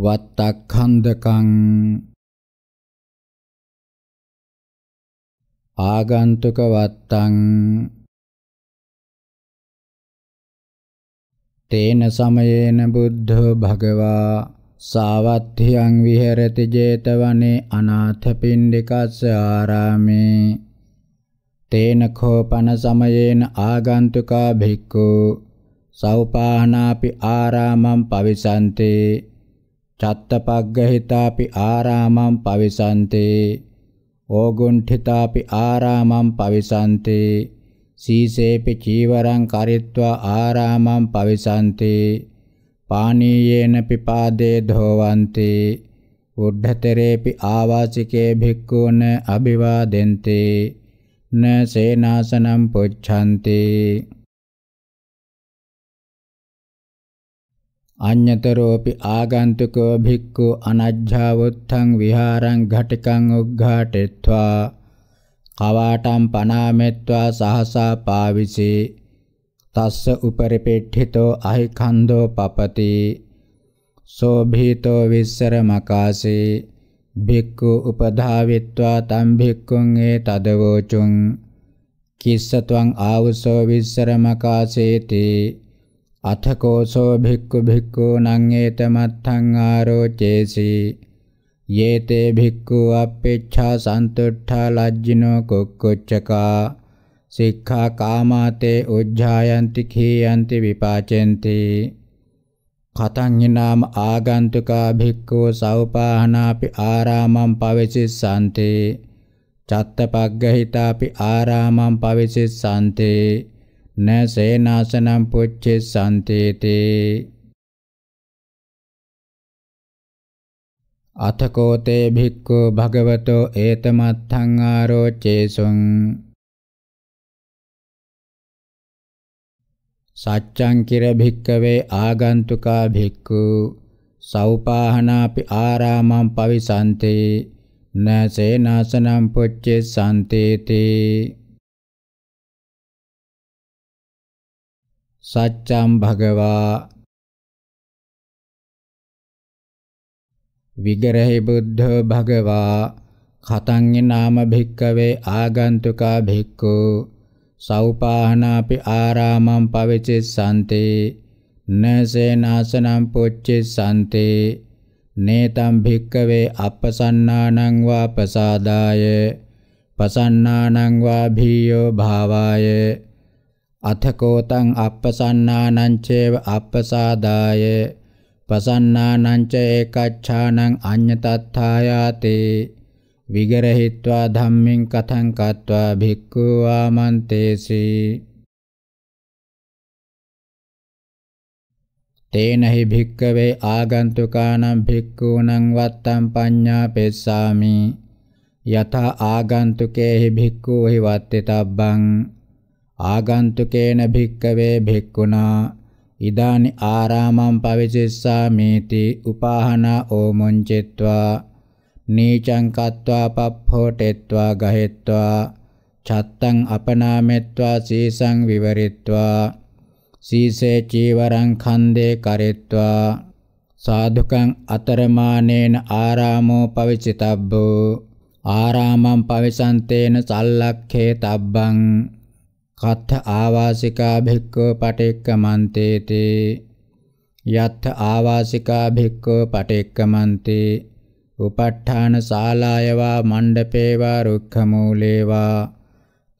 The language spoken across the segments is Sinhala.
වත්තක්ඛන්දකං ආගන්තුක වත්තං තේන සමයේන බුද්ධෝ භගවා සාවත්ථියං විහෙරති 제තවනේ අනාථපිණ්ඩිකස්ස ආරාමේ තේන කෝපන සමයේන ආගන්තුකා භික්ඛු සෞපාහනාපි ආරාමං පවිසන්තේ චත්තපග්ගහිතාපි ආරාමං පවිසන්තේ ඕගුණ්ඨිතාපි ආරාමං පවිසන්තේ සීසේපි චීවරං කරිත්වා ආරාමං පවිසන්තේ පානීයේන පිපාදේ ධෝවන්තේ උද්ධතරේපි ආවාසිකේ භික්ඛූන අභිවාදෙන්තේ න සේනාසනම් පුච්ඡන්තේ අඤ්‍යතරෝපි ආගන්තුකෝ භික්ඛු අනජ්ජාවොත්තං විහාරං ඝටිකං උග්ඝාටෙත්වා කවාටම් පනාමෙත්වා සහසා පාවිසි තස්ස උපරිපෙට්ඨිතෝ අහි කන්தோ පපති සෝභීතෝ විස්සරමකාසේ භික්ඛු උපධාවිත්වා තම් භික්ඛුං ඒ තදවෝචුං කිස්සත්වං ආවසෝ විස්සරමකාසේති අථකෝසෝ භික්ඛු භික්ඛූණං ඒතමත්ථං ආරෝචේසි යේතේ භික්ඛු අපේච්ඡා සන්තුට්ඨා ලජ්ජිනෝ කුක්කුච්චකා සික්ඛා කාමාතේ උජ්ජායන්ති කීයන්ති විපාචෙන්ති කතං හිනාම ආගන්තුකා භික්ඛු සවපාහනාපි ආරාමං පවිසිස්සන්තේ චත්තපග්ගහිතාපි ආරාමං පවිසිස්සන්තේ න සේනාසනම් පුච්චෙසන්තේතේ අතකෝතේ භික්ඛු භගවතෝ ඒතමත්ථං ආරෝචේසුං සච්ඡං කිර භික්කවේ ආගන්තුකා භික්ඛු සෞපාහනාපි ආරාමං පවිසන්තේ න සේනාසනම් පුච්චෙසන්තේතේ සච්ඡම් භගවා විගරහි බුද්ධ භගවා කතං නාම භික්කවේ ආගන්තුකා භික්ඛු සෞපාහනාපි ආරාමම් පවිචිස්සන්තේ නසේනාසනම් පුච්චිස්සන්තේ නේතම් භික්කවේ අපසන්නානං වා පසාදාය පසන්නානං වා භීයෝ භාවාය අතකෝතං අප්පසන්නානං චේව අප්පසාදාය පසන්නානං ච ඒකච්ඡානං අඤ්ඤතත්ථායාති විගරහිत्वा ධම්මින් කතං කତ୍වා භික්ඛු ආමන්තේසි තේනහි භික්කවේ ආගන්තුකානම් භික්ඛූනම් වත්තම් පඤ්ඤා පෙස්සාමි යථා ආගන්තුකේහි භික්ඛූහි වත්තේ තබ්බං ආගන්තුකේන භික්කවේ භික්ඛුනා ඉදානි ආරාමං පවිචිස්සාමේති උපාහනා ඕමුංචිත්වා නීචං කତ୍වා පප්පෝටෙත්වා ගහෙත්වා චත්තං අපනාමෙත්වා සීසං විවරිත්වා සීසේ චීවරං ඛන්දේ කරෙත්වා සාධුකං අතරමානේන ආරාමෝ පවිචිතබ්බෝ ආරාමං පවිසන්තේන සල්ලක්ඛේ තබ්බං කත්ථ ආවාසිකා භික්ඛව පටික්කමන්තේතේ යත්ථ ආවාසිකා භික්ඛව පටික්කමන්තේ උපට්ඨාන ශාලායවා මණ්ඩපේවා රුක්ඛමූලේවා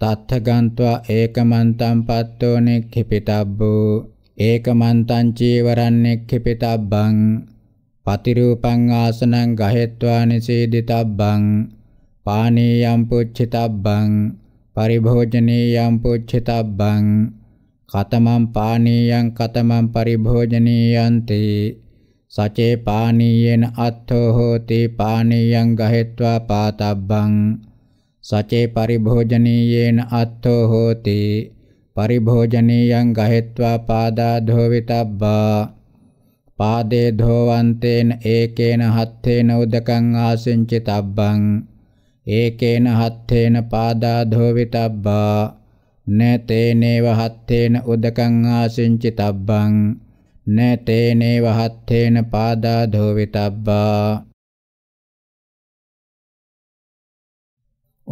තත්ථ ගන්त्वा ඒකමන්තං පත්තෝ නෙක්ඛිපිතබ්බෝ ඒකමන්තං චීවරං නෙක්ඛිපිතබ්බං පතිරූපං ආසනං ගහෙත්වා නිසීදිතබ්බං පානීයම් පුච්චිතබ්බං පරිභෝජනීයම් පුච්චිතබ්බං කතමං පානීයං කතමං පරිභෝජනීයන්ති සචේ පානීයේන අත්ථෝ හෝති පානීයං ගහෙත්වා පාතබ්බං සචේ පරිභෝජනීයේන අත්ථෝ හෝති පරිභෝජනීයං ගහෙත්වා පාදා ධෝවිතබ්බා පාදේ ධෝවන්තේන ඒකේන හත්තේන උදකං ආසින්චිතබ්බං ඒකේන හත්තේන පාදා ධෝවිතබ්බා නතේනේව හත්තේන උදකං ආසින්චිතබ්බං නතේනේව හත්තේන පාදා ධෝවිතබ්බා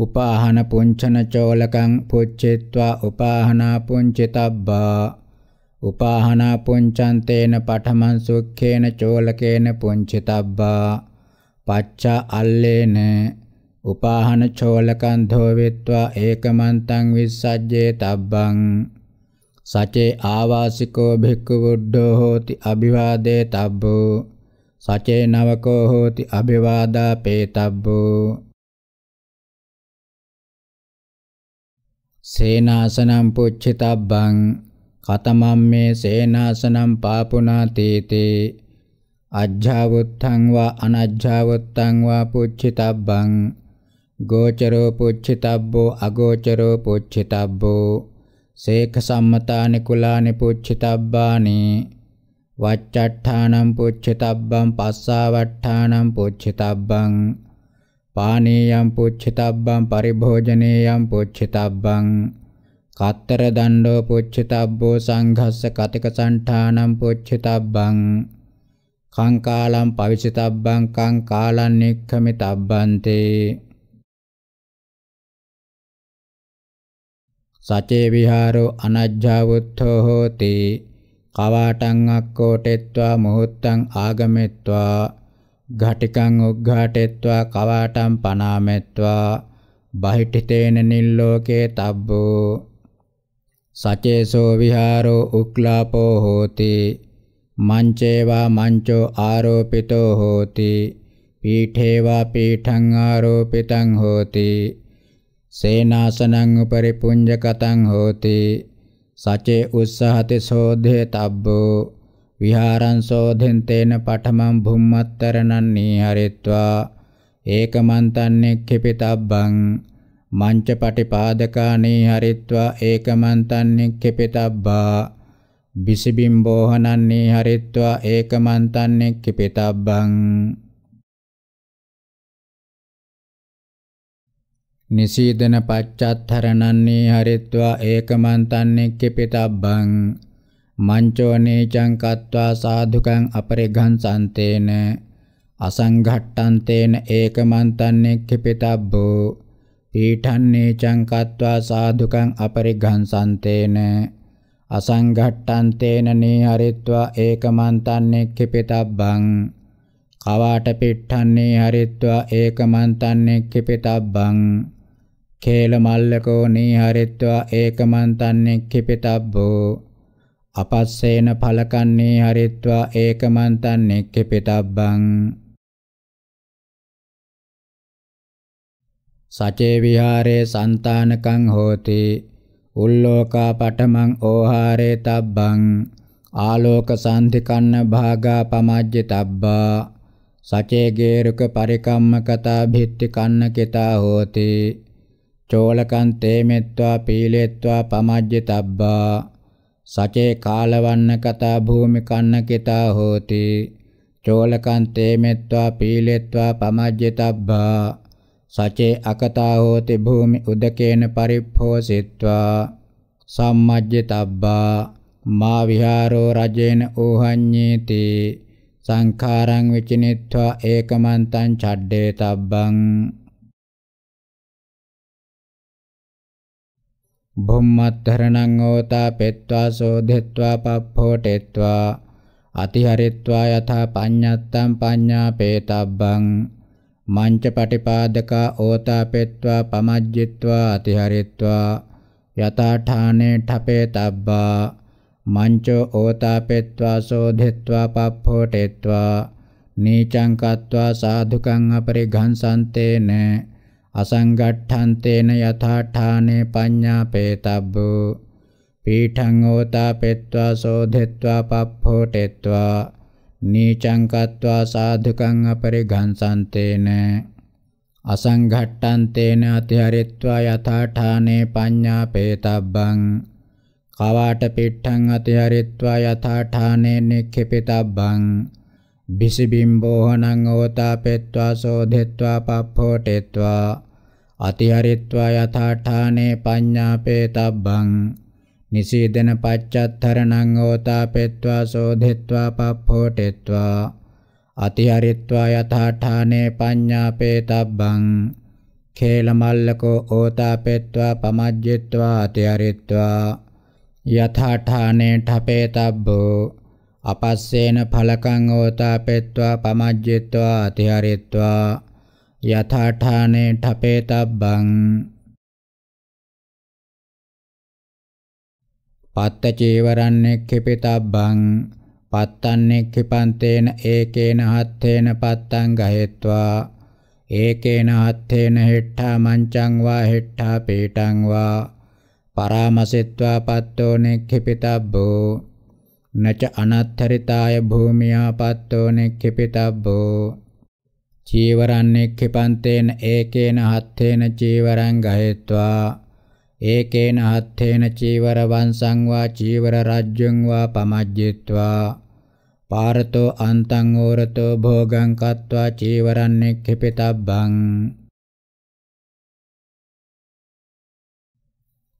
උපාහන පුංචන චෝලකං පුච්චිත්වා උපාහනා පුංචිතබ්බා උපාහනා පුංචන්තේන පඨමං සුක්ඛේන චෝලකේන පුංචිතබ්බා පච්චා අල්ලේන උපාහන චෝලකං ධෝවිත්වා ඒකමන්තං විස්සජ්ජේ තබ්බං සචේ ආවාසිකෝ භික්ඛුවුද්ධෝ හෝති අභිවාදේ තබ්බෝ සචේ නවකෝ හෝති අභිවාදා පේතබ්බෝ සේනාසනම් පුච්චිතබ්බං කතමම් මේ සේනාසනම් පාපුනාතීතේ අජ්ජාවුත්තං වා අනජ්ජාවුත්තං වා පුච්චිතබ්බං ගෝචරෝ පුච්චිතබ්බෝ අගෝචරෝ පුච්චිතබ්බෝ සේක සම්මතානි කුලානි පුච්චිතබ්බානි වච්චට්ඨානම් පුච්චිතබ්බං පස්සාවට්ඨානම් පුච්චිතබ්බං පානීයම් පුච්චිතබ්බං පරිභෝජනීයම් පුච්චිතබ්බං කතර දණ්ඩෝ පුච්චිතබ්බෝ සංඝස්ස කතික සංඨානම් පුච්චිතබ්බං කංකාලම් පවිචිතබ්බං කංකාලං නික්ඛමිතබ්බන්තේ සචේ විහාරෝ අනජ්ජාවුත්තෝ හෝති කවාටං අක්කෝටෙත්වා මොහොත්තං ආගමෙත්වා ඝටිකං උග්ඝාටෙත්වා කවාටං පනාමෙත්වා බහිඨිතේන නිල්ලෝකේ තබ්බෝ සචේසෝ විහාරෝ උක්ලාපෝ හෝති මංචේවා මංචෝ ආරෝපිතෝ හෝති පීඨේවා පීඨං ආරෝපිතං හෝති සේනාසනං උපරි පුඤ්ජකතං හෝති සචේ උස්සහති සෝධේ තබ්බෝ විහාරං සෝධෙන් තේන පඨමං භුම්මත්තරණං නීහරිත්වා ඒකමන්තන්නේ කිපිතබ්බං මංච පටිපාදකානී හරිත්වා ඒකමන්තන්නේ කිපිතබ්බා බිසිබිම්බෝහනන්නේ හරිත්වා ඒකමන්තන්නේ කිපිතබ්බං නිසීදන පච්චත්තරණන්නේ හරිත්වා ඒකමන්තන්නෙක්ක පිතබ්බං මංචෝ නේචං කତ୍වා සාධුකං අපරිඝං සන්තේන අසංඝට්ඨන්තේන ඒකමන්තන්නෙක්ක පිතබ්බෝ පීඨං නේචං කତ୍වා සාධුකං අපරිඝං සන්තේන අසංඝට්ඨන්තේන නේහරිත්වා ඒකමන්තන්නෙක්ක පිතබ්බං කවාට පිට්ඨන්නේ හරිත්වා ඒකමන්තන්නෙක්ක පිතබ්බං කේල මල්ලකෝ නීහරිත්වා ඒකමන්තන්නේ කිපිතබ්බෝ අපස්සේන ඵලකන්නේ හරිත්වා ඒකමන්තන්නේ කිපිතබ්බං සචේ විහාරේ సంతානකං හෝති උල්ලෝකා පඨමං ඕහාරේ තබ්බං ආලෝක සම්ධිකන්න භාගා පමජ්ජ තබ්බා සචේ ගේරුක පරිකම්මකතා භිත්‍ති කන්න කිතා හෝති චෝලකං තේමෙත්වා පීලෙත්වා පමජ්ජතබ්බා සචේ කාලවන්න කතා භූමිකන්න කිතා හෝති චෝලකං තේමෙත්වා පීලෙත්වා පමජ්ජතබ්බා සචේ අකතා හෝති භූමි උදකේන පරිප්පෝසිත්වා සම්මජ්ජතබ්බා මා විහාරෝ රජේන ඕහඤ්ඤේති සංඛාරං විචිනිත්වා ඒකමන්තං ඡඩ්ඩේ තබ්බං බුම්මත්තරණං ඕතා පෙත්වා සෝධෙත්වා පප්පෝටෙත්වා අතිහරිත්වා යථා පඤ්ඤත්තං පඤ්ඤාපේතබ්බං මංච පටිපාදකා ඕතා පෙත්වා පමජ්ජිත්වා අතිහරිත්වා යථා ඨානේ ඨපේතබ්බා මංචෝ ඕතා පෙත්වා සෝධෙත්වා පප්පෝටෙත්වා නීචං කତ୍වා සාධුකං අපරිඝංසන්තේන අසංගට්ඨන්තේන යථාඨානේ පඤ්ඤාපේතබ්බෝ පීඨං ඕතාපෙත්වා සෝධෙත්වා පප්පෝටෙත්වා නීචං කତ୍වා සාධකං අපරිඝංසන්තේන අසංඝට්ඨන්තේන අතිහරිත්වා යථාඨානේ පඤ්ඤාපේතබ්බං කවාට පිට්ඨං අතිහරිත්වා යථාඨානේ නික්ඛිපිතබ්බං බිසිබිම්බෝහනං ඕතාපෙත්වා සෝදෙත්වා පප්පෝටෙත්වා අතිහරිත්වා යථාඨානේ පඤ්ඤාපේතබ්බං නිසීදන පච්චත්තරණං ඕතාපෙත්වා සෝදෙත්වා පප්පෝටෙත්වා අතිහරිත්වා යථාඨානේ පඤ්ඤාපේතබ්බං කේලමල්ලකෝ ඕතාපෙත්වා පමජ්ජෙත්වා අතිහරිත්වා යථාඨානේ ඨපේතබ්බෝ අපස්සේන ඵලකං ඕතාපෙත්වා පමජ්ජෙත්වා අතිහරිත්වා යථාඨානේ ඨපේතබ්බං පත්ත චීවරන්නේ කිපිතබ්බං පත්තන්නේ කිපන්තේන ඒකේන හත්තේන පත්තං ගහෙත්වා ඒකේන හත්තේන හෙට්ඨා මංචං වා හෙට්ඨා පීඨං වා පරාමසෙත්වා පත්තෝනේ කිපිතබ්බෝ නච අනත්ථරිතාය භූමියාපත්තෝ නෙක්ඛිපිතබ්බෝ චීවරං නෙක්ඛිපන්තේන ඒකේන හත්තේන චීවරං ගහෙත්වා ඒකේන හත්තේන චීවර වංශං වා චීවර රාජ්‍යං වා පමජ්ජිත්වා පාරතෝ අන්තං ඕරතෝ භෝගං කତ୍වා චීවරං නෙක්ඛිපිතබ්බං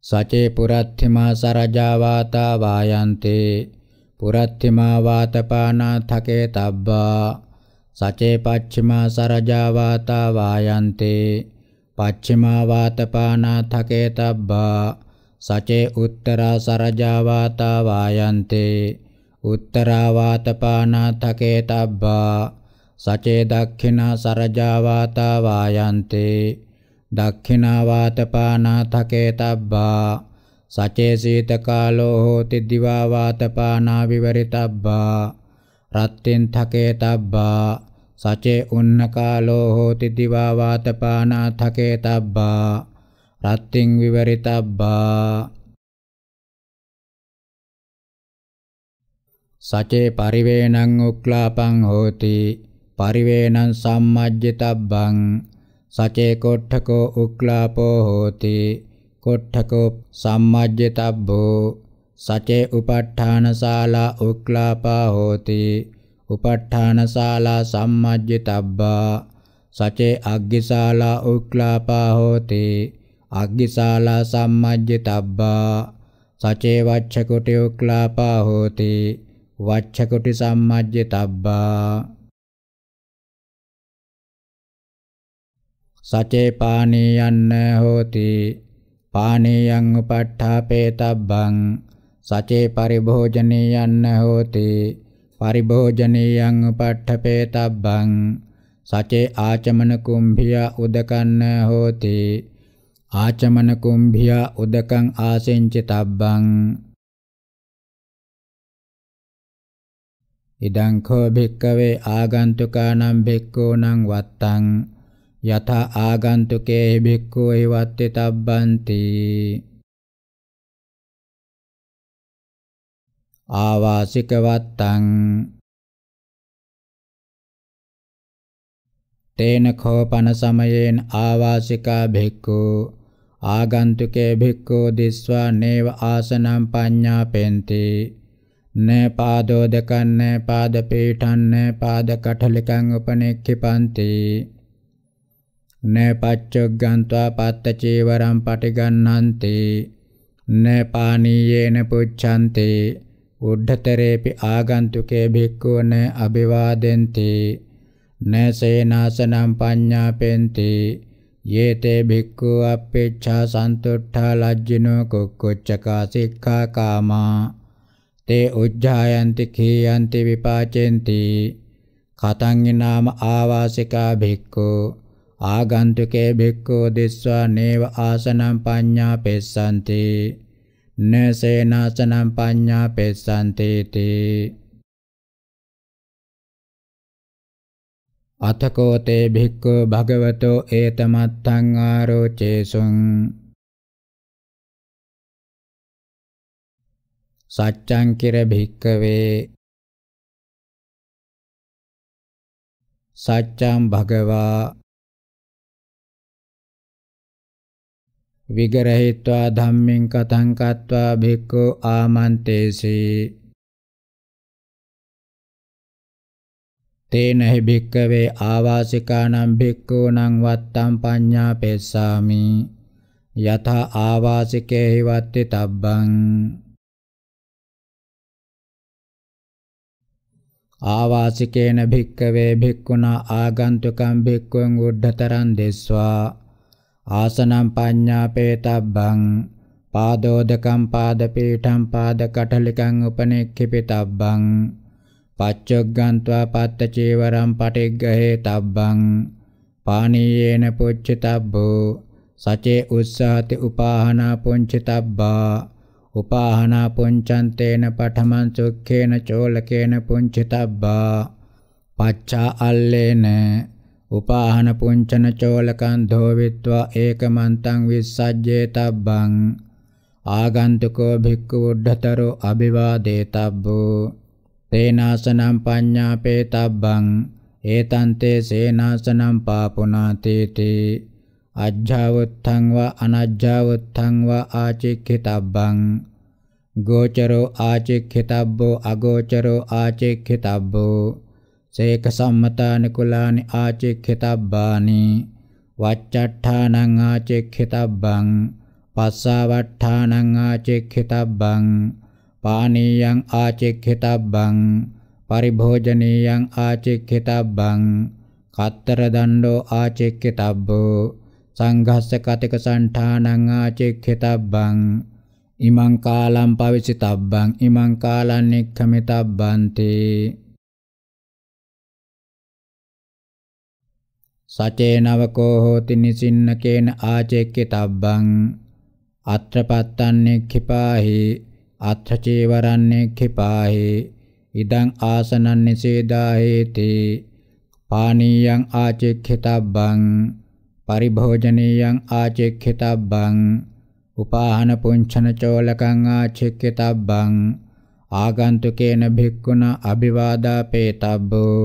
සචේ පුරත්ථිමා සරජා වාතා වායන්තේ පුරත්තිමා වාතපානා තකේ තබ්බා සචේ පච්චිමා සරජා වාතා වායන්තේ පච්චිමා වාතපානා තකේ තබ්බා සචේ උත්තරා සරජා වාතා වායන්තේ උත්තරා වාතපානා තකේ තබ්බා සචේ දක්ඛිනා සරජා වාතා වායන්තේ දක්ඛිනා වාතපානා තකේ තබ්බා සචේසීත කාලෝ හෝති දිවා වාතපානා විවරිතබ්බා රත්ත්‍ෙන් තකේතබ්බා සචේ උන්න කාලෝ හෝති දිවා වාතපානා තකේතබ්බා රත්ත්‍ෙන් විවරිතබ්බා සචේ පරිවේණං උක්ලාපං හෝති පරිවේණං සම්මජ්ජිතබ්බං සචේ කොට්ඨකෝ උක්ලාපෝ හෝති කොට්ඨකෝ සම්මජ්ජතබ්බෝ සචේ උපට්ඨානශාලා උක්ලාපා හෝති උපට්ඨානශාලා සම්මජ්ජතබ්බා සචේ අග්ගිශාලා උක්ලාපා හෝති අග්ගිශාලා සම්මජ්ජතබ්බා සචේ වච්ඡකොටි උක්ලාපා හෝති වච්ඡකොටි සම්මජ්ජතබ්බා සචේ පානීයන්න හෝති පානේයං උපට්ඨාපේතබ්බං සචේ පරිභෝජනීයන්න හෝති පරිභෝජනීයං උපට්ඨපේතබ්බං සචේ ආචමන කුම්භිය උදකන්න හෝති ආචමන කුම්භිය උදකං ආසෙන්චිතබ්බං ඉදං කෝ භික්කවේ ආගන්තුකානම් භික්ඛූනම් වත්තං යත ආගන්තුකේ භික්ඛු එවත්ති තබ්බන්ති ආවාසික වත්තං තේන කෝපන සමයෙන් ආවාසිකා භික්ඛු ආගන්තුකේ භික්ඛු දිස්වා නේව ආසනම් පඤ්ඤාපෙන්ති නේ පාදෝදකන්නේ පාදපීඨන්නේ පාදකටලිකං උපනෙක්ඛිපන්ති නපච්චග්ගන්त्वा පත්තචේවරම් පටිගන්නන්තේ නපානීයේන පුච්ඡන්තේ උද්ධතරේපි ආගන්තුකේ භික්ඛුන අභිවාදෙන්ති නසේනාසනම් පඤ්ඤාපෙන්ති යේතේ භික්ඛු අපේච්ඡා සන්තුට්ඨා ලජ්ජිනෝ කුක්කුච්චකා සික්ඛා කාමා තේ උජ්ජායන්ති කීයන්ති විපාචෙන්ති කතං නාම ආවාසිකා භික්ඛු ආගන්තුකේ භික්ඛෝ දිස්වා නේව ආසනම් පඤ්ඤා පෙස්සන්ති නසේනාසනම් පඤ්ඤා පෙස්සන්ති තේ අතකෝ තේ භික්ඛු භගවතෝ ඒතමත්තං ආරෝචේසුං සච්ඡං කිර භික්ඛවේ සච්ඡං භගවා විගරහිත්වා ධම්මෙන් කතං කତ୍වා භික්ඛු ආමන්තේසී තේන හි භික්කවේ ආවාසිකානම් භික්ඛූනම් වත්තම් පඤ්ඤා පෙස්සාමි යථා ආවාසිකේ හිවත්ති තබ්බං ආවාසිකේන භික්කවේ භික්ඛුනා ආගන්තුකම් භික්ඛුන් උද්ධතරං දෙස්වා ආසනම් පඤ්ඤාපේතබ්බං පාදෝදකම් පාදපීඨම් පාදකටලිකං උපනෙක්ඛිපිතබ්බං පච්චොග්ගන්त्वा පත්තචේවරම් පටිග්ගහේතබ්බං පානීයේන පුච්චිතබ්බෝ සචේ උස්සහති උපාහනා පුංචිතබ්බා උපාහනා පුංචන්තේන පඨමං සුක්ඛේන චෝලකේන පුංචිතබ්බා පච්චා අල්ලේන උපාහන පුංචන චෝලකං ධෝවිත්වා ඒකමන්තං විස්සජ්ජේතබ්බං ආගන්තුකෝ භික්ඛු උද්ධතරෝ අභිවාදේතබ්බෝ තේනාසනම් පඤ්ඤාපේතබ්බං ඒතන්තේ සේනාසනම් පාපුනාතේති අජ්ජාවත්තං වා අනජ්ජාවත්තං වා ආචික්ඛිතබ්බං ගෝචරෝ ආචික්ඛිතබ්බෝ අගෝචරෝ ආචික්ඛිතබ්බෝ සේක සම්මතානි කුලානි ආචෙක්ඛිතබ්බානි වච්චට්ඨානං ආචෙක්ඛිතබ්බං පස්සාවට්ඨානං ආචෙක්ඛිතබ්බං පානීයං ආචෙක්ඛිතබ්බං පරිභෝජනීයං ආචෙක්ඛිතබ්බං කතර දණ්ඩෝ ආචෙක්ඛිතබ්බෝ සංඝස්ස කතික සංඨානං ආචෙක්ඛිතබ්බං ඉමං කාලම් පවිසිතබ්බං ඉමං කාලං නික්ඛමිතබ්බන්තේ සචේනවකෝ හෝති නිසින්නකේන ආචෙක්්‍ය තබ්බං අත්‍ර පත්තන්නේ ක්ඛිපාහි අත්‍ර චේවරන්නේ ක්ඛිපාහි ඉදං ආසනං නිසේදාහෙති පානීයං ආචෙක්ඛිතබ්බං පරිභෝජනීයං ආචෙක්ඛිතබ්බං උපාහන පුංචන චෝලකං ආචෙක්ඛිතබ්බං ආගන්තුකේන භික්ඛුන අභිවාදා පේතබ්බෝ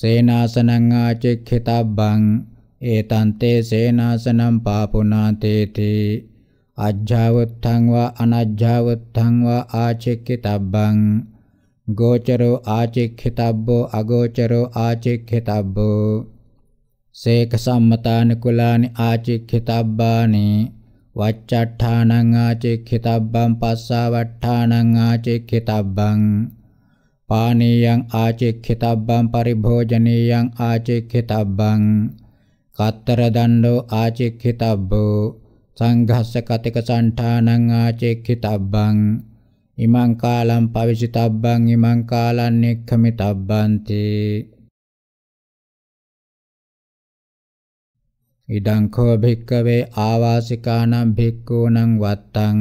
සේනාසනං ආචෙක්ඛිතබ්බං ඒතන්තේ සේනාසනං පාපුනාතේති අජ්ජාවත්තං වා අනජ්ජාවත්තං වා ආචෙක්ඛිතබ්බං ගෝචරෝ ආචෙක්ඛිතබ්බෝ අගෝචරෝ ආචෙක්ඛිතබ්බෝ සේක සම්මතානුකුලානි ආචෙක්ඛිතබ්බානි වච්චට්ඨානං ආචෙක්ඛිතබ්බං පස්සාවට්ඨානං ආචෙක්ඛිතබ්බං පානීයං ආචික්ඛිතබ්බං පරිභෝජනීයං ආචික්ඛිතබ්බං කතර දණ්ඩෝ ආචික්ඛිතබ්බෝ සංඝස්ස කතික සංඨානං ආචික්ඛිතබ්බං ඉමං කාලං පවිසිතබ්බං ඉමං කාලං නික්ඛමිතබ්බන්ති ඉදං කෝ භික්කවේ ආවාසිකානම් භික්ඛූනම් වත්තං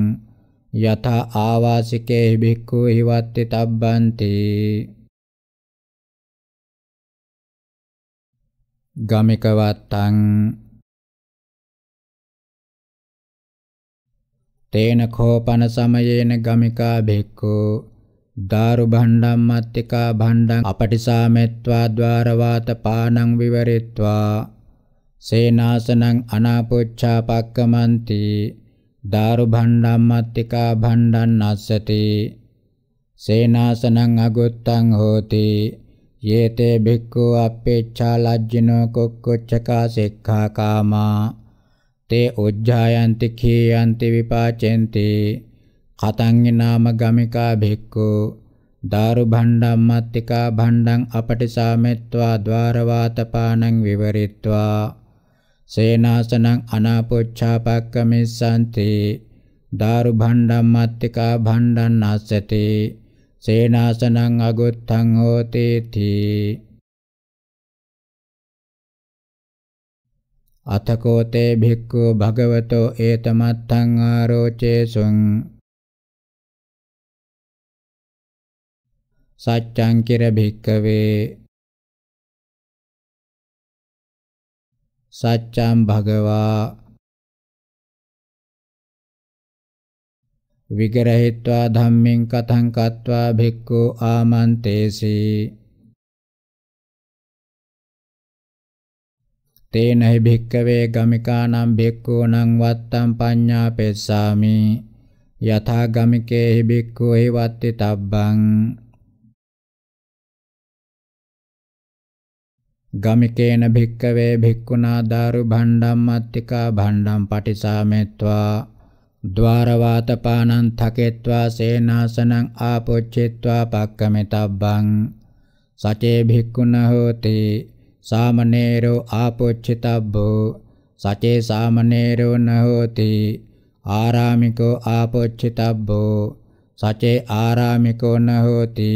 යත ආවාසිකේ භික්ඛු හිවත්ති තබ්බන්ති ගමික වත්තං තේන කෝපන සමයේන ගමිකා භික්ඛු දාරු භණ්ඩම් මත්තිකා භණ්ඩං අපටිසාමෙත්වා ద్వාරවාත පානං විවරිත්වා සේනාසනං අනාපොච්ඡා පක්කමන්ති දාරු භණ්ඩම් මත්තිකා භණ්ඩන් අස්සති සේනාසනං අගොත්තං හෝති යේතේ භික්ඛු අපේච්ඡා ලජ්ජිනෝ කොක්කොච්චකා සෙක්ඛාකාමා තේ උජ්ජායන්ති කීයන්ති විපාචෙන්ති කතං නාම ගමිකා භික්ඛු දාරු භණ්ඩම් මත්තිකා භණ්ඩං අපටිසාමෙත්වා ద్వාරවාතපානං විවරිත්වා සේනාසනං අනාපොච්චාපක්කමිස්සන්ති දාරු භණ්ඩම් මත්තිකා භණ්ඩං නාස්සති සේනාසනං අගොත්තං හෝතේති අතකෝතේ භික්ඛු භගවතෝ ඒතමත්තං ආරෝචේසුං සච්ඡං කිර භික්ඛවේ සච්ඡම් භගවා විගරහිत्वा ධම්මින් කතං කତ୍वा භික්ඛු ආමන්තේසි තේන හි භික්කවේ ගමිකානම් භික්ඛූනම් වත්තම් පඤ්ඤාපෙස්සාමි යථා ගමිකේ හි භික්ඛු හි වත්ති තබ්බං ගමිකේන භික්කවේ භික්ඛුනා දාරු භණ්ඩම් මත්තිකා භණ්ඩම් පටිසාමෙත්වා ద్వාරවාතපානං තකෙත්වා සේනාසනං ආපොච්චෙත්වා පක්කමෙතබ්බං සචේ භික්ඛුනා හෝති සාමනේරෝ ආපොච්චිතබ්බෝ සචේ සාමනේරෝ නහෝති ආරාමිකෝ ආපොච්චිතබ්බෝ සචේ ආරාමිකෝ නහෝති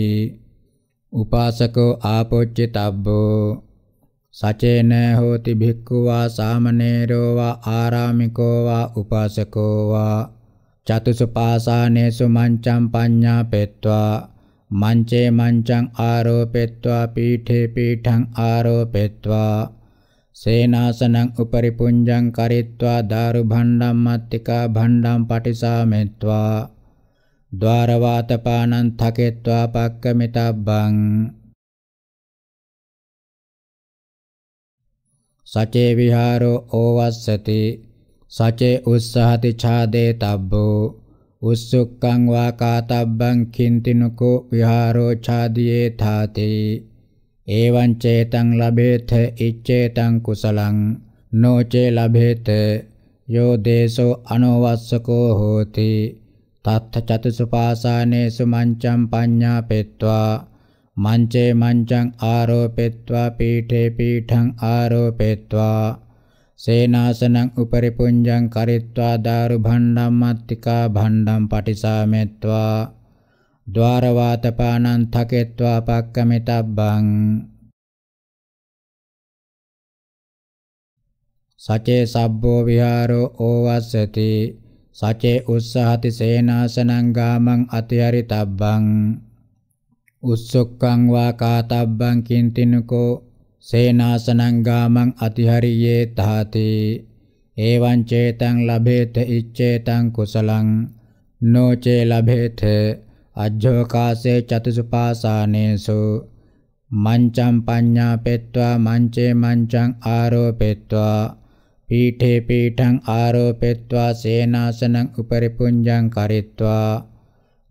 උපාසකෝ ආපොච්චිතබ්බෝ සචේන හෝති භික්ඛු වා සාමණේරෝ වා ආරාමිකෝ වා උපාසකෝ වා චතුසුපාසානේසු මංචං පඤ්ඤාපෙත්වා මංචේ මංචං ආරෝපෙත්වා පීඨේ පීඨං ආරෝපෙත්වා සේනාසනං උපරි පුඤ්ජං කරිත්වා දාරු භණ්ඩම් මත්තිකා භණ්ඩම් පටිසාමෙත්වා ద్వාරවාතපානං තකෙත්වා පක්කමිතබ්බං සචේ විහාරෝ ඕවස්සති සචේ උස්සහති ඡාදේ තබ්බෝ උස්සුක්ඛං වා කාතබ්බං කින්තිනකෝ විහාරෝ ඡාදියේ තාති එවං චේතං ලබේත ඉච්ඡේතං කුසලං නොචේ ලබේත යෝ දේසෝ අනවස්සකෝ හෝති තත්ථ චතුසුපාසානේසු මංචම් පඤ්ඤාපෙත්වා මංචේ මංචං ආරෝපෙත්වා පීඨේ පීඨං ආරෝපෙත්වා සේනාසනං උපරි පුඤ්ජං කරිත්වා දාරු භණ්ඩම් මත්තිකා භණ්ඩම් පටිසාමෙත්වා ద్వාරවාතපානං තකෙත්වා පක්කමිතබ්බං සචේ සබ්බෝ විහාරෝ ඕවස්සති සචේ උස්සහති සේනාසනං ගාමං අතිහරිතබ්බං උස්සොක්කං වා කාතබ්බං කින්තිනකෝ සේනාසනං ගාමං අතිහරියේ තහති එවං චේතං ලබේත ඉච්ඡේතං කුසලං නොචේ ලබේත අජ්ජෝකාසේ චතුසුපාසානේසු මංචං පඤ්ඤා පෙත්වා මංචේ මංචං ආරෝපෙත්වා පීඨේ පීඨං ආරෝපෙත්වා සේනාසනං උපරිපුඤ්ජං කරිත්වා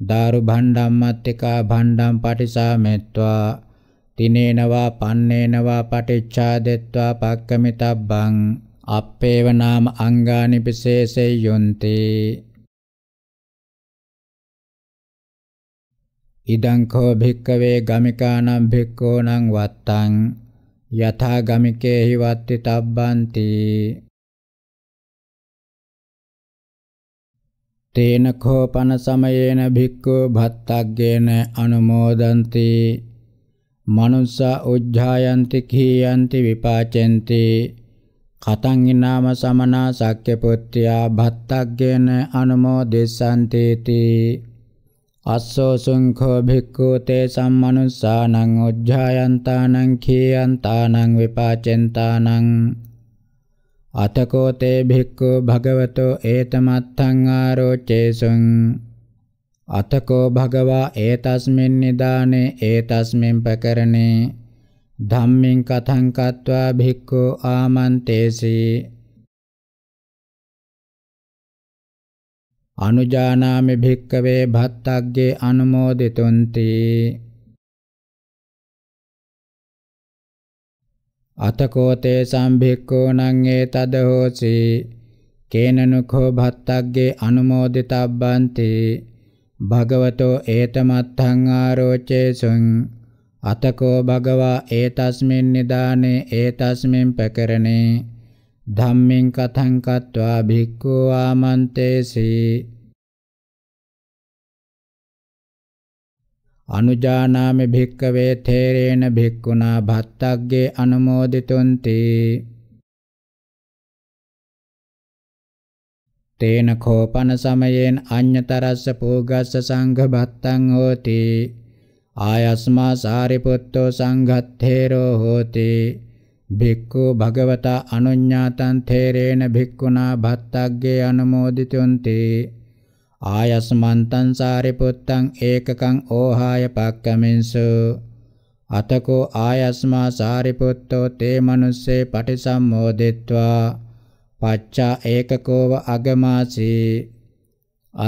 දාරු භණ්ඩම් මත්තිකා භණ්ඩම් පටිසාමෙත්වා තිනේනවා පන්නේනවා පටිච්ඡාදෙත්වා පක්කමිතබ්බං අප්පේව නාම අංගානි පිසේසේ යොන්ති ඉදං කෝ භික්කවේ ගමිකානම් භික්ඛූණං වත්තං යථා ගමිකේහි වත්ති තබ්බන්ති තේන කෝපන සමයේන භික්ඛු භත්තග්ගේන අනුමෝදන්ති මනුස්ස උජ්ජායන්ති කීයන්ති විපාචෙන්ති කතං ඊනාම සමනා සක්්‍ය පුත්‍යා භත්තග්ගේන අනුමෝදිසanti ති අස්සෝ සුංඛෝ භික්ඛු තේ සම්මනුස්සානං උජ්ජායන්තානං කීයන්තානං විපාචෙන්තානං අතකෝ තේ භික්ඛු භගවතෝ ඒතමත්තං ආරෝචේසුං අතකෝ භගවා ඒතස්මින් නිදානේ ඒතස්මින් පකරණේ ධම්මින් කතං කତ୍වා භික්ඛු ආමන්තේසි අනුජානාමි භික්කවේ භත්තග්ගේ අනුමෝදිතුන්ති අතකෝ තේ සම්භික්ඛෝ නං ඒතද හෝසි කේනනුඛෝ භත්තග්ගේ අනුමෝදිතබ්බන්ති භගවතෝ ඒතමත්තං ආරෝචේසුං අතකෝ භගවා ඒතස්මින් නිදානේ ඒතස්මින් පැකරණේ ධම්මින් කතං කତ୍වා භික්ඛු ආමන්තේසී අනුජානාමි භික්කවේ තේරේන භික්ඛුනා භත්තග්ගේ අනුමෝදිතුන්ති තේන කෝපන සමයෙන් අඤ්‍යතරස්ස පූගස්ස සංඝ භත්තං හෝති ආයස්මා සාරිපුත්තෝ සංඝත්තේරෝ හෝති භික්ඛු භගවතා අනුඤ්ඤාතං තේරේන භික්ඛුනා භත්තග්ගේ අනුමෝදිතුන්ති ආයස්මන්තං සාරිපුත්තං ඒකකං ඕහාය පක්කමින්සු අතකෝ ආයස්මා සාරිපුත්තෝ තේ මනුස්සේ පටිසම්මෝදිත්වා පච්චා ඒකකෝව අගමාසී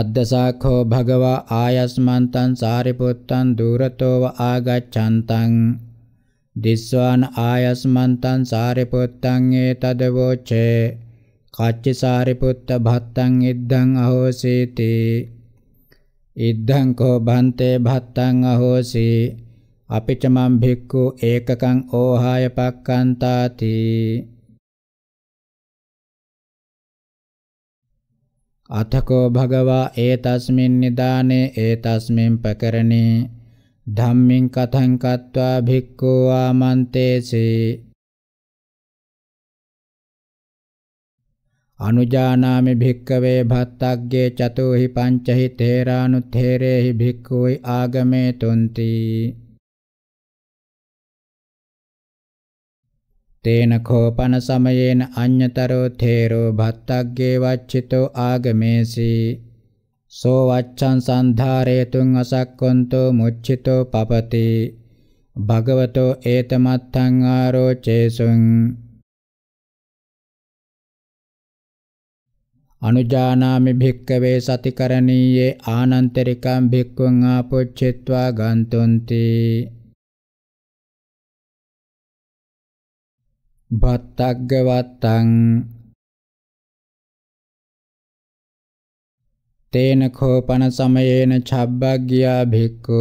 අද්දසාඛෝ භගවා ආයස්මන්තං සාරිපුත්තං දුරතෝව ආගච්ඡන්තං දිස්වාන ආයස්මන්තං සාරිපුත්තං ඒතදවෝචේ කච්චසාරිපුත්ත භත්තං ඉද්ධං අහෝසීති ඉද්ධං කෝ බන්තේ භත්තං අහෝසි අපිච මම් භික්ඛු ඒකකං ඕහාය පක්칸තාති අතකෝ භගවා ඒතස්මින් නිදානේ ඒතස්මින් පකරණේ ධම්මින් කතං කତ୍වා භික්ඛු ආමන්තේසේ අනුජානාමි භික්කවේ භත්තග්ගේ චතුහි පංචහි තේරානුත්තේරේහි භික්ඛුයි ආගමේ තොන්ති තේන කෝපන සමයේන අඤ්‍යතරෝ තේරෝ භත්තග්ගේ වච්චිතෝ ආගමේසි සෝ වච්ඡං සන්ධාරේතුං අසක්කොන්තෝ මුච්චිතෝ පපති භගවතෝ ඒතමත්තං ආරෝචේසුං අනුජානාමි භික්කවේ සතිකරණීයේ ආනන්තරිකම් භික්ඛුං ආපොච්චිත්වා ගන්තුන්ති භත්තග්ගවත්තං තේන කෝපන සමයේන ඡබ්බග්ගියා භික්ඛු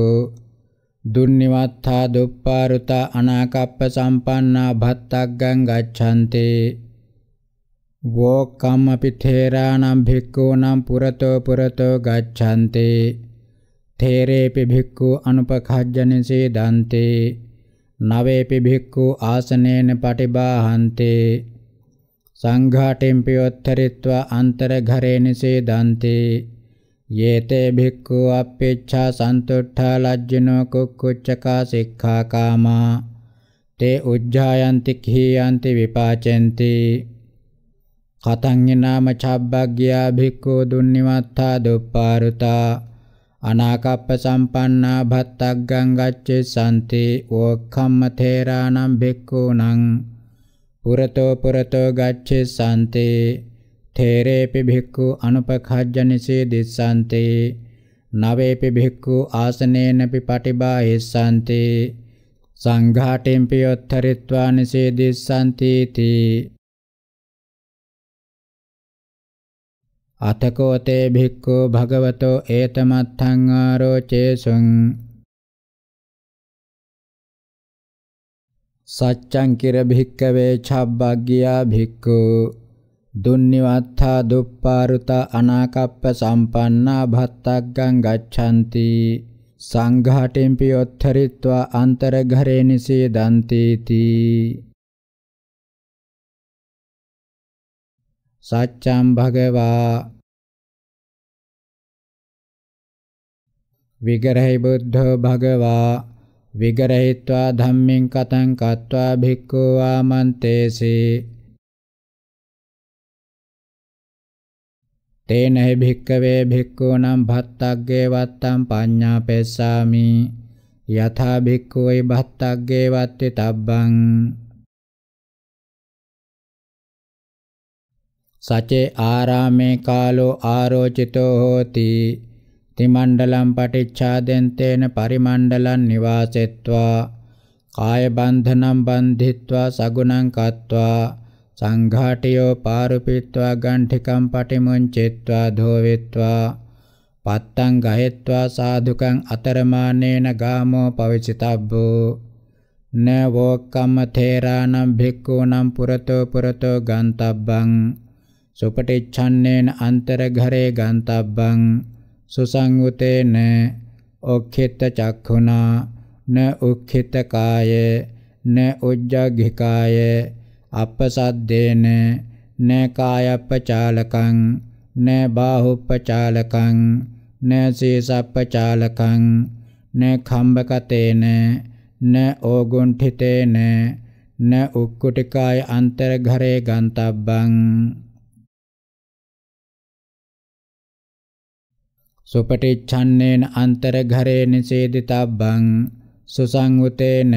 දුන්නිවත්තා දුප්පාරුතා අනාකප්ප සම්පන්නා භත්තග්ගං ගච්ඡන්තේ වෝක්කම් අපි ථේරානම් භික්ඛූනම් පුරතෝ පුරතෝ ගච්ඡanti ථේරේපි භික්ඛු අනුපඛජ්ජනසේ දන්තේ නවේපි භික්ඛු ආසනේන පටිබාහන්තේ සංඝාටෙම්පි උත්තරිත්වා අන්තරඝරේනසේ දන්තේ යේතේ භික්ඛු අපේච්ඡා සන්තුට්ඨා ලජ්ජනෝ කුක්කුච්චකා සික්ඛාකාමා තේ උජ්ජායන්ති කීයන්ති විපාචෙන්ති කතංගිනාම චබ්බග්ගියා භික්ඛු දුන්නිමත්තා දුප්පාරුතා අනාකප්ප සම්පන්නා භත්තග්ගං ගච්ඡේ සම්ති ඕක්ඛම්ම තේරානම් භික්ඛූනම් පුරතෝ පුරතෝ ගච්ඡේ සම්ති තේරේපි භික්ඛු අනුපඛජ්ජනිසේ දිස්සන්ති නවේපි භික්ඛු ආසනේනපි පටිබාහිස්සන්ති සංඝාටෙම්පි යොත්තරිත්වානිසේ දිස්සන්ති තී අතකෝ තේ භික්ඛු භගවතෝ ඒතමත්තං ආරෝචේසුං සච්ඡං කිර භික්ඛවේ ඡබ්බග්ගියා භික්ඛු දුන්නිවත්තා දුප්පාරුත අනාකප්ප සම්පන්නා භත්තග්ගං ගච්ඡanti සංඝාටිම්පි ඔත්තරිත්වා අන්තරඝරේ නිසීදන්ති තී සච්ඡම් භගවා විගරහි බුද්ධෝ භගවා විගරහිत्वा ධම්මෙන් කතං කତ୍වා භික්ඛු ආමන්තේසී තේන හි භික්කවේ භික්ඛූනම් භත්තග්ගේ වත්තම් පඤ්ඤා පෙස්සාමි යථා භික්ඛුයි භත්තග්ගේ වත්ති තබ්බං සචේ ආරාමේ කාලෝ ආරෝචිතෝ හෝති තිමණ්ඩලම් පටිච්ඡාදෙන් තේන පරිමණ්ඩලන් නිවාසෙත්වා කාය බන්ධනම් බන්ධිත්වා සගුණං කତ୍වා සංඝාටියෝ පාරුපිත්වා ගණ්ඨිකම් පටිමුංචිත්වා ධෝවිත්වා පත්තං ගහෙත්වා සාදුකං අතරමානේන ගාමෝ පවිචිතබ්බෝ නවෝක්කම්ම තේරානම් භික්ඛූනම් පුරතෝ පුරතෝ ගන්තබ්බං සුපටිච්ඡන්නේන අන්තරඝරේ ගන්තබ්බං සුසංගුතේන ඔක්ඛිත චක්ඛුනා න උක්ඛිත කාය න උජ්ජග්ගිකාය අපසද්දේන න කායප්පචාලකං න බාහුප්පචාලකං න සීසප්පචාලකං න khambakatේන න ඕගුණ්ඨිතේන න උක්කුටිකාය අන්තරඝරේ ගන්තබ්බං සුපටිච්ඡන්නේන අන්තරඝරේන සේදිතබ්බං සුසංවතේන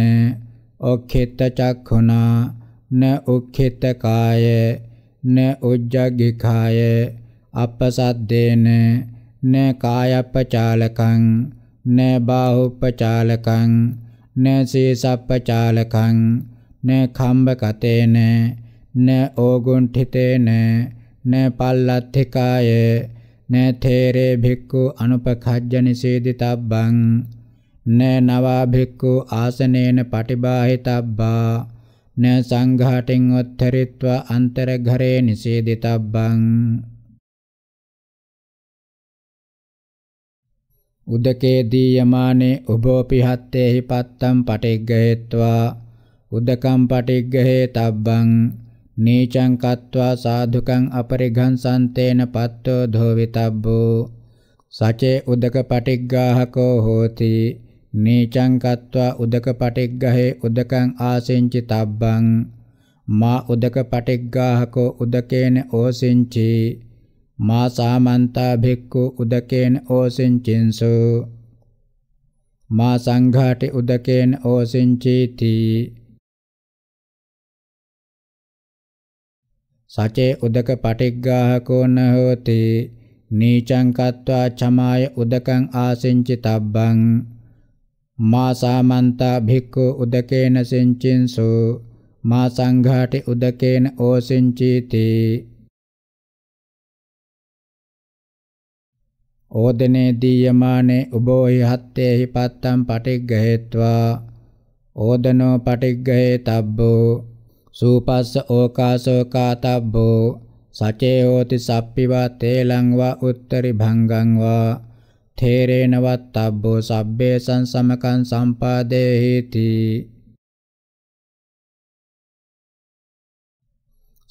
ඔක්ඛිත චක්ඛුනා න උක්ඛිත කාය න උජ්ජග්ගිකාය අපසද්දේන න කායප්පචාලකං න බාහුප්පචාලකං න සීසප්පචාලකං න කම්බකතේන න ඕගුණ්ඨිතේන න පල්ලත්ථිකාය නේතේරේ භික්ඛු අනුපඛජ්ජනිසේදිතබ්බං න නවා භික්ඛු ආසනේන පටිබාහිතබ්බා න සංඝාටින් උත්තරීත්වා අන්තරඝරේ නිසේදිතබ්බං උදකේ දීයමානේ උභෝපි හත්තේහි පත්තම් පටිග්ගහෙත්වා උදකම් පටිග්ගහේ තබ්බං නීචං කତ୍වා සාධුකං අපරිඝංසන්තේන පත්තෝ ධෝවිතබ්බෝ සචේ උදක පටිග්ගාහකෝ හෝති නීචං කତ୍වා උදක පටිග්ගහේ උදකං ආසින්චි තබ්බං මා උදක පටිග්ගාහකෝ උදකේන ඕසින්චි මා සාමන්තා භික්ඛු උදකේන ඕසින්චින්සෝ මා සංඝාටි උදකේන ඕසින්චීති සචේ උදක පටිග්ගාහකෝ න හෝති නීචං කତ୍වා චමාය උදකං ආසින්චි තබ්බං මා සාමන්ත භික්ඛු උදකේන සින්චින්සු මා සංඝාටි උදකේන ඕසින්චීති ඕදනේ දීයමානේ උබෝහි හත්තේහි පත්තම් පටිග්ගහෙත්වා ඕදනෝ පටිග්ගහේ තබ්බෝ සූපස්ස ඕකාසෝ කාතබ්බෝ සචේ හෝති සප්පිවා තේලං වා උත්තරි භංගං වා තේරේන වත්තබ්බෝ සබ්බේ සංසමකං සම්පාදේහිති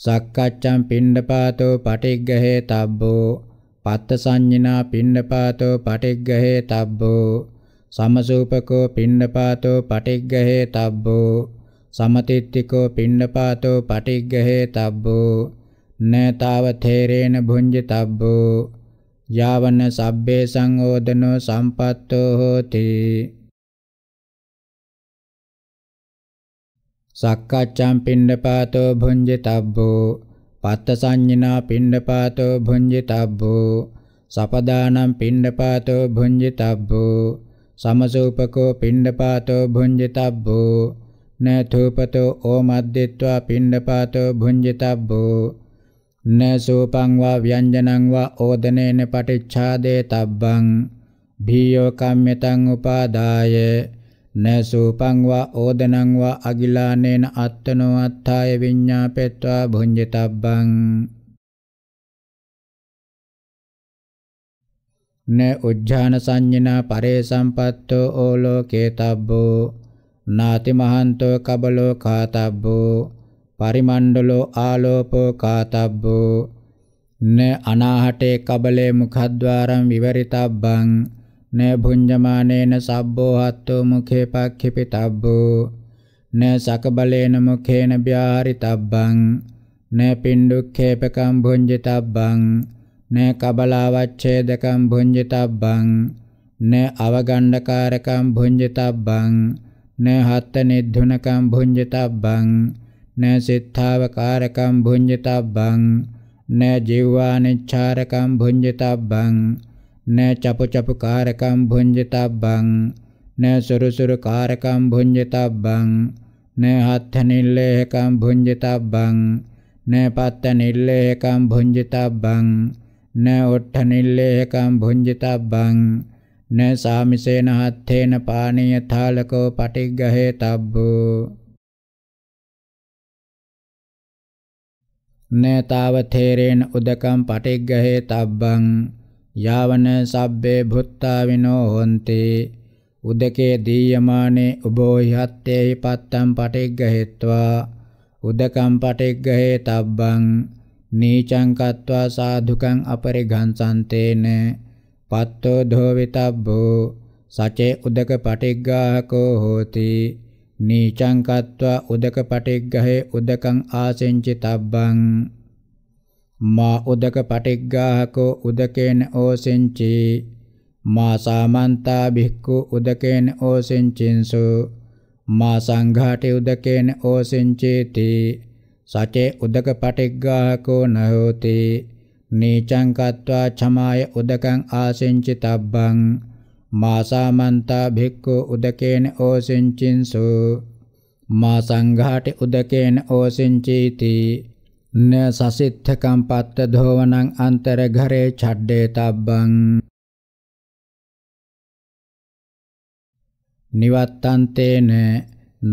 සක්කච්ඡම් පිණ්ඩපාතෝ පටිග්ගහේ තබ්බෝ පත්ත සංඤිනා පිණ්ඩපාතෝ පටිග්ගහේ තබ්බෝ සමසූපකෝ පිණ්ඩපාතෝ පටිග්ගහේ තබ්බෝ සමතිත්තිකෝ පිණ්ඩපාතෝ පටිග්ගහේ තබ්බෝ නතාව තේරේන භුංජ තබ්බෝ යාවන සබ්බේ සංෝදනෝ සම්පත්තෝ හෝති සක්කච්ඡම් පිණ්ඩපාතෝ භුංජ තබ්බෝ පත්ත සංඤිනා පිණ්ඩපාතෝ භුංජ තබ්බෝ සපදානම් පිණ්ඩපාතෝ භුංජිතබ්බෝ සමසූපකෝ පිණ්ඩපාතෝ භුංජිතබ්බෝ न थूपतो ओमद्दित्वा पिण्डपातो भुञ्जितब्भो न सूपं वा व्यञ्जनं वा ओदनेन पटिच्छादेतब्बं भीयो कम्यतम् उपादाय न सूपं वा ओदनं वा अगिलानेन अत्तनो अत्थाय विज्ञापित्वा भुञ्जितब्बम् न उज्झानसञ्ज्ञिना परे सम्पत्तो ओलोकेतब्बो නාති මහන්තෝ කබලෝ කාතබ්බෝ පරිමණ්ඩලෝ ආලෝපෝ කාතබ්බෝ න අනාහටේ කබලේ මුඛද්වාරම් විවරිතබ්බං න භුඤ්ජමානේන සබ්බෝ හත්තෝ මුඛේ පක්ඛිපිතබ්බෝ න සකබලේන මුඛේන බ්‍යාහරිතබ්බං න පිණ්ඩුක්ඛේපකම් භුඤ්ජිතබ්බං න කබලාවච්ඡේදකම් භුඤ්ජිතබ්බං න අවගණ්ඨකාරකම් භුඤ්ජිතබ්බං न हतनिधुनकं भुंजतभंग न सिद्धावकारक भुंजतभंग न जिह्वानिच्छारकं भुंजतभंग न चपुचपुकारकं भुंजतभंग न सुरसुरकारक भुंजतभंग न निलेहक भुंजतभंग न निलेहक भुंजतभंग न निलेहक भुंजतभंग න සාමිසේන හත්තේන පානීය තාලකෝ පටිග්ගහේ තබ්බෝ නේතාව තේරේන උදකම් පටිග්ගහේ තබ්බං යාවන සබ්බේ භුත්තා විනෝ හොන්ති උදකේ දීයමානේ උබෝහි හත්තේහි පත්තම් පටිග්ගහෙත්වා උදකම් පටිග්ගහේ තබ්බං නීචං කତ୍වා සාධුකං අපරිඝංසන්තේන පත්තෝ ධෝවිතබ්බෝ සචේ උදක පටිග්ගාහකෝ හෝති නීචං කତ୍වා උදක පටිග්ගහේ උදකං ආසෙන්චි තබ්බං මා උදක පටිග්ගාහකෝ උදකේන ඕසෙන්චි මා සාමන්තා භික්ඛු උදකේන ඕසෙන්චින්සු මා සංඝාටි උදකේන ඕසෙන්චේති සචේ උදක පටිග්ගාහකෝ නහෝති නීචං කତ୍වා ඡමාය උදකං ආසෙන්චි තබ්බං මාසාමන්තා භික්ඛු උදකේන ඕසෙන්චින්සු මා සංඝාටි උදකේන ඕසෙන්චීති න සසිට්ඨකම් පත්ත ධෝවනං අන්තර ඝරේ ඡඩ්ඩේ තබ්බං නිවත්තන්තේන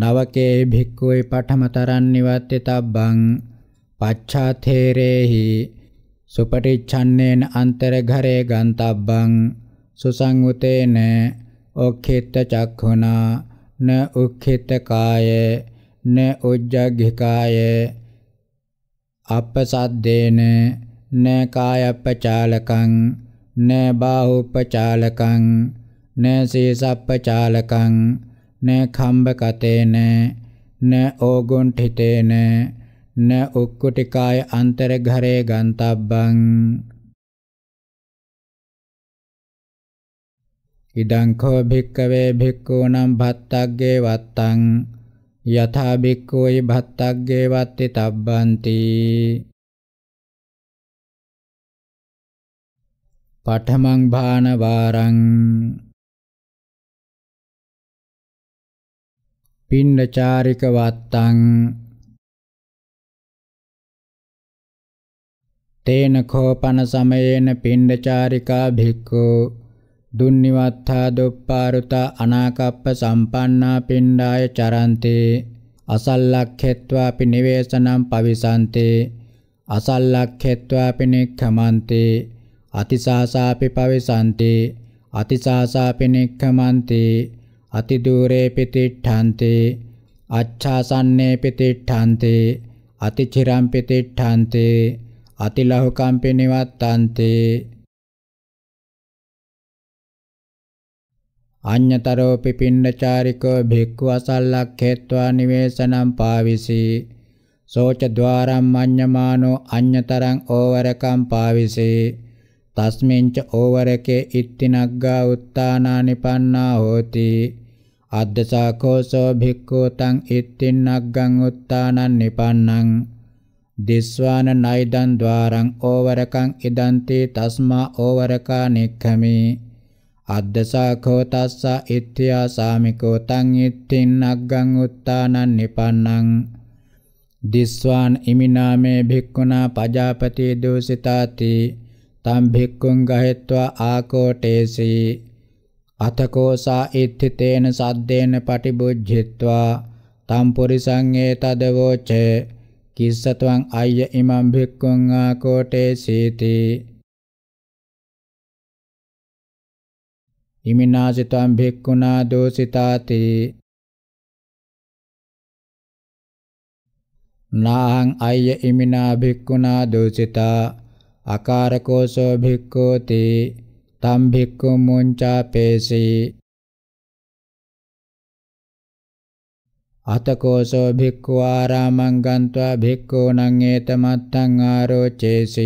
නවකේ භික්ඛුයි පඨමතරන් නිවත්තේ තබ්බං පච්ඡාතේරේහි සුපටිච්ඡන්නේන අන්තරඝරේ ගන්තබ්බං සුසංඋතේන ඔක්ඛිත චක්ඛුනා න උක්ඛිත කාය න උජ්ජග්ගිකාය අපසද්දේන න කායප්පචාලකං න බාහුප්පචාලකං න සීසප්පචාලකං න කම්බකතේන න ඕගොණ්ඨිතේන න උක්කුටිකාය අන්තරඝරේ ගන්තබ්බං ඉදං කෝ භික්කවේ භික්ඛූනම් භත්තග්ගේ වත්තං යථා භික්ඛූයි භත්තග්ගේ වත්ති තබ්බන්ති පඨමං භාන වාරං පින්නචාරික වත්තං තේන කෝපන සමයේන පිණ්ඩචාරිකා භික්ඛු දුන්නිවත්තා දුප්පාරුත අනාකප්ප සම්පන්නා පිණ්ඩාය චරන්තේ අසල්ලක්ඛෙත්වාපි නිවේසනම් පවිසන්තේ අසල්ලක්ඛෙත්වාපි නික්ඛමන්තේ අතිසාසාපි පවිසන්තේ අතිසාසාපි නික්ඛමන්තේ අතිදූරේ පිතිට්ඨන්තේ අච්ඡාසන්නේ පිතිට්ඨන්තේ අතිචිරම් පිතිට්ඨන්තේ අතිලහුකම්පි නිවත්තන්තේ අඤ්ඤතරෝපි පින්නචාරිකෝ භික්ඛු අසල්ලක්ඛේत्वा නිවේසනම් පාවිසි සෝච ద్వාරම් මඤ්ඤමානෝ අඤ්ඤතරං ඕවරකම් පාවිසි තස්මින්ච ඕවරකේ ඉත්තිනග්ගා උත්තානානි පන්නා හෝති අද්දසාකෝසෝ භික්ඛු තං ඉත්තිනග්ගං උත්තානං නිපන්නං දිස්වාන නයිදන් ద్వාරං ඕවරකං ඉදන්ති තස්මා ඕවරකා නෙක්ඛමේ අද්දසාඛෝ තස්ස ඉත්‍ත්‍යා සාමිකෝ තං ඉත්තින් අග්ගං උත්තානං නිපන්නං දිස්වාන් ඉමිනාමේ භික්ඛුනා පජාපති දෝසිතාති තම් භික්ඛුං ගහෙත්වා ආකෝටේසී අතකෝසා ඉත්තිතේන සද්දේන පටිබුද්ධිත්වා තම් පුරිසං ඒතදවෝචේ කිස්සතවං අය්‍ය ඉමං භික්ඛුං ආකෝටේ සීති ඉමිනාසිතං භික්ඛුනා දෝසිතාති නාහං අය්‍ය ඉමිනා භික්ඛුනා දෝසිතා අකාරකෝසෝ භික්ඛෝති තම් භික්ඛු මුංචා පේසී අතකෝසෝ භික්ඛු ආරාමං ගන්त्वा භික්ඛූණං ඒතමත්තං ආරෝචේසි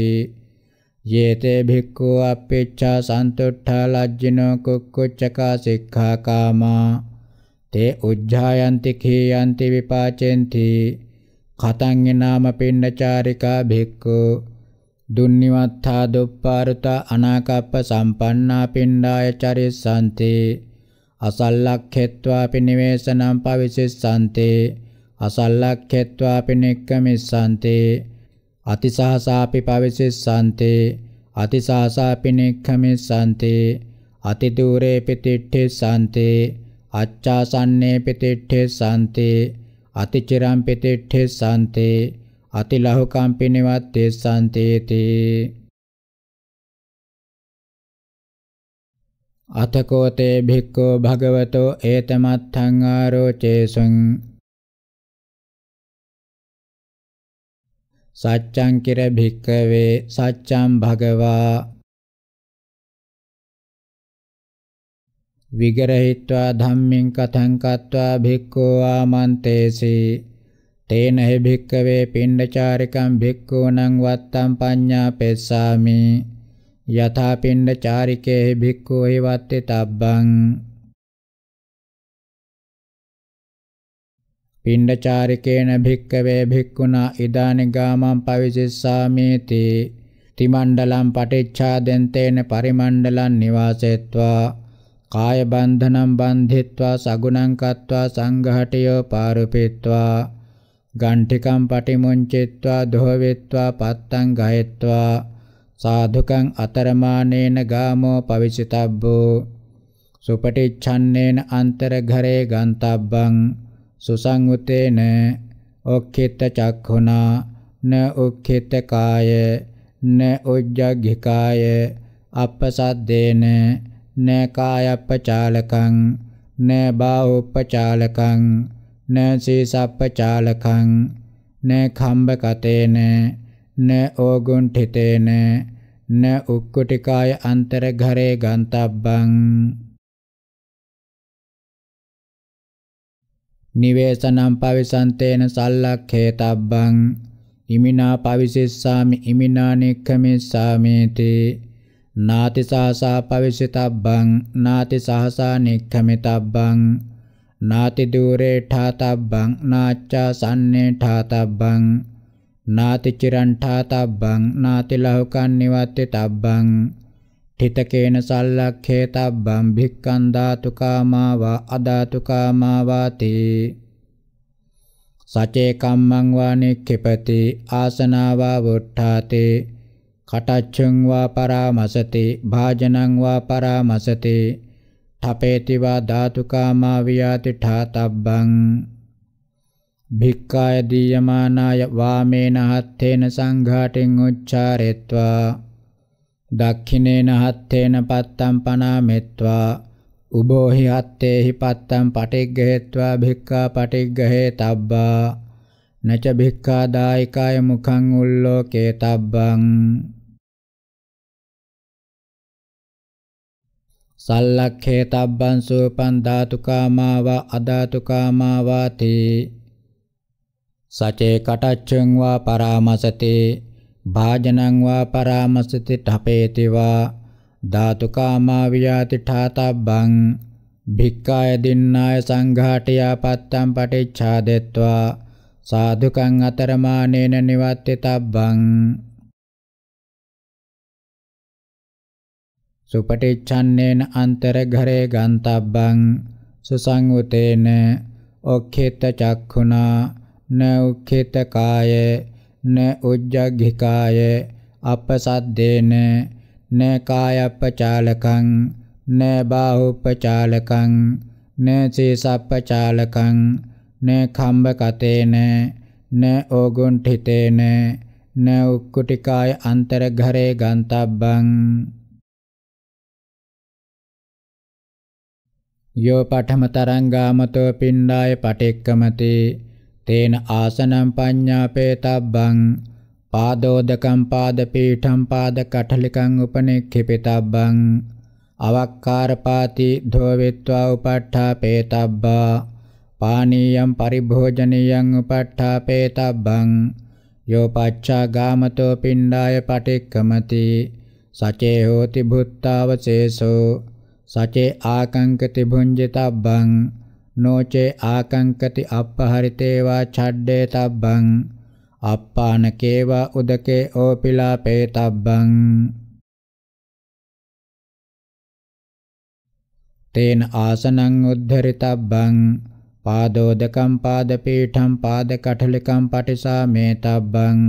යේතේ භික්ඛු අපේච්ඡා සන්තුට්ඨා ලජ්ජිනෝ කුක්කුච්චකා සික්ඛාකාමා තේ උජ්ජායන්ති කීයන්ති විපාචෙන්ති කතං නාම පින්නචාරිකා භික්ඛු දුන්නිවත්තා දුප්පාරුතා අනාකප්ප සම්පන්නා පින්ඩාය චරිසන්තේ අසල්ලක්ඛෙත්වාපි නිවේසනම් පවිසෙස්සන්තේ අසල්ලක්ඛෙත්වාපි නෙක්ඛමිස්සන්තේ අතිසහසාපි පවිසෙස්සන්තේ අතිසහසාපි නෙක්ඛමිස්සන්තේ අතිදූරේ පිතිට්ඨෙස්සන්තේ අච්ඡාසන්නේ පිතිට්ඨෙස්සන්තේ අතිචිරම් පිතිට්ඨෙස්සන්තේ අතිලහුකම්පිනවත් තෙස්සන්තේතේ අතකෝතේ භික්ඛෝ භගවතෝ ඒතමත්තං ආරෝචේසුං සච්ඡං කිර භික්ඛවේ සච්ඡං භගවා විගරහිत्वा ධම්මෙන් කතං කତ୍වා භික්ඛෝ ආමන්තේසි තේන හි භික්ඛවේ පින්නචාරිකං භික්ඛූණං වත්තං පඤ්ඤා පෙස්සාමි යථාපින්ඩ චාරිකේ භික්ඛු හේවත්තේ තබ්බං පින්ඩචාරිකේන භික්කවේ භික්ඛුනා ඉදානි ගාමං පවිසිස්සාමේති තිමණ්ඩලම් පටිච්ඡාදෙන් තේන පරිමණ්ඩලං නිවාසෙත්වා කාය බන්ධනම් බන්ධිත්වා සගුණං කତ୍වා සංඝහටියෝ පාරුපිත්වා ගණ්ඨිකම් පටිමුංචිත්වා දෝවිත්වා පත්තං ගහෙත්වා සාධුකං අතරමානේන ගාමෝ පවිසිතබ්බෝ සුපටිච්ඡන්නේන අන්තරඝරේ ගන්තබ්බං සුසංවතේන ඔක්ඛිත චක්ඛුනා න ඔක්ඛිත කාය න උජ්ජග්ගිකාය අපසද්දේන න කායප්පචාලකං න බාහුප්පචාලකං න සීසප්පචාලකං න කම්බකතේන න ඕගුණ්ඨිතේන න උක්කුටිකාය අන්තරඝරේ ගන්තබ්බං නිවේසනම් පවිසන්තේන සල්ලක්ඛේතබ්බං ඉමිනා පවිසිස්සාමි ඉමිනා නෙක්ඛමෙස්සාමේති නාති සහසා පවිසිතබ්බං නාති සහසා නෙක්ඛමෙතබ්බං නාති දුරේ ඨාතබ්බං නාච්චා සම්නේ ඨාතබ්බං නාති චිරණ්ඨා තබ්බං නාති ලහුකං නිවත්ති තබ්බං තිතකේන සල්ලක්ඛේ තබ්බං භික්ඛන් ධාතු කාමාවා අධාතු කාමාවාති සචේ කම්මං වානෙක්ඛපති ආසනාවා වොට්ඨාතේ කටච්ඡං වා පරාමසති භාජනං වා පරාමසති තපේති වා ධාතු කාමා වියාති ඨා තබ්බං භික්ඛාය දීයමානාය වාමේන හත්තේන සංඝාටෙන් උච්චාරෙත්වා දක්ඛිනේන හත්තේන පත්තම් පනාමෙත්වා උබෝහි හත්තේහි පත්තම් පටිග්ගහෙත්වා භික්ඛා පටිග්ගහේ තබ්බා නච භික්ඛා දායකාය මුඛං උල්ලෝකේ තබ්බං සල්ලක්ඛේ තබ්බං සූපං ධාතුකාමාවා අධාතුකාමාවාතේ සචේ කටච්චං වා පරාමසති භාජනං වා පරාමසති ඨපේති වා ධාතුකාමා වියාති ඨාතබ්බං භික්ඛාය දින්නාය සංඝාටියා පත්තම් පටිච්ඡාදෙත්වා සාදුකං අතරමානේන නිවත්ති තබ්බං සුපටිච්ඡන්නේන අන්තරඝරේ ගන්තබ්බං සුසංවතේන ඔක්ඛිත චක්ඛුනා न उखितकाय न उज्जघिकाय අපසද්දේන න කායප්පචාලකං න බාහුප්පචාලකං න සීසප්පචාලකං න කම්බකතේන න ඕගුණ්ඨිතේන න උක්කුටිකාය අන්තරඝරේ ගන්තබ්බං යෝ පඨම තරංගාමතෝ පිණ්ඩාය පටික්කමතේ තේන ආසනම් පඤ්ඤාපේතබ්බං පාදෝදකම් පාදපීඨම් පාදකටලිකං උපනෙක්ඛිපිතබ්බං අවක්කාරපාති ධෝවිත්වා උපට්ඨාපේතබ්බා පානීයම් පරිභෝජනීයං උපට්ඨාපේතබ්බං යෝ පච්චා ගාමතෝ පිණ්ඩාය පටික්කමති සචේ හෝති භුත්තාවසේසෝ සචේ ආකංකති භුඤ්ජිතබ්බං නෝචේ ආකංකති අප්පහරිතේවා ඡඩ්ඩේ තබ්බං අප්පානකේවා උදකේ ඕපිලාපේ තබ්බං තේන ආසනං උද්ධරිතබ්බං පාදෝදකම් පාදපීඨම් පාදකටලිකම් පටිසාමේ තබ්බං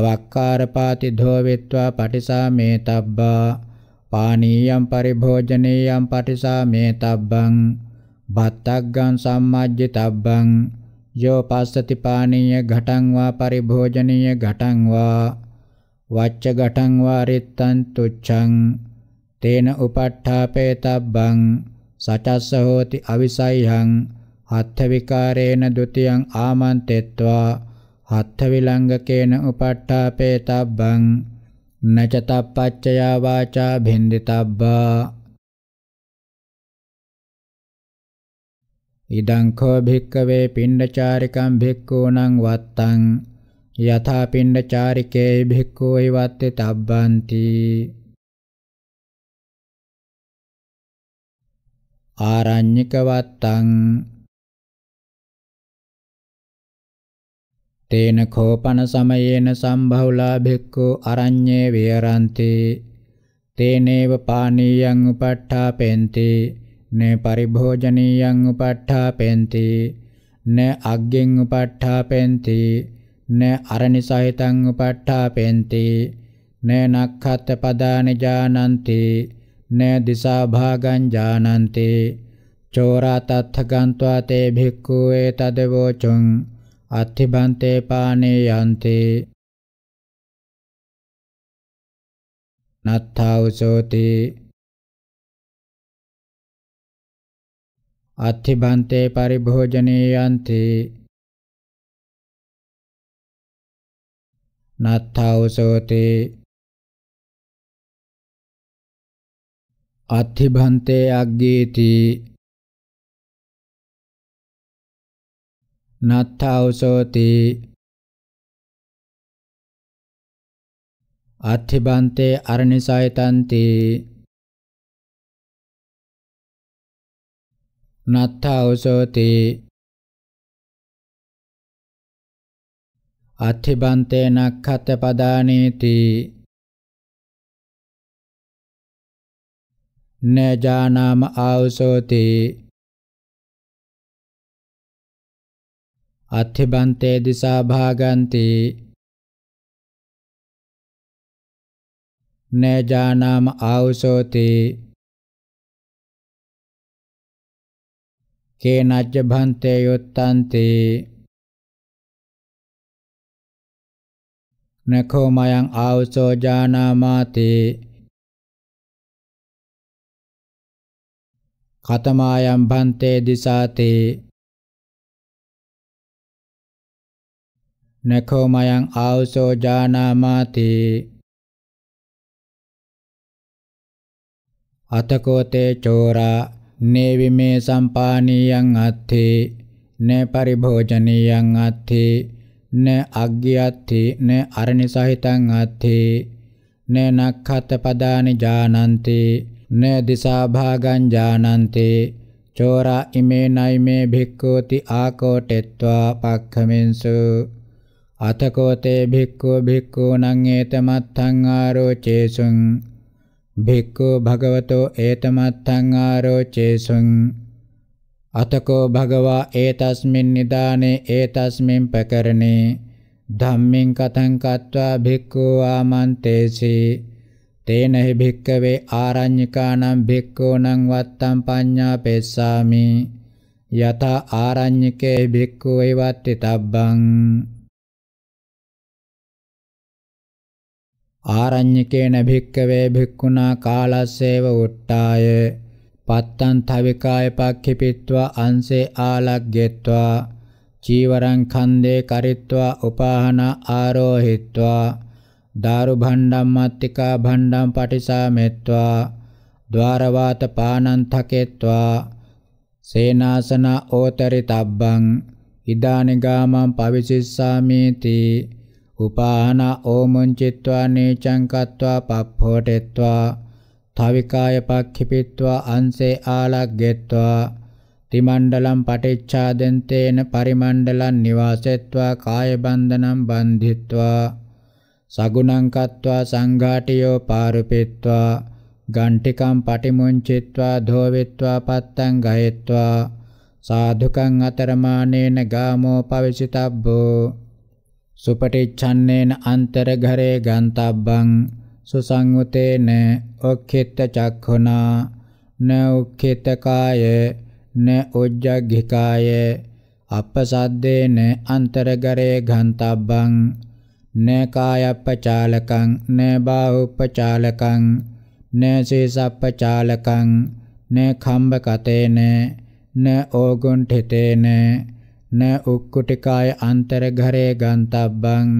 අවක්කාරපාති ධෝවිත්වා පටිසාමේ තබ්බා පානීයම් පරිභෝජනීයම් පටිසාමේ තබ්බං බත්තග්ගං සම්මජ්ජිතබ්බං යෝ පස්සති පානීය ඝටං වා පරිභෝජනීය ඝටං වා වච්ච ඝටං වා රිත්තං තුච්ඡං තේන උපට්ඨාපේතබ්බං සචස්ස හෝති අවිසයං අත්ථ විකාරේන ဒ ුතියං ආමන්තෙත්වා අත්ථ විලංගකේන උපට්ඨාපේතබ්බං නචතප්පච්චයා වාචා භින්දිතබ්බා ඉදං කෝ භික්කවේ පිණ්ඩචාරිකං භික්ඛූණං වත්තං යථා පිණ්ඩචාරිකේ භික්ඛූ ඉවත්තේ තබ්බන්ති ආරඤ්‍යක වත්තං තේන කෝපන සමයේන සම්භවලා භික්ඛු අරඤ්ඤේ විහරಂತಿ තේනේව පානීයං උපට්ඨාපෙන්ති න පරිභෝජනීයං උපට්ඨාපෙන්ති න අග්ගෙන් උපට්ඨාපෙන්ති න අරණි සහිතං උපට්ඨාපෙන්ති න නක්ඛත් පදාන ජානන්ති න දිසා භාගං ජානන්ති චෝරා තත්ථ ගන්त्वा තේ භික්ඛු ඒ තදවෝචං අත්ථිබන්තේ පානේ යන්තේ නත්ථෞසෝති अथिभंते परिभोजने यान्ति अथिभंते अग्गीति नत्थौसोति अथिभन्ते නත්ථවසෝති අත්ථිබන්තේ නක්ඛත පදානේති නජානාම ආවසෝති අත්ථිබන්තේ දිසා භාගන්ති නජානාම ආවසෝති කේනජ්ජ භන්තේ යොත්තන්ති නඛෝ මයං ආවසෝ ජානාමාති කතමායම් භන්තේ දිසාති නඛෝ මයං ආවසෝ ජානාමාති අතකෝතේ චෝරා නේවිමේ සම්පානීයං අත්ථේ න පරිභෝජනීයං අත්ථේ න අග්ගියත්ථේ න අරණිසහිතං අත්ථේ න නක්ඛත පදානි ජානන්තේ න දිසාභාගං ජානන්තේ චෝරා ඉමේ නයිමේ භික්ඛෝති ආකෝටෙත්වා පක්ඛමෙන්සු අතකෝතේ භික්ඛෝ භික්ඛූ නං ඒතමත්තං ආරෝචේසුං භික්ඛු භගවතෝ ඒතමත්තං ආරෝචේසුං අතකෝ භගවා ඒතස්මින් නිදානේ ඒතස්මින් ප්‍රකරණේ ධම්මින් කතං කତ୍වා භික්ඛු ආමන්තේසි තේනහි භික්කවේ ආරඤ්ඤකානම් භික්ඛූනම් වත්තම් පඤ්ඤා පෙස්සාමි යත ආරඤ්ඤකේ භික්ඛු වේවත්ති තබ්බං ආරඤ්‍යකේන භික්කවේ භික්ඛුනා කාලස්සේව උට්ටාය පත්තං තවිකාය පක්ඛිපිත්වා අංසේ ආලග්ගෙත්වා චීවරං ඛන්දේ කරිත්වා උපාහන ආරෝහිත්වා දාරු භණ්ඩම් මත්තිකා භණ්ඩම් පටිසාමෙත්වා ద్వාරවාත පානං තකෙත්වා සේනාසන ඕතරිතබ්බං ඉදානිගාමං පවිසිස්සාමීති උපාහන ඕමුංචිත්වා නීචං කତ୍වා පප්පෝටෙත්වා තවිකාය පක්ඛිපිත්වා අංසේ ආලග්ගෙත්වා ත්‍රිමණ්ඩලම් පටිච්ඡාදෙන් තේන පරිමණ්ඩලං නිවාසෙත්වා කාය බන්ධනම් බන්ධිත්වා සගුණං කତ୍වා සංඝාටියෝ පාරුපෙත්වා ගණ්ඨිකම් පටිමුංචිත්වා ධෝවිත්වා පත්තං ගහෙත්වා සාධුකං අතරමානේන ගාමෝ පවිසිතබ්බෝ සුපටිච්ඡන්නේන අන්තරඝරේ ගන්තබ්බං සුසංවතේන ඔක්ඛිත චක්ඛුනා න ඔක්ඛිත කාය න උජ්ජග්ගිකාය අපසද්දේන අන්තරගරේ ඝන්තබ්බං න කායප්පචාලකං න බාහුප්පචාලකං න සීසප්පචාලකං න කම්බකතේන න ඕගුණ්ඨිතේන न उक्कुटिकाय अन्तर्घरे गन्तव्यम्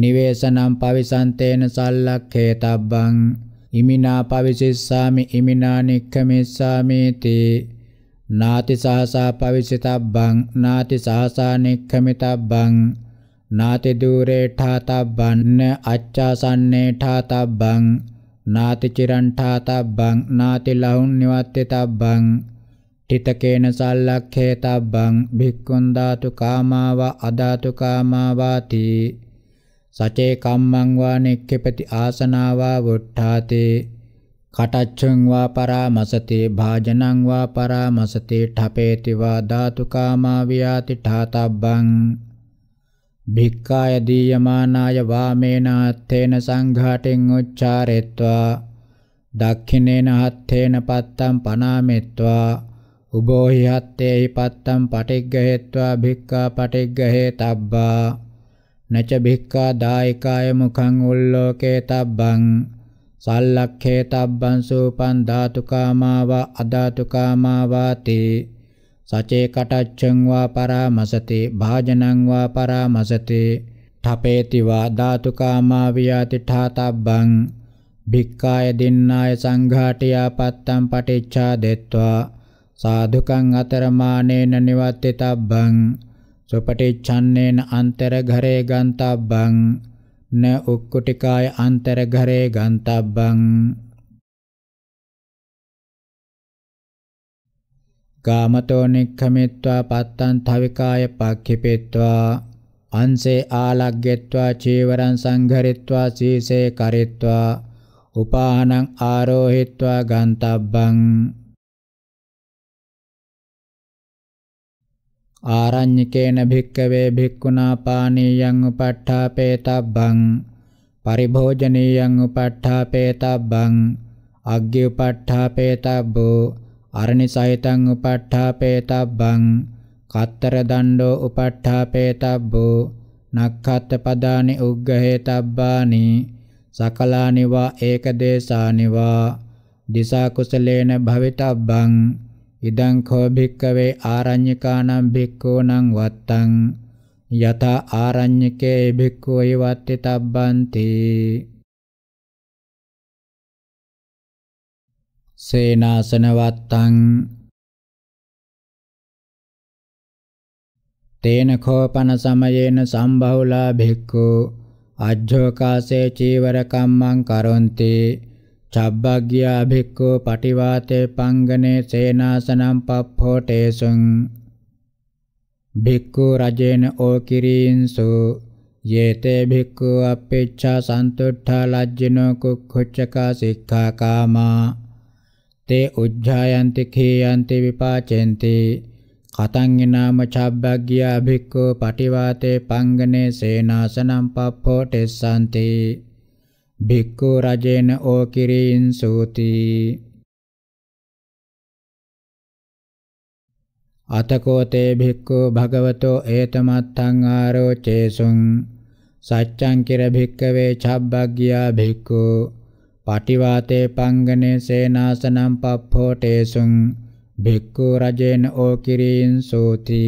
නිවේසනම් පවිසන්තේන සල්ලක්ඛේතබ්බං ඉමිනා පවිසිස්සාමි ඉමිනා නික්ඛමිස්සාමේති නාති සහසා පවිසිතබ්බං නාති සහසා නික්ඛමිතබ්බං නාති දුරේ ඨාතබ්බන්න අච්ඡාසන්නේ ඨාතබ්බං නාති චිරණ්ඨාතබ්බං නාති ලහුන්නිවත්තේතබ්බං තිතකේන සල්ලක්ඛේතබ්බං භික්ඛුන් ධාතු කාමාව අධාතු කාමාවාති සචේ කම්මං වා නෙක්ඛපති ආසනාවා වොට්ඨාතේ කටච්ඡං වා පරාමසතේ භාජනං වා පරාමසතේ ඨපේති වා ධාතු කාමා වියාති ඨාතබ්බං භික්ඛාය දීයමානාය වාමේන අත්තේන සංඝාටෙන් උච්චාරෙත්වා දක්ඛිනේන හත්තේන පත්තම් පනාමෙත්වා උබෝහි හත්තේහි පත්තම් පටිග්ගහෙත්වා භික්ඛා පටිග්ගහේ තබ්බා නච භික්ඛා දායකාය මුඛං උල්ලෝකේ තබ්බං සල්ලක්ඛේ තබ්බං සූපං ධාතුකාමාවා අධාතුකාමාවාති සචේ කටච්ඡං වා පරාමසති භාජනං වා පරාමසති ඨපේති වා ධාතුකාමා වියාති ඨාතබ්බං භික්ඛාය දින්නාය සංඝාටියා පත්තම් පටිච්ඡා දෙත්වා සාධුකං අතරමානේන නිවත්තිතබ්බං සුපටිච්ඡන්නේන අන්තරඝරේ ගන්තබ්බං න උක්කුටිකාය අන්තරඝරේ ගන්තබ්බං කාමතෝ නික්ඛමිත්වා පත්තං තවිකාය පක්ඛිපෙත්වා අංසේ ආලග්ගෙත්වා චීවරං සංඝරිත්වා සීසේ කරිත්වා උපානං ආරෝහිත්වා ගන්තබ්බං ආරඤ්‍යකේන භික්කවේ භික්ඛුනා පානීයං උපට්ඨාපේතබ්බං පරිභෝජනීයං උපට්ඨාපේතබ්බං අග්ගි උපට්ඨාපේතබ්බෝ අරණිසහිතං උපට්ඨාපේතබ්බං කතර දණ්ඩෝ උපට්ඨාපේතබ්බෝ නක්ඛත් පදානි උග්ගහේතබ්බානි සකලානි වා ඒකදේශානි වා දිසා කුසලේන භවිතබ්බං ඉදං කෝ භික්කවේ ආරඤ්‍යකානම් භික්ඛූනම් වත්තං යත ආරඤ්‍යකේ භික්ඛූ යවත්ති තබ්බන්ති සේනාසනවත්තං තේන කෝපන සමයේන සම්බහුලා භික්ඛු අජ්ජෝකාසේ චීවර කම්මං කරොන්ති චබ්බග්ගියා භික්ඛු පටිවාතේ පංගනේ සේනාසනම් පප්පෝටේසුං භික්ඛු රජේන ඕකිරීන්සු යේතේ භික්ඛු අපේච්ඡා සන්තුට්ඨා ලජ්ජිනෝ කුක්ඛුච්චකා සික්ඛාකාමා තේ උජ්ජායන්ති කේයන්ති විපාචෙන්ති කතං නාම චබ්බග්ගිය අභික්ඛෝ පටිවාතේ පංගනේ සේනාසනම් පප්පෝ තෙස්සන්ති භික්ඛු රජේන ඕකිරීන් සූති අතකෝ තේ භික්ඛු භගවතෝ ඒතමත්තං ආරෝචේසුං සච්ඡං කිර භික්කවේ චබ්බග්ගියා භික්ඛු පටිවාතේ පංගනේ සේනාසනම් පප්පෝ තේසුං භික්ඛු රජේන ඕකිරීන් සෝති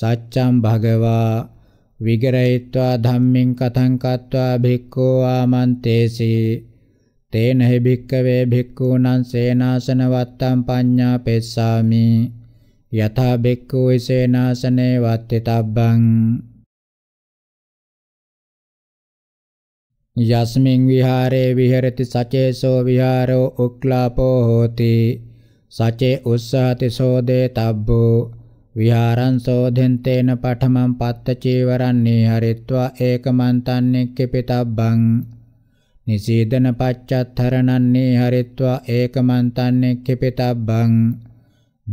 සච්ඡම් භගවා විගරයිत्वा ධම්මින් කතං කତ୍වා භික්ඛෝ ආමන්තේසි තේන හි භික්කවේ භික්ඛූනං සේනාසන වත්තම් පඤ්ඤා පෙස්සාමි යථා භික්ඛූ සේනාසනේ වත්තිතබ්බං යස්මින් විහාරේ විහෙරති සචේසෝ විහාරෝ උක්ලාපෝ හෝති සචේ උස්සහති සෝදේ තබ්බෝ විහාරං සෝධෙන්තේන පඨමං පත්ත චීවරං නිහරිත්වා ඒකමන්තං එක්කපිතබ්බං නිසීදන පච්චත්තරණං නිහරිත්වා ඒකමන්තං එක්කපිතබ්බං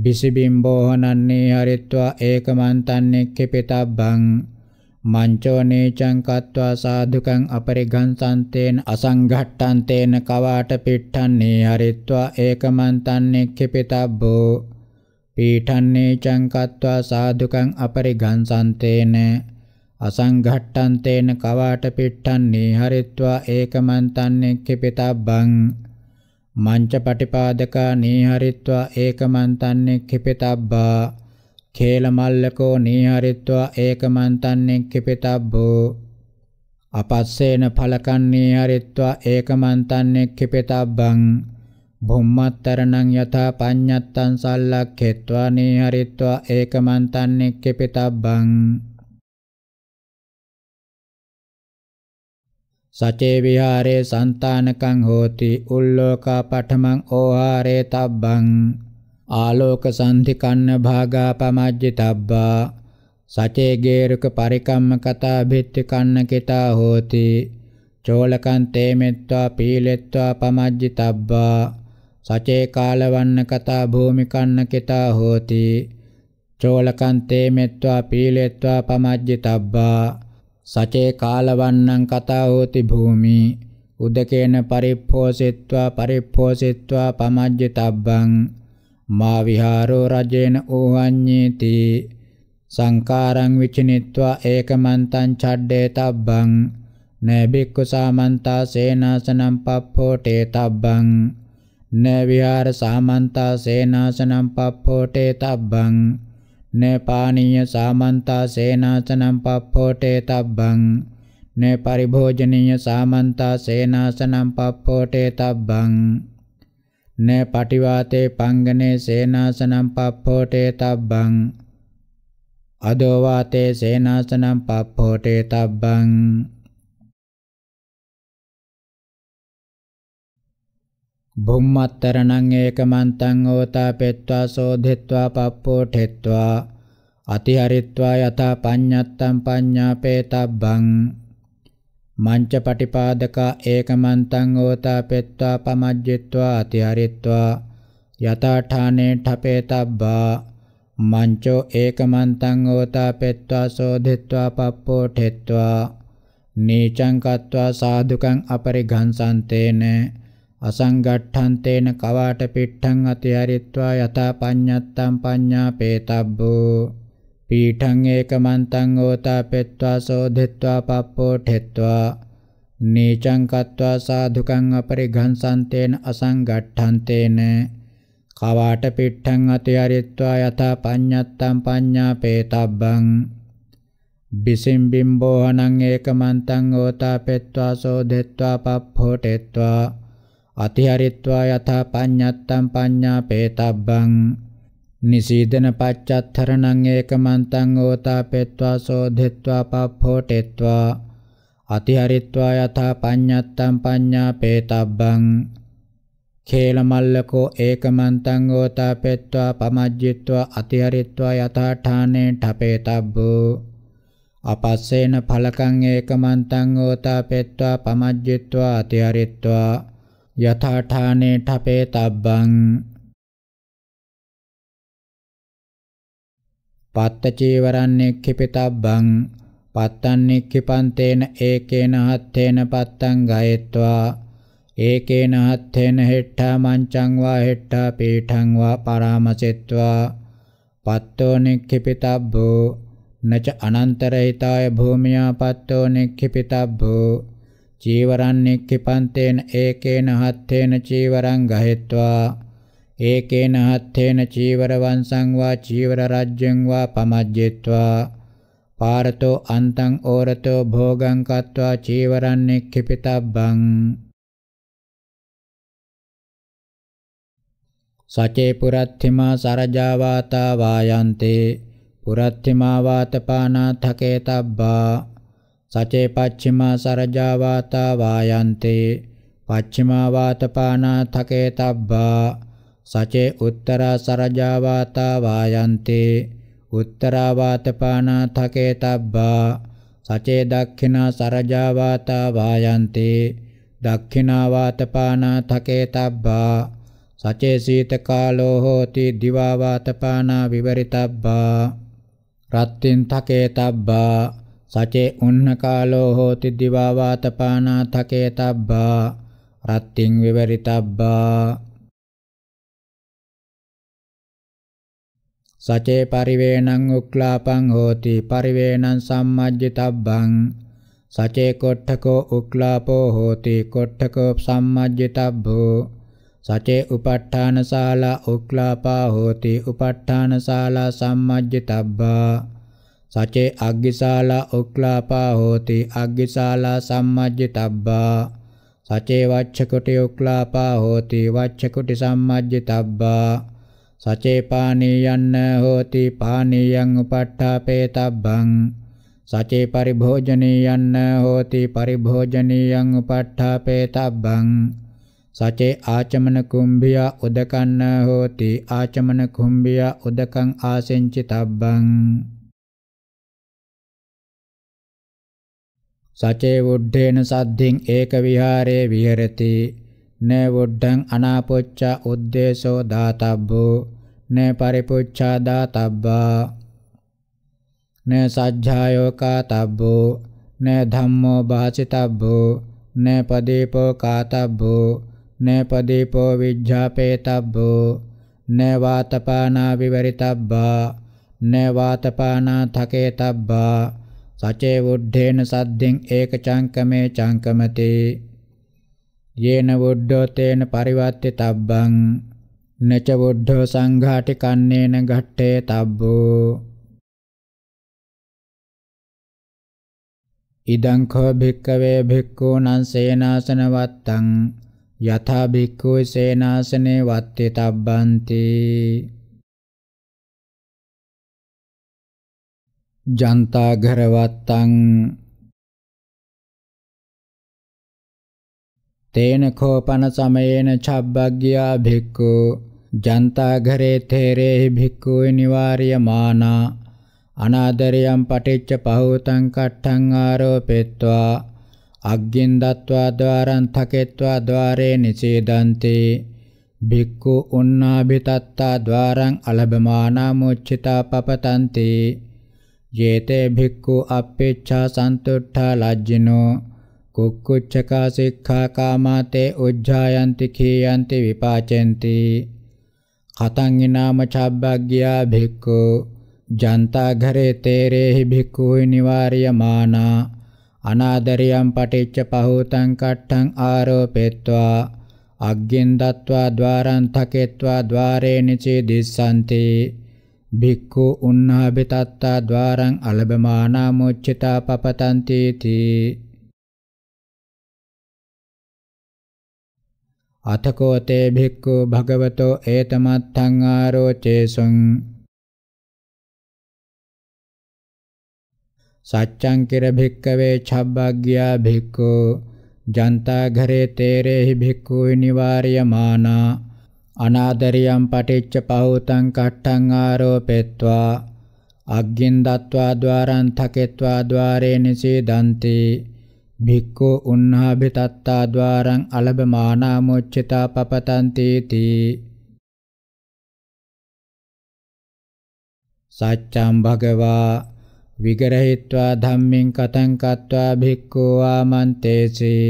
බිසිබිම්බෝහනං නිහරිත්වා ඒකමන්තං එක්කපිතබ්බං මංචෝනේ චංකත්වා සාදුකං අපරිගන්සන්තේන අසංඝට්ඨන්තේන කවාට පිට්ඨන්නේ හරිත්වා ඒකමන්තන්නේ කිපිතබ්බෝ පීඨන්නේ චංකත්වා සාදුකං අපරිගන්සන්තේන අසංඝට්ඨන්තේන කවාට පිට්ඨන්නේ හරිත්වා ඒකමන්තන්නේ කිපිතබ්බං මංච පටිපාදකා නීහරිත්වා ඒකමන්තන්නේ කිපිතබ්බා කේලමල්ලකෝ නීහරිත්වා ඒකමන්තන්නෙන් කිපිතබ්බෝ අපස්සේන ඵලකන් නීහරිත්වා ඒකමන්තන්නෙන් කිපිතබ්බං භුම්මත්තරණං යථා පඤ්ඤත්තං සල්ලක්ඛෙත්වා නීහරිත්වා ඒකමන්තන්නෙන් කිපිතබ්බං සචේ විහාරේ సంతානකං හෝති උල්ලෝකා පඨමං ඕහාරේ තබ්බං ආලෝක සන්ධිකන්න භාගා පමජ්ජිතබ්බා සචේ ගේරුක පරිකම්ම කතා භිත්ති කන්න කිතා හෝති චෝලකන් තේමෙත්වා පීලෙත්වා පමජ්ජිතබ්බා සචේ කාලවන්න කතා භූමි කන්න කිතා හෝති චෝලකන් තේමෙත්වා පීලෙත්වා පමජ්ජිතබ්බා සචේ කාලවන්නං කතා හෝති භූමි උදකේන පරිප්පෝසෙත්වා පරිප්පෝසෙත්වා පමජ්ජිතබ්බං මා විහාරෝ රජේන ඕහඤ්ඤේති සංකාරං විචිනිත්වා ඒකමන්තං ඡඩ්ඩේ තබ්බං නේබික්ඛු සාමන්තා සේනාසනම් පප්පෝටේ තබ්බං නේ විහාර සාමන්තා සේනාසනම් පප්පෝටේ තබ්බං නේ පානීය සාමන්තා සේනාසනම් පප්පෝටේ තබ්බං නේ පරිභෝජනීය සාමන්තා සේනාසනම් පප්පෝටේ තබ්බං න පටිවාතේ පංගනේ සේනාසනම් පප්පෝටේ තබ්බං අදෝවාතේ සේනාසනම් පප්පෝටේ තබ්බං බුම්මත්තරණං ඒකමන්තං ඕතාපෙත්වා සෝධෙත්වා පප්පෝඨෙත්වා අතිහරිත්වා යතා පඤ්ඤත්තං පඤ්ඤාපේතබ්බං මංච පටිපාදකා ඒකමන්තං ඕතාපෙත්වා පමජ්ජිත්වා අතිහරිත්වා යථාඨානේ ඨපේතබ්බා මංචෝ ඒකමන්තං ඕතාපෙත්වා සෝධිත්වා පප්පෝ ඨෙත්වා නීචං කତ୍වා සාදුකං අපරිඝංසන්තේන අසංගට්ඨන්තේන කවාට පිට්ඨං අතිහරිත්වා යථා පඤ්ඤත්තං පඤ්ඤා පේතබ්බෝ පීඨං ඒකමන්තං ඕතාපෙත්වා සෝධිත්වා පප්පෝඨෙත්වා නීචං කତ୍වා සාධුකං අපරිඝංසන්තේන අසංගට්ඨන්තේන කවාට පිට්ඨං අතිහරිත්වා යථා පඤ්ඤත්තං පඤ්ඤාපේතබ්බං බිසින් බිම්බෝහනං ඒකමන්තං ඕතාපෙත්වා සෝදෙත්වා පප්පෝටෙත්වා අතිහරිත්වා යථා පඤ්ඤත්තං පඤ්ඤාපේතබ්බං නිසීදන පච්චත්තරණං ඒකමන්තං ඕතාපෙත්වා සෝධෙත්වා පප්පෝටෙත්වා අතිහරිත්වා යථා පඤ්ඤත්තං පඤ්ඤාපේතබ්බං කේලමල්ලකෝ ඒකමන්තං ඕතාපෙත්වා පමජ්ජිත්වා අතිහරිත්වා යථා ඨානේ ඨපේතබ්බෝ අපස්සේන ඵලකං ඒකමන්තං ඕතාපෙත්වා පමජ්ජිත්වා අතිහරිත්වා යථා ඨානේ ඨපේතබ්බං පත්තචීවරන්නේක්ඛිපිතබ්බං පත්තන්නේක්ඛිපන්තේන ඒකේන හත්තේන පත්තං ගයetva ඒකේන හත්තේන හෙට්ඨා මංචං වා හෙට්ඨා පීඨං වා පරාමසෙත්වා පත්තෝ නික්ඛිපිතබ්බෝ නච අනන්තරහිතාය භූමියා පත්තෝ නික්ඛිපිතබ්බෝ චීවරන් නික්ඛිපන්තේන ඒකේන හත්තේන චීවරං ගහෙත්වා ඒකේන හත්තේන චීවර වංශං වා චීවර රජ්ජං වා පමජ්ජිත්වා පාරතෝ අන්තං ඕරතෝ භෝගං කତ୍වා චීවරං නික්ඛිපිතබ්බං සචේ පුරත්ථිමා සරජාවාතා වායන්තේ පුරත්ථිමා වාතපානා තකේතබ්බා සචේ පච්චිමා සරජාවාතා වායන්තේ පච්චිමා වාතපානා තකේතබ්බා සචේ උත්තරා සරජාවාතා වායන්තේ උත්තරා වාතපානා තකේතබ්බා සචේ දක්ඛිනා සරජාවාතා වායන්තේ දක්ඛිනා වාතපානා තකේතබ්බා සචේ සීතකාලෝ හෝති දිවා වාතපානා විවරිතබ්බා රත්ත්‍ින් තකේතබ්බා සචේ උන්නකාලෝ හෝති දිවා වාතපානා තකේතබ්බා රත්ත්‍ින් විවරිතබ්බා සචේ පරිවේණං උක්ලාපං හෝති පරිවේණං සම්මජ්ජිතබ්බං සචේ කොට්ඨකෝ උක්ලාපෝ හෝති කොට්ඨකෝ සම්මජ්ජිතබ්බෝ සචේ උපට්ඨානශාලා උක්ලාපා හෝති උපට්ඨානශාලා සම්මජ්ජිතබ්බා සචේ අග්ගිශාලා උක්ලාපා හෝති අග්ගිශාලා සම්මජ්ජිතබ්බා සචේ වච්ඡකුටි උක්ලාපා හෝති වච්ඡකුටි සම්මජ්ජිතබ්බා සචේපානීයන්න හෝති පානීයං උපට්ඨාපේතබ්බං සචේ පරිභෝජනීයන්න හෝති පරිභෝජනීයං උපට්ඨාපේතබ්බං සචේ ආචමන කුම්භියා උදකන්න හෝති ආචමන කුම්භියා උදකං ආසෙන්චිතබ්බං සචේ වුද්ධේන සද්ධින් ඒක විහාරේ විහෙරති න වොඩ්ඩං අනාපොච්චා උද්දේශෝ දාතබ්බෝ න පරිපොච්චා දාතබ්බා න සජ්ජායෝ කාතබ්බෝ න ධම්මෝ භාසිතබ්බෝ න පදීපෝ කාතබ්බෝ න පදීපෝ විජ්ජාපේතබ්බෝ න වාතපානා විවරිතබ්බා න වාතපානා තකේතබ්බා සචේ වුද්ධේන සද්දෙන් ඒක චංකමේ චංකමතේ යේන වුද්ධෝ තේන පරිවත්ති තබ්බං නච වුද්ධෝ සංඝාටි කන්නේන ඝට්ටේ තබ්බෝ ඉදං කෝ භික්කවේ භික්ඛූනං සේනාසන වත්තං යථා භික්ඛූ සේනාසනේ වත්ති තබ්බන්ති ජන්තා ඝර වත්තං තේන කෝපන සමයේන චබ්බග්ගියා භික්ඛු ජන්තා ඝරේ තේරේහි භික්ඛු නිවාරියමානා අනාදරයම් පටිච්ච පහෝතං කට්ඨං ආරෝපෙත්වා අග්ගින් දත්වා ద్వාරං තකෙත්වා ద్వාරේ නිසීදන්ති භික්ඛු උන්නාභිතත්තා ద్వාරං අලබමානා මුච්චිතා පපතන්ති යේතේ භික්ඛු අපේච්ඡා සන්තුට්ඨා ලජ්ජිනෝ කුක්කුච්චකා සික්ඛාකාමා තේ උජ්ජායන්ති කීයන්ති විපාචෙන්ති කතං ඊනාම චබ්බග්ගියා භික්ඛු ජන්තා ඝරේ තේරේහි භික්ඛුයි නිවාරියමානා අනාදරියම් පටිච්ච පහෝතං කට්ඨං ආරෝපෙත්වා අග්ගෙන් දත්වා ద్వාරං තකෙත්වා ద్వාරේනි චිදිස්සanti භික්ඛු උන්නාබිතත්තා ద్వාරං අලබමානා මුච්චිතා පපතන්ති තී අතකෝ තේ භික්ඛු භගවතෝ ඒතමත්තං ආරෝචේසුං සච්ඡං කිර භික්කවේ ඡබ්බග්ග්‍යා භික්ඛු ජන්තා ඝරේ තේරේහි භික්ඛු නිවාර්යමානා අනාදරියම් පටිච්ච පහූතං කට්ටං ආරෝපෙත්වා අග්ගින් දත්වා ద్వාරං තකෙත්වා ద్వාරේ නිසීදಂತಿ භික්ඛු උන්හාභි තත්තා ద్వාරං අලබමානා මොච්චිතා පපතන්ති තී සච්ඡම් භගවා විගරහිත්වා ධම්මෙන් කතං කତ୍වා භික්ඛෝ ආමන්තේසී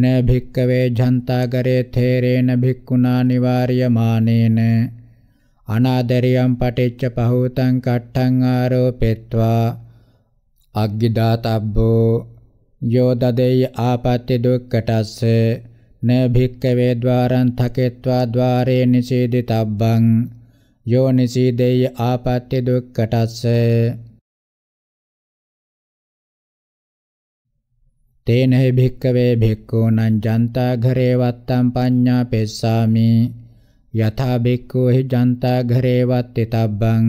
න භික්කවේ ජන්තාගරේ තේරේන භික්ඛුනා නිවාර්යමානේන අනාදරියම් පටිච්ච පහූතං කට්ඨං ආරෝපෙත්වා අග්ගිදාතබ්බෝ යෝ දදේය ආපත්‍ය දුක්කටස්ස න භික්කවේ ద్వාරං තකෙත්වා ద్వාරේ නිසීදිතබ්බං යෝ නිසීදේය ආපත්‍ය දුක්කටස්ස තේනහි භික්කවේ භික්ඛූනං ජන්තා ඝරේ වත්තම් පඤ්ඤා පෙස්සාමි යථා බික්කෝ හි ජන්තා ඝරේවත් තබ්බං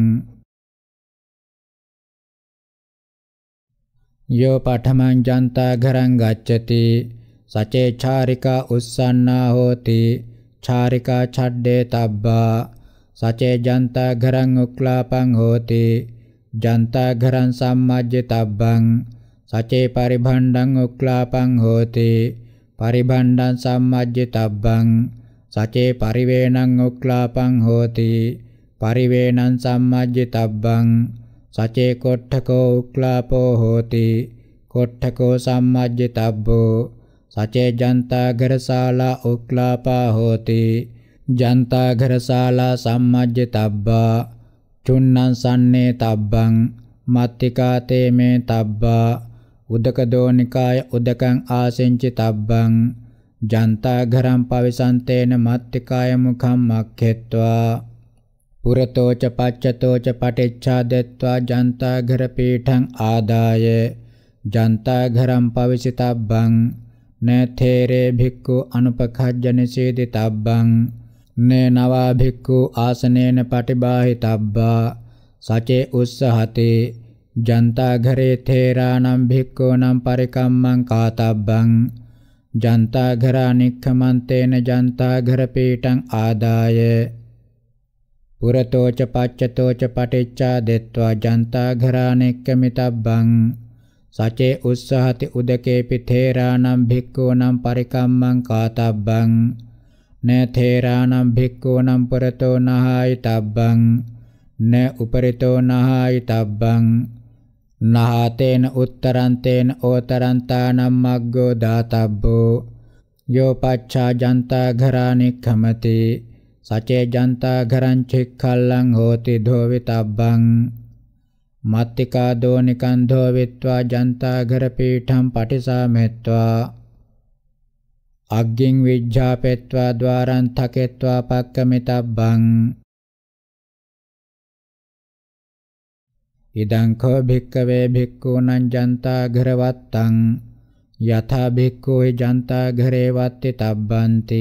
යෝ පඨමං ජන්තා ඝරං ගච්ඡති සචේ චාරිකා උස්සන්නා හෝති චාරිකා ඡඩ්ඩේ තබ්බා සචේ ජන්තා ඝරං උක්ලාපං හෝති ජන්තා ඝරං සම්මජ්ජ තබ්බං සචේ පරිභණ්ඩං උක්ලාපං හෝති පරිභණ්ඩං සම්මජ්ජ තබ්බං සචේ පරිවේණං උක්ලාපං හෝති පරිවේණං සම්මජ්ජිතබ්බං සචේ කොට්ඨකෝ උක්ලාපෝ හෝති කොට්ඨකෝ සම්මජ්ජිතබ්බෝ සචේ ජන්තාගරසාලා උක්ලාපා හෝති ජන්තාගරසාලා සම්මජ්ජිතබ්බා චුන්නං සන්නේ තබ්බං මත්තිකාතේ මේ තබ්බා උදක දෝනිකාය උදකං ආසෙන්චි තබ්බං ජන්තාඝරම් පවිසන්තේන මත්තිකාය මුඛම් මක්ඛෙත්වා පුරතෝච පච්චතෝච පටිච්ඡාදෙත්වා ජන්තාඝර පීඨං ආදාය ජන්තාඝරම් පවිසිතබ්බං නේතේරේ භික්ඛු අනුපඛජ්ජන සීදිතබ්බං නේ නවා භික්ඛු ආසනේන පටිබාහිතබ්බා සචේ උස්සහතේ ජන්තාඝරේ තේරානම් භික්ඛූනම් පරිකම්මං කාතබ්බං ජන්තාඝරානික්ඛමන්තේන ජන්තාඝරපීඨං ආදාය පුරතෝච පච්චතෝච පටිච්චා දෙත්වා ජන්තාඝරානික්ඛමිතබ්බං සචේ උස්සහති උදකේපි තේරාණං භික්ඛූනම් පරිකම්මං කාතබ්බං න තේරාණං භික්ඛූනම් පුරතෝ නහායිතබ්බං න උපරිතෝ නහායිතබ්බං නහතේන උත්තරන්තේන ඕතරන්තානම් මග්ගෝ දාතබ්බෝ යෝ පච්චා ජන්තා ඝරානික්ඛමති සචේ ජන්තා ඝරං චෙක්ඛල්ලං හෝති ධෝවිතබ්බං මත්තිකා දෝනිකං ධෝවිත්වා ජන්තා ඝර පීඨං පටිසාමෙත්වා අග්ගින් විජ්ජාපෙත්වා ద్వාරං තකෙත්වා පක්කමිතබ්බං ඉදං කෝ භික්කවේ භික්ඛූනං ජන්තා ඝරවත්තං යථා භික්ඛූ ජන්තා ඝරේ වත්ති තබ්බන්ති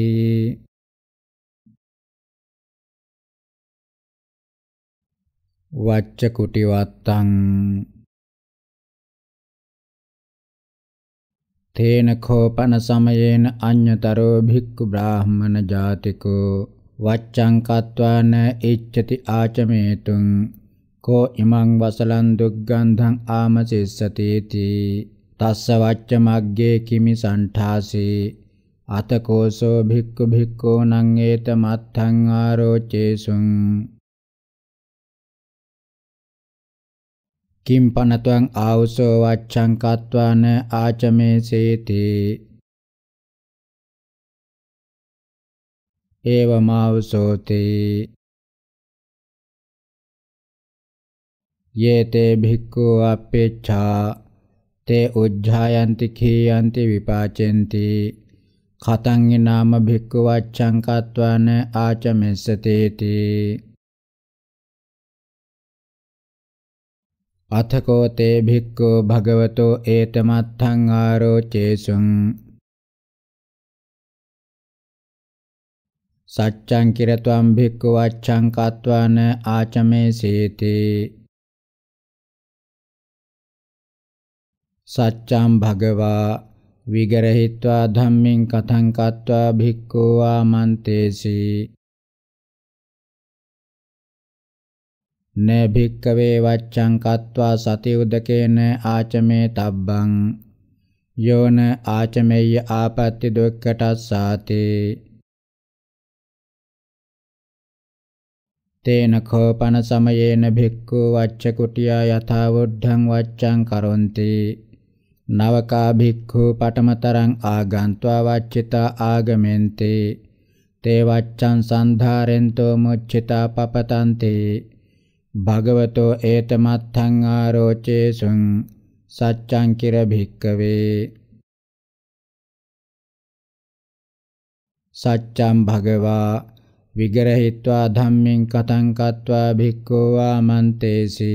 වච්ච කුටි වත්තං තේන කෝපන සමයේන අඤ්‍යතරෝ භික්ඛු බ්‍රාහ්මණ ජාතිකෝ වච්ඡං කତ୍වාන ඉච්ඡති ආචමේතුං කෝ ඉමං වසලං දුග්ගන්ධං ආමසිස්සතේති තස්ස වච්ච මග්ගේ කිමි සණ්ඨාසේ අතකෝසෝ භික්ඛු භික්ඛෝ නං ඒත මත්තං ආරෝචේසුං කිම් පනත්වං ආවසෝ වච්ඡං කත්වාන ආචමේසේති ඒවමාවසෝතේ ये ते भिक्खु अपेच्छा ते උද්ධායන්ති කීයන්ති විපාචෙන්ති කතං නාම භික්ඛු වච්ඡං කත්වන ආචමෙස්සතේති අතකෝ තේ භික්ඛු භගවතෝ ඒතමත්තං ආරෝචේසුං සච්ඡං කිරත්වං භික්ඛු වච්ඡං කත්වන ආචමෙසේතේ සච්ඡම් භගවා විගරහිत्वा ධම්මින් කතං කତ୍වා භික්ඛෝ ආමන්තේසි න භික්කවේ වච්ඡං කତ୍වා සති උදකේන ආචමේ තබ්බං යෝන ආචමෙය්‍ය ආපත්‍ති දුක්ඛටස්සාති තේන කෝපන සමයේන භික්ඛු වච්ච කුටියා යථා වුද්ධං වච්ඡං කරොන්ති නවකා භික්ඛු පඨමතරං ආගන්त्वा වච්චිතා ආගමෙන්තේ තේ වච්ඡං සන්ධාරෙන්තෝ මුච්චිතා පපතන්තේ භගවතෝ ඒතමත්ථං ආරෝචේසුං සච්ඡං කිර භික්කවේ සච්ඡං භගවා විගරහිत्वा ධම්මෙන් කතං කତ୍වා භික්ඛෝ ආමන්තේසි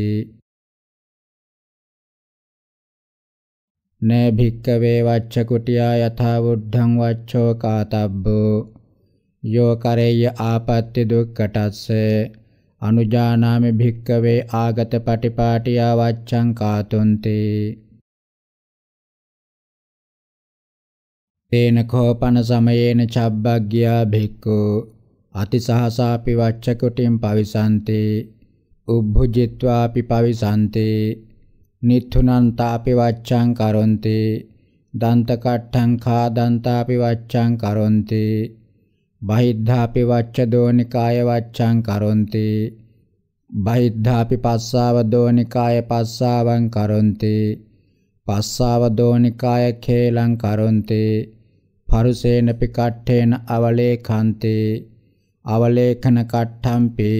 නේ භික්කවේ වච්ච කුටියා යථා බුද්ධං වච්චෝ කාතබ්බෝ යෝ කරේය ආපත්‍ති දුක්කටස්ස අනුජානාමි භික්කවේ ආගත පටිපාටියා වච්ඡං කාතුන්ති තේන කෝපන සමයේන චබ්බග්ගියා භික්ඛු අතිසහසාපි වච්ච කුටිම් පවිසanti උබ්බුජිත්වාපි පවිසanti නිත්තුනං තාපි වච්ඡං කරොන්ති දන්ත කට්ඨං කා දන්තාපි වච්ඡං කරොන්ති බහිද්ධාපි වච්ඡ දෝනිකාය වච්ඡං කරොන්ති බහිද්ධාපි පස්සාව දෝනිකාය පස්සාවං කරොන්ති පස්සාව දෝනිකාය khelaං කරොන්ති පරුසේනපි කට්ඨේන අවලේ කන්තේ අවලේඛන කට්ඨම්පි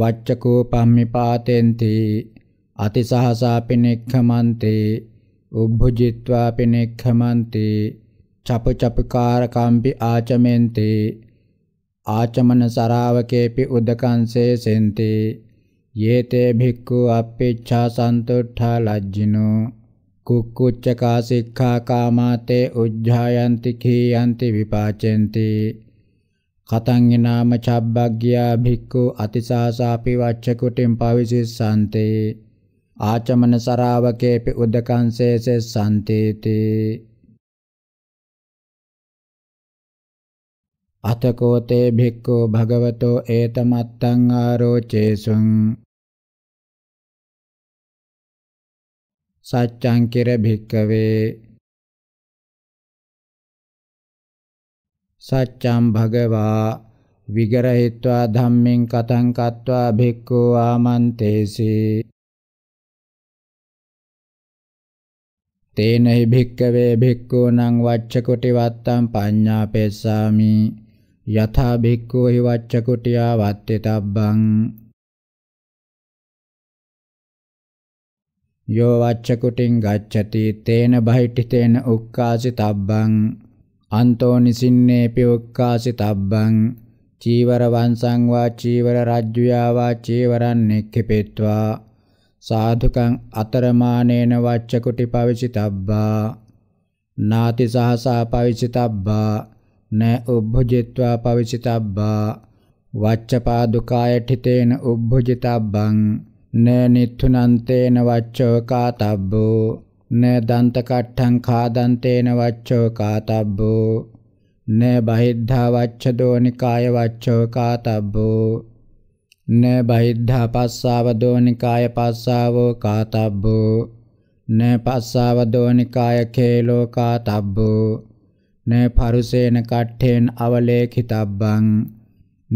වච්චකෝ පම්මිපාතෙන්ති අතිසහසාපිනෙක්ඛමන්තේ උබ්බුජිත්වා පිනෙක්ඛමන්තේ චපචපකාරකම්පි ආචමෙන්තේ ආචමන සරාවකේපි උදකංසේ සෙන්තේ යේතේ භික්ඛු අප්පේච්ඡා සන්තුට්ඨා ලජ්ජිනෝ කුක්කුච්චකා සික්ඛා කාමාතේ උජ්ජායන්ති කීයන්ති විපාචෙන්ති කතං නාම චබ්බග්ගියා භික්ඛු අතිසාසාපි වච්ච කුටිම් පවිසිස්සන්තේ ආචමන සරාවකේපි උදකං සේසෙස් සම්තේති අතකෝතේ භික්ඛෝ භගවතෝ ඒතමත්තං ආරෝචේසුං සච්ඡං කිර භික්කවේ සච්ඡං භගවා විගරහිत्वा ධම්මෙන් කතං කତ୍वा භික්ඛෝ ආමන්තේසි තේනහි භික්කවේ භික්ඛූනං වච්චකුටි වත්තම් පඤ්ඤාපෙස්සාමි යථා භික්ඛු හි වච්චකුටියා වත්තිතබ්බං යෝ වච්චකුටින් ගච්ඡති තේන බහිටිතේන උක්කාසිතබ්බං අන්තෝ නිසින්නේපි උක්කාසිතබ්බං චීවර වංශං වා චීවර රජ්ජුයා වා චීවරන් නෙක්ඛෙපෙත්වා සාධුකං අතරමානේන වච්චකුටි පවිචිතබ්බා නාති සහසා පවිචිතබ්බා න උබ්බජිත්වා පවිචිතබ්බා වච්චපාදුකාය ඨිතේන උබ්බජිතබ්බං න නිත්තුනන්තේන වච්චෝ කාතබ්බෝ න දන්තකට්ඨං කාදන්තේන වච්චෝ කාතබ්බෝ න බහිද්ධා වච්ච දෝනිකාය වච්චෝ කාතබ්බෝ න බහිද්ධා පස්සාවදෝ නිකාය පස්සාවෝ කාතබ්බෝ න පස්සාවදෝ නිකාය කේලෝ කාතබ්බෝ න පරුසේන කට්ඨේන අවලේඛිතබ්බං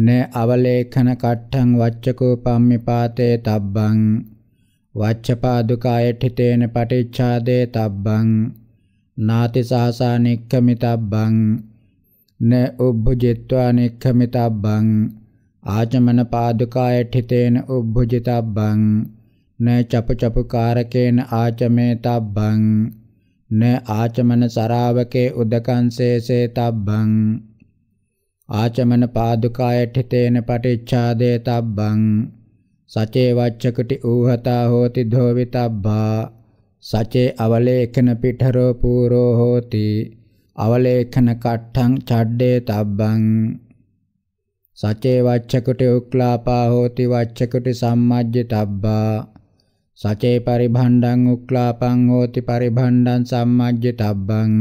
න අවලේඛන කට්ඨං වච්චකෝ පම්මිපාතේ තබ්බං වච්චපාදුකාය ඨිතේන පටිච්ඡාදේ තබ්බං නාති සහසා නික්ඛමිතබ්බං න උබ්බුජිත්වා නික්ඛමිතබ්බං ආචමන පාදුකායඨිතේන උබ්බුජිතබ්බං න චපචපකාරකේන ආචමේතබ්බං න ආචමන සරාවකේ උදකංසේසේ තබ්බං ආචමන පාදුකායඨිතේන පටිච්ඡාදේ තබ්බං සචේ වච්චකටි ඌහතා හෝති ධෝවිතබ්බා සචේ අවලේඛන පිටරෝ පූරෝ හෝති අවලේඛන කට්ටං ඡඩ්ඩේ තබ්බං සචේ වච්චකුටි උක්ලාපා හෝති වච්චකුටි සම්මජ්ජිතබ්බා සචේ පරිභණ්ඩං උක්ලාපං හෝති පරිභණ්ඩං සම්මජ්ජිතබ්බං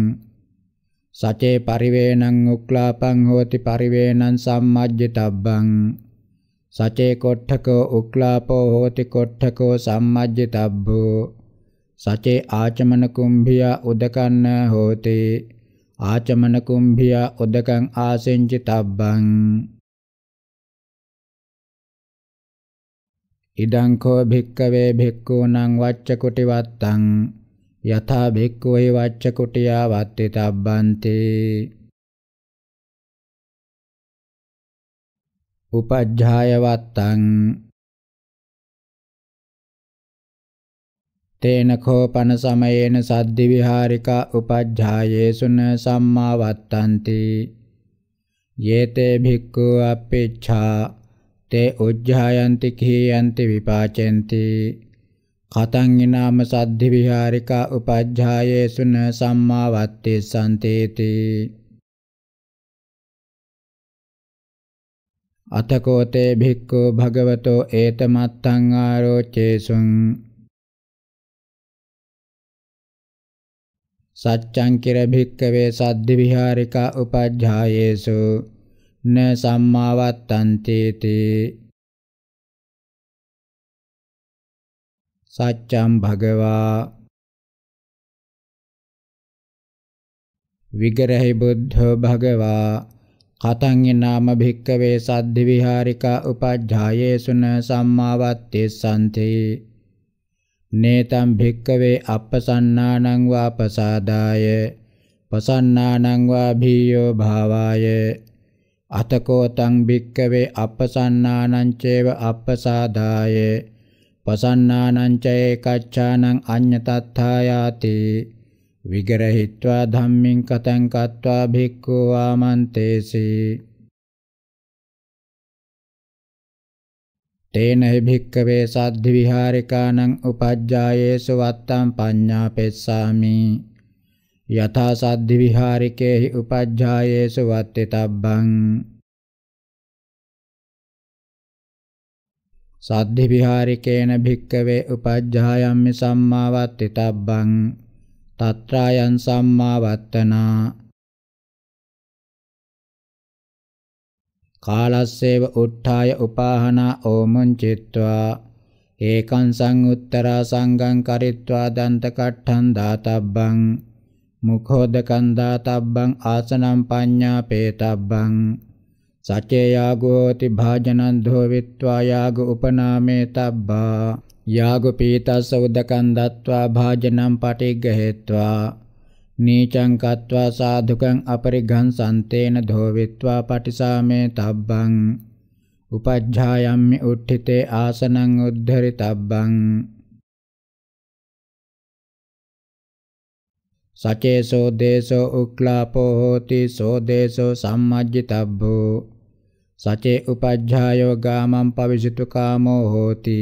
සචේ පරිවේණං උක්ලාපං හෝති පරිවේණං සම්මජ්ජිතබ්බං සචේ කොට්ඨකෝ උක්ලාපෝ හෝති කොට්ඨකෝ සම්මජ්ජිතබ්බෝ සචේ ආචමන කුම්භියා උදකන්න හෝති ආචමන කුම්භියා උදකං ආසෙන්ජිතබ්බං ඉදං කෝ භික්කවේ භික්ඛූනං වච්ච කුටි වත්තං යථා භික්ඛුහි වච්ච කුටියා වත්ති තබ්බන්ති උපජ්ජාය වත්තං තේන කෝපන සමයේන සද්දි විහාරිකා උපජ්ජායේසුන සම්මා වත්තන්ති යේතේ භික්ඛු අපේච්ඡා තේ උජ්ජායන්ති කීයන්ති විපාචෙන්ති කතං ඊනාම සද්ධි විහාරිකා උපජ්ජායේසුන සම්මා වත්තේ සම්තේති අතකෝතේ භික්ඛු භගවතෝ ඒතමත්තං ආරෝචේසුං සච්ඡං කිර භික්කවේ සද්දි විහාරිකා උපජ්ජායේසු න සම්මාවත්තන්තේතේ සච්ඡම් භගවා විගරහි බුද්ධෝ භගවා කතං නාම භික්කවේ සද්ධි විහාරිකා උපජ්ජායේසුන සම්මාවත්තේ සම්තේ නේතම් භික්කවේ අපසන්නානං වාපසාදාය පසන්නානං වා භීයෝ භාවාය අතකෝ තං භික්කවේ අපසන්නානං චේව අපසාදාය පසන්නානං ච ඒකච්ඡානං අඤ්ඤතත්ථායාති විගරහිत्वा ධම්මින් කතං කତ୍වා භික්ඛු වාමන්තේසි තේන හි භික්කවේ සද්ධි විහාරිකානං උපජ්ජායේසු වත්තම් පඤ්ඤා පෙස්සාමි යථා සද්ධි විහාරිකේහි උපජ්ජායේසු වත්තිතබ්බං සද්ධි විහාරිකේන භික්කවේ උපජ්ජායම්මි සම්මා වත්තිතබ්බං තත්‍රායන් සම්මා වත්තනා කාලස්සේව උට්ඨාය උපාහනා ඕමුං චිත්වා ඒකං සංඋත්තරා සංගං කරිත්වා දන්ත කට්ඨං දාතබ්බං මුඛෝදකං දාතබ්බං ආසනම් පඤ්ඤා පේතබ්බං සචේ යාගෝති භාජනං ධෝවිත්වා යාග උපනාමේ තබ්බා යාග පීතස්ස උදකං දත්වා භාජනං පටිග්ගහෙත්වා නීචං කତ୍වා සාධුකං අපරිඝං සන්තේන ධෝවිත්වා පටිසාමේ තබ්බං උපජ්ජායම්මි උට්ඨිතේ ආසනං උද්ධරිතබ්බං සචේසෝ දේසෝ උක්ලාපෝ හෝති සෝ දේසෝ සම්මජ්ජිතබ්බෝ සචේ උපජ්ජායෝ ගාමං පවිසිතු කාමෝ හෝති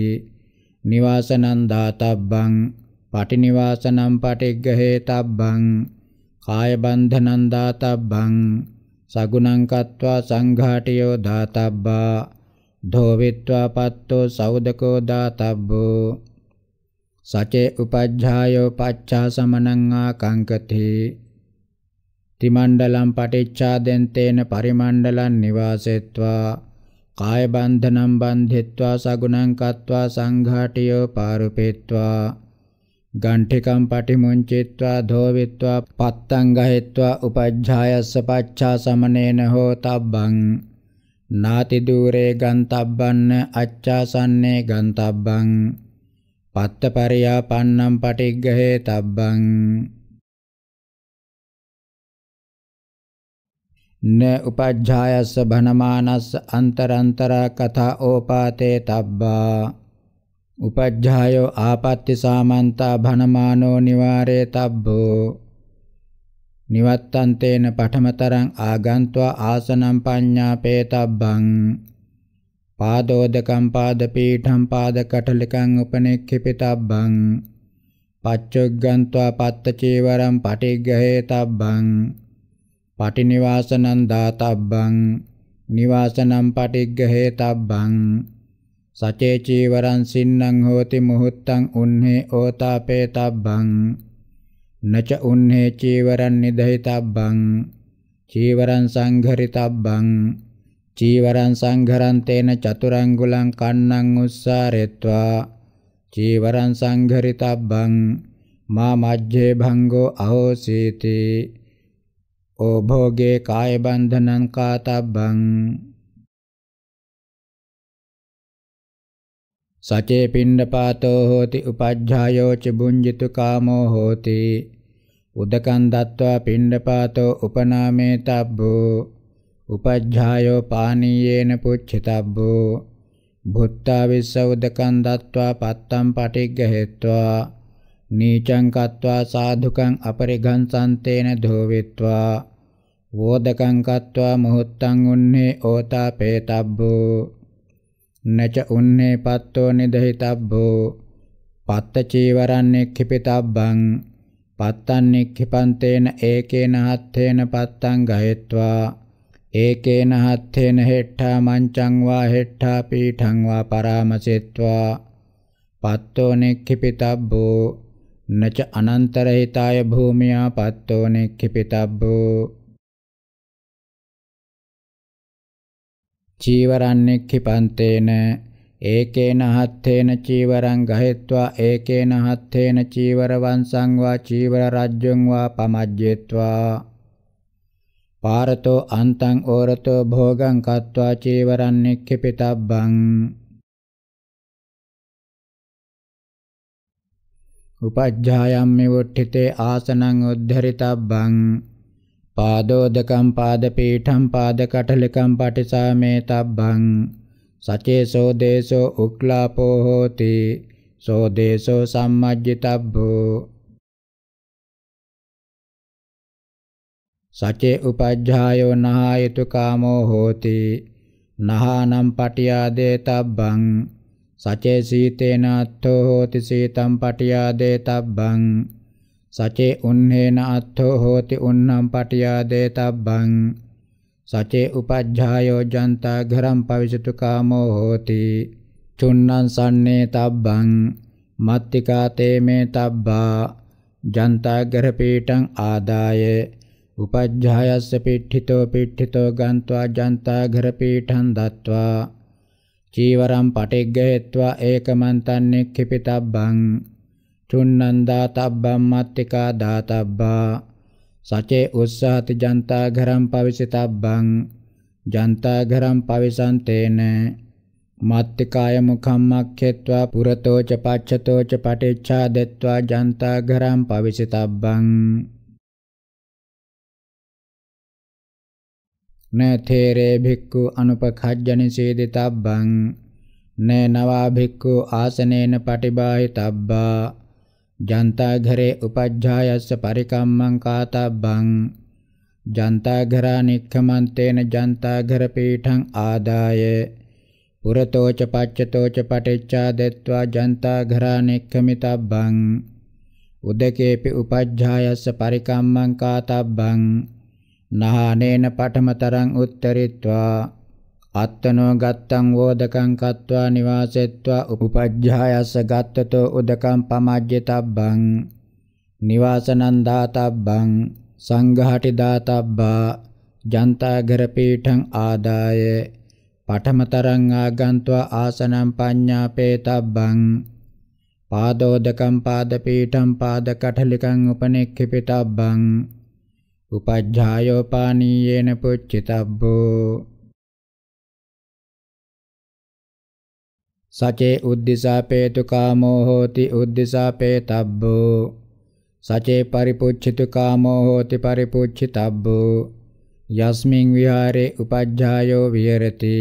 නිවාසනං දාතබ්බං පටිනිවාසනං පටිග්ගහේතබ්බං කාය බන්ධනං දාතබ්බං සගුණං කତ୍වා සංඝාටියෝ දාතබ්බා ධෝවිත්වා පත්තෝ සෞදකෝ දාතබ්බෝ සචේ උපජ්ජායෝ පච්චා සමනං ආකංකති ත්‍රිමණ්ඩලම් පටිච්ඡාදෙන්තේන පරිමණ්ඩලං නිවාසෙත්වා කාය බන්ධනම් බන්ධෙත්වා සගුණං කତ୍වා සංඝාටියෝ පාරුපෙත්වා ගණ්ඨිකම් පටිමුංචිත්වා ධෝවිත්වා පත්තං ගහෙත්වා උපජ්ජායස්ස පච්චා සමනේන හෝතබ්බං නාති দূරේ ගන්තබ්බන්න අච්චාසන්නේ ගන්තබ්බං පත්තපරියාපන්නම් පටිග්ගහේ තබ්බං න උපජ්ජායස්ස භනමානස්ස අන්තරන්තරා කතා ඕපාතේ තබ්බා උපජ්ජායෝ ආපත්‍ති සාමන්තා භනමානෝ නිවාරේ තබ්බෝ නිවත්තන්තේන පඨමතරං ආගන්त्वा ආසනම් පඤ්ඤාපේ තබ්බං පාදෝදකම් පාදපීඨම් පාදකටලිකං උපනෙක්ඛිපිතබ්බං පච්චොග්ගන්त्वा පත්තචීවරම් පටිග්ගහේතබ්බං පටිනිවාසනං දාතබ්බං නිවාසනම් පටිග්ගහේතබ්බං සචේ චීවරං සින්නං හෝති මුහුත්තං උන්නේ ඕතාපේතබ්බං නච උන්නේ චීවරං නිදහිතබ්බං චීවරං සංඝරිතබ්බං චීවරං සංඝරං තේන චතුරංගුලං කන්නං උස්සාරෙත්වා චීවරං සංඝරිතබ්බං මා මජ්ජේ භංගෝ අහෝසීති ඕභෝගේ කාය බන්ධනං කාතබ්බං සචේ පිණ්ඩපාතෝ හෝති උපජ්ජායෝ ච බුඤ්ජිතු කාමෝ හෝති උදකන් දත්වා පිණ්ඩපාතෝ උපනාමේ තබ්බෝ උපජ්ජායෝ පානීයේන පුච්චිතබ්බෝ භුත්තා විස්සවදකං දත්වා පත්තම් පටිග්ගහෙත්වා නීචං කତ୍වා සාධුකං අපරිගන්සන්තේන ධෝවිත්වා වෝදකං කତ୍වා මොහොත්තං උන්නේ ඕතාපේතබ්බෝ නච උන්නේ පත්තෝ නිදහිතබ්බෝ පත්ත චීවරං නික්ඛිපිතබ්බං පත්තං නික්ඛිපන්තේන ඒකේන හත්තේන පත්තං ගහෙත්වා ඒකේන හත්තේන හෙට්ඨා මංචං වා හෙට්ඨා පීඨං වා පරාමසෙත්වා පත්තෝ නෙක්ඛිපිතබ්බෝ නච අනන්තරහිතාය භූමියා පත්තෝ නෙක්ඛිපිතබ්බෝ චීවරං නෙක්ඛිපන්තේන ඒකේන හත්තේන චීවරං ගහෙත්වා ඒකේන හත්තේන චීවර වංශං වා චීවර රජ්ජං වා පමජ්ජෙත්වා පාරතෝ අන්තං ඕරතෝ භෝගං කତ୍වා චීවරං නික්ඛිපිතබ්බං උපජ්ජායම්මි වොට්ඨිතේ ආසනං උද්ධරිතබ්බං පාදෝදකම් පාදපීඨම් පාදකටලකම් පටිසාමේතබ්බං සචේසෝ දේසෝ උක්ලාපෝ හෝති සෝ දේසෝ සම්මජ්ජිතබ්බෝ සචේ උපජ්ජායෝ නහායතු කාමෝ හෝති නහානම් පටියාදේ තබ්බං සචේ සීතේනාත්තෝ හෝති සීතම් පටියාදේ තබ්බං සචේ උන්නේන අත්තෝ හෝති උන්නම් පටියාදේ තබ්බං සචේ උපජ්ජායෝ ජන්තා ඝරම් පවිසතු කාමෝ හෝති චුන්නං සන්නේ තබ්බං මත්තිකා තේමේ තබ්බා ජන්තා ගර පීඨං ආදායේ උපජ්ජායස්ස පිට්ඨිතෝ පිට්ඨිතෝ ගන්त्वा ජන්තා ඝරපීඨං දත්වා චීවරම් පටිග්ගහෙත්වා ඒකමන්තන්නේ කිපිතබ්බං චුන්නන් දාතබ්බම් මත්තිකා දාතබ්බා සචේ උස්සහති ජන්තා ඝරම් පවිසිතබ්බං ජන්තා ඝරම් පවිසන්තේන මත්තිකාය මුඛම් මක්ඛෙත්වා පුරතෝ ච පච්ඡතෝ ච පටිච්ඡා දෙත්වා ජන්තා ඝරම් පවිසිතබ්බං නතේරේ භික්ඛු අනුපඛජ්ජන සීදිතබ්බං න නවා භික්ඛු ආසනේන පටිබාහිතබ්බා ජන්තා ඝරේ උපජ්ජායස්ස පරිකම්මං කාතබ්බං ජන්තා ඝරා නික්ඛමන්තේන ජන්තා ඝර පීඨං ආදාය පුරතෝච පච්චතෝච පටිච්චා දෙත්වා ජන්තා ඝරා නික්ඛමිතබ්බං උදකේපි උපජ්ජායස්ස පරිකම්මං කාතබ්බං නහානේන පඨමතරං උත්තරිත්වා අත්තනෝ ගත්තං වෝදකං කତ୍වා නිවාසෙත්වා උපපජ්ජායස්ස ගත්තතෝ උදකං පමජ්ජතබ්බං නිවාසනං දාතබ්බං සංඝහටි දාතබ්බා ජන්තාගර පීඨං ආදාය පඨමතරං ආගන්त्वा ආසනං පඤ්ඤාපේතබ්බං පාදෝදකං පාදපීඨං පාදකටලිකං උපනෙක්ඛිපිතබ්බං උපජ්ජායෝපානීයේන පුච්චිතබ්බෝ සචේ උද්දිසාපේතු කාමෝ හෝති උද්දිසාපේතබ්බෝ සචේ පරිපුච්ඡිතු කාමෝ හෝති පරිපුච්ඡිතබ්බෝ යස්මින් විහාරේ උපජ්ජායෝ විහෙරති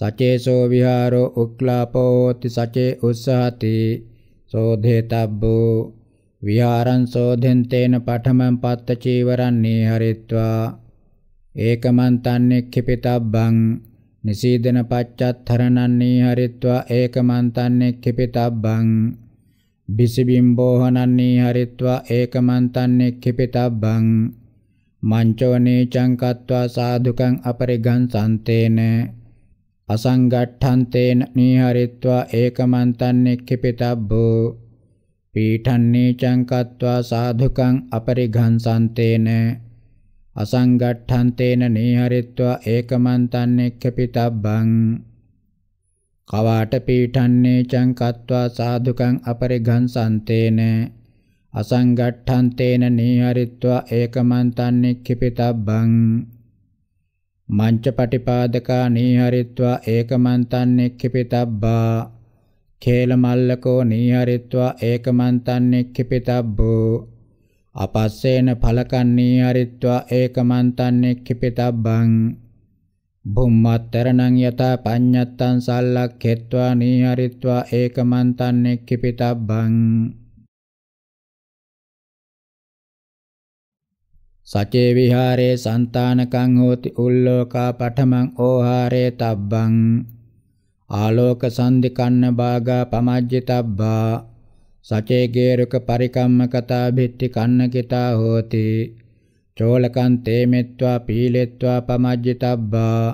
සචේසෝ විහාරෝ උක්ලාපෝ හෝති සචේ උස්සහති සෝධේතබ්බෝ විහාරං සෝධෙන්තේන පඨමං පත්ත චීවරං නීහරිත්වා ඒකමන්තන්නේක්ඛිපිතබ්බං නිසීදන පච්චත්තරණං නීහරිත්වා ඒකමන්තන්නේක්ඛිපිතබ්බං බිසිබිම්බෝහනං නීහරිත්වා ඒකමන්තන්නේක්ඛිපිතබ්බං මංචෝනේ චංකත්වා සාදුකං අපරිගං සම්තේන අසංගට්ඨන්තේන නීහරිත්වා ඒකමන්තන්නේක්ඛිපිතබ්බෝ පීඨන්නේ චංකත්වා සාධුකං අපරිඝංසන්තේන අසංගට්ඨන්තේන නීහරිත්වා ඒකමන්තන්නේක්ඛපිතබ්බං කවාට පීඨන්නේ චංකත්වා සාධුකං අපරිඝංසන්තේන අසංගට්ඨන්තේන නීහරිත්වා ඒකමන්තන්නේක්ඛපිතබ්බං මංච පටිපාදකා නීහරිත්වා ඒකමන්තන්නේක්ඛපිතබ්බා කේලමල්ලකෝ නීහරිත්වා ඒකමන්තන්නෙක්ඛිපිතබ්බෝ අපස්සේන ඵලකන් නීහරිත්වා ඒකමන්තන්නෙක්ඛිපිතබ්බං බුම්මත්තරණං යතා පඤ්ඤත්තං සල්ලක්ඛෙත්වා නීහරිත්වා ඒකමන්තන්නෙක්ඛිපිතබ්බං සචේ විහාරේ సంతානකං හෝති උල්ලෝකා පඨමං ඕහාරේ තබ්බං ආලෝක සන්ධිකන්න බාගා පමජ්ජිතබ්බා සචේ ගේරුක පරිකම්මකතා භිට්ටි කන්න කිතා හෝති චෝලකං තේමෙත්වා පීලෙත්වා පමජ්ජිතබ්බා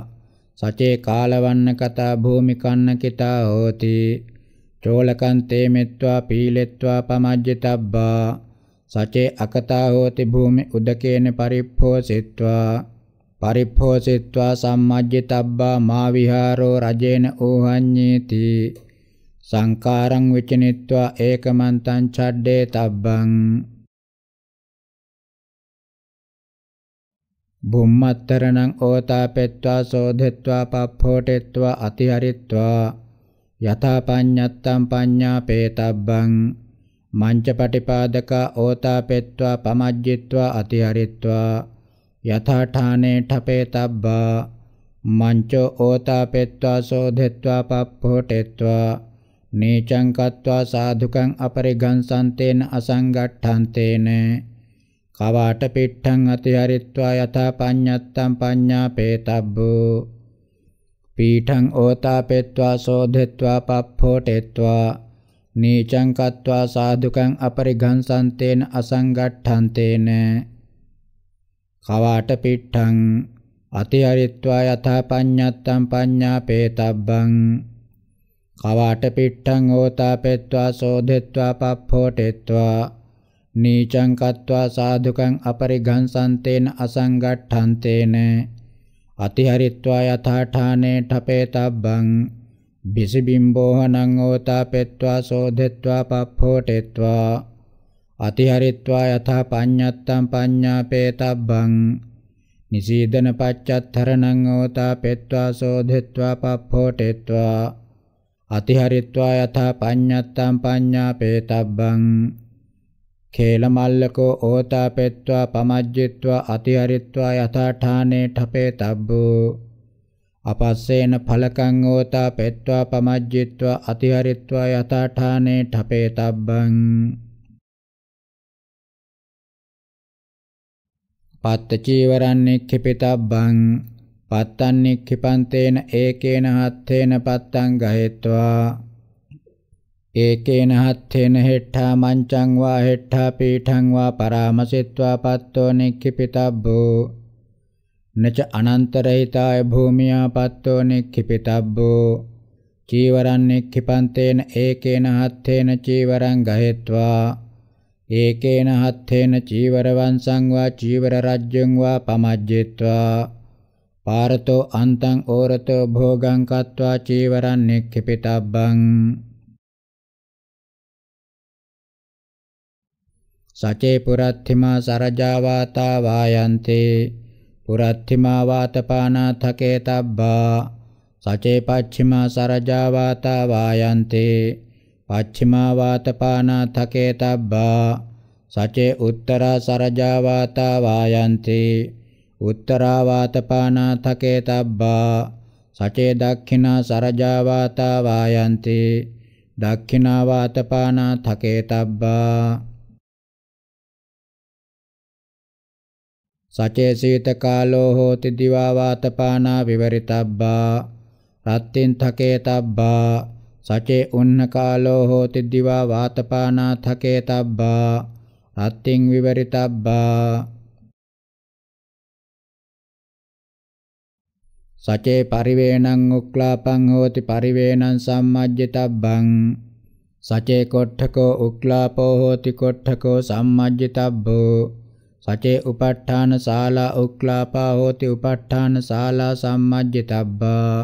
සචේ කාලවන්න කතා භූමිකන්න කිතා හෝති චෝලකං තේමෙත්වා පීලෙත්වා පමජ්ජිතබ්බා සචේ අකතා හෝති භූමි උදකේන පරිප්පෝසිත්වා පරිප්පෝසිත්වා සම්මජ්ජිතබ්බා මා විහාරෝ රජේන ඕහඤ්ඤේති සංකාරං විචිනිත්වා ඒකමන්තං ඡඩ්ඩේ තබ්බං බුම්මත්තරණං ඕතාපෙත්වා සෝධෙත්වා පප්පෝටෙත්වා අතිහරිත්වා යථා පඤ්ඤත්තං පඤ්ඤාපේතබ්බං මංච පටිපාදකා ඕතාපෙත්වා පමජ්ජිත්වා අතිහරිත්වා යථාඨානේ ඨපේතබ්බා මංචෝ ඕතාපෙත්වා සෝදෙත්වා පප්පෝටෙත්වා නීචං කତ୍වා සාධුකං අපරිගංසන්තේන අසංගට්ඨන්තේන කවාට පිට්ඨං අතිහරිත්වා යථා පඤ්ඤත්තං පඤ්ඤාපේතබ්බෝ පීඨං ඕතාපෙත්වා සෝදෙත්වා පප්පෝටෙත්වා නීචං කତ୍වා සාධුකං අපරිගංසන්තේන අසංගට්ඨන්තේන කවාට පිට්ඨං අතිහරිත්වා යථා පඤ්ඤත්තං පඤ්ඤාපේතබ්බං කවාට පිට්ඨං ඕතාපෙත්වා සෝදෙත්වා පප්පෝටෙත්වා නීචං කତ୍වා සාදුකං අපරිගංසන්තේන අසංගට්ඨන්තේන අතිහරිත්වා යථාඨානේ ඨපේතබ්බං බිසිබිම්බෝහනං ඕතාපෙත්වා සෝදෙත්වා පප්පෝටෙත්වා අතිහරිත්වා යථා පඤ්ඤත්තම් පඤ්ඤාපේතබ්බං නිසීදන පච්චත්තරණං ඕතා පෙත්වා සෝධෙත්වා පප්පෝටෙත්වා අතිහරිත්වා යථා පඤ්ඤත්තම් පඤ්ඤාපේතබ්බං කේලමල්ලකෝ ඕතා පෙත්වා පමජ්ජිත්වා අතිහරිත්වා යථා ඨානේ ඨපේතබ්බෝ අපස්සේන ඵලකං ඕතා පෙත්වා පමජ්ජිත්වා අතිහරිත්වා යථා ඨානේ ඨපේතබ්බං පත්ත චීවරන්නේ කිපිතබ්බං පත්තන්නේ කිපන්තේන ඒකේන හත්තේන පත්තං ගහෙත්වා ඒකේන හත්තේන හෙට්ඨා මංචං වා හෙට්ඨා පීඨං වා පරාමසිත්වා පත්තෝ නික්ඛිපිතබ්බෝ නච අනන්තරහිතාය භූමියා පත්තෝ නික්ඛිපිතබ්බෝ චීවරන් නික්ඛිපන්තේන ඒකේන හත්තේන චීවරං ගහෙත්වා ඒකේන හත්තේන චීවරවංශං වා චීවර රජ්ජං වා පමජ්ජිත්වා පාරතෝ අන්තං ඕරතෝ භෝගං කତ୍වා චීවරං නික්ඛිපිතබ්බං සචේ පුරත්තිමා සරජාවාතා වායන්තේ පුරත්තිමා වාතපානා තකේතබ්බා සචේ පච්චිමා සරජාවාතා වායන්තේ පච්චිමා වාතපානා තකේතබ්බා සචේ උත්තරා සරජා වාතා වායන්ති උත්තරා වාතපානා තකේතබ්බා සචේ දක්ඛිනා සරජා වාතා වායන්ති දක්ඛිනා වාතපානා තකේතබ්බා සචේ සීත කාලෝ හෝති දිවා වාතපානා විවරිතබ්බා රත්ත්‍ින් තකේතබ්බා සචේ උන්න කාලෝ හෝති දිවා වාතපානා තකේ තබ්බා අත්තිං විවරිතබ්බා සචේ පරිවේණං උක්ලාපං හෝති පරිවේණං සම්මජ්ජිතබ්බං සචේ කොට්ඨකෝ උක්ලාපෝ හෝති කොට්ඨකෝ සම්මජ්ජිතබ්බෝ සචේ උපට්ඨාන ශාලා උක්ලාපා හෝති උපට්ඨාන ශාලා සම්මජ්ජිතබ්බා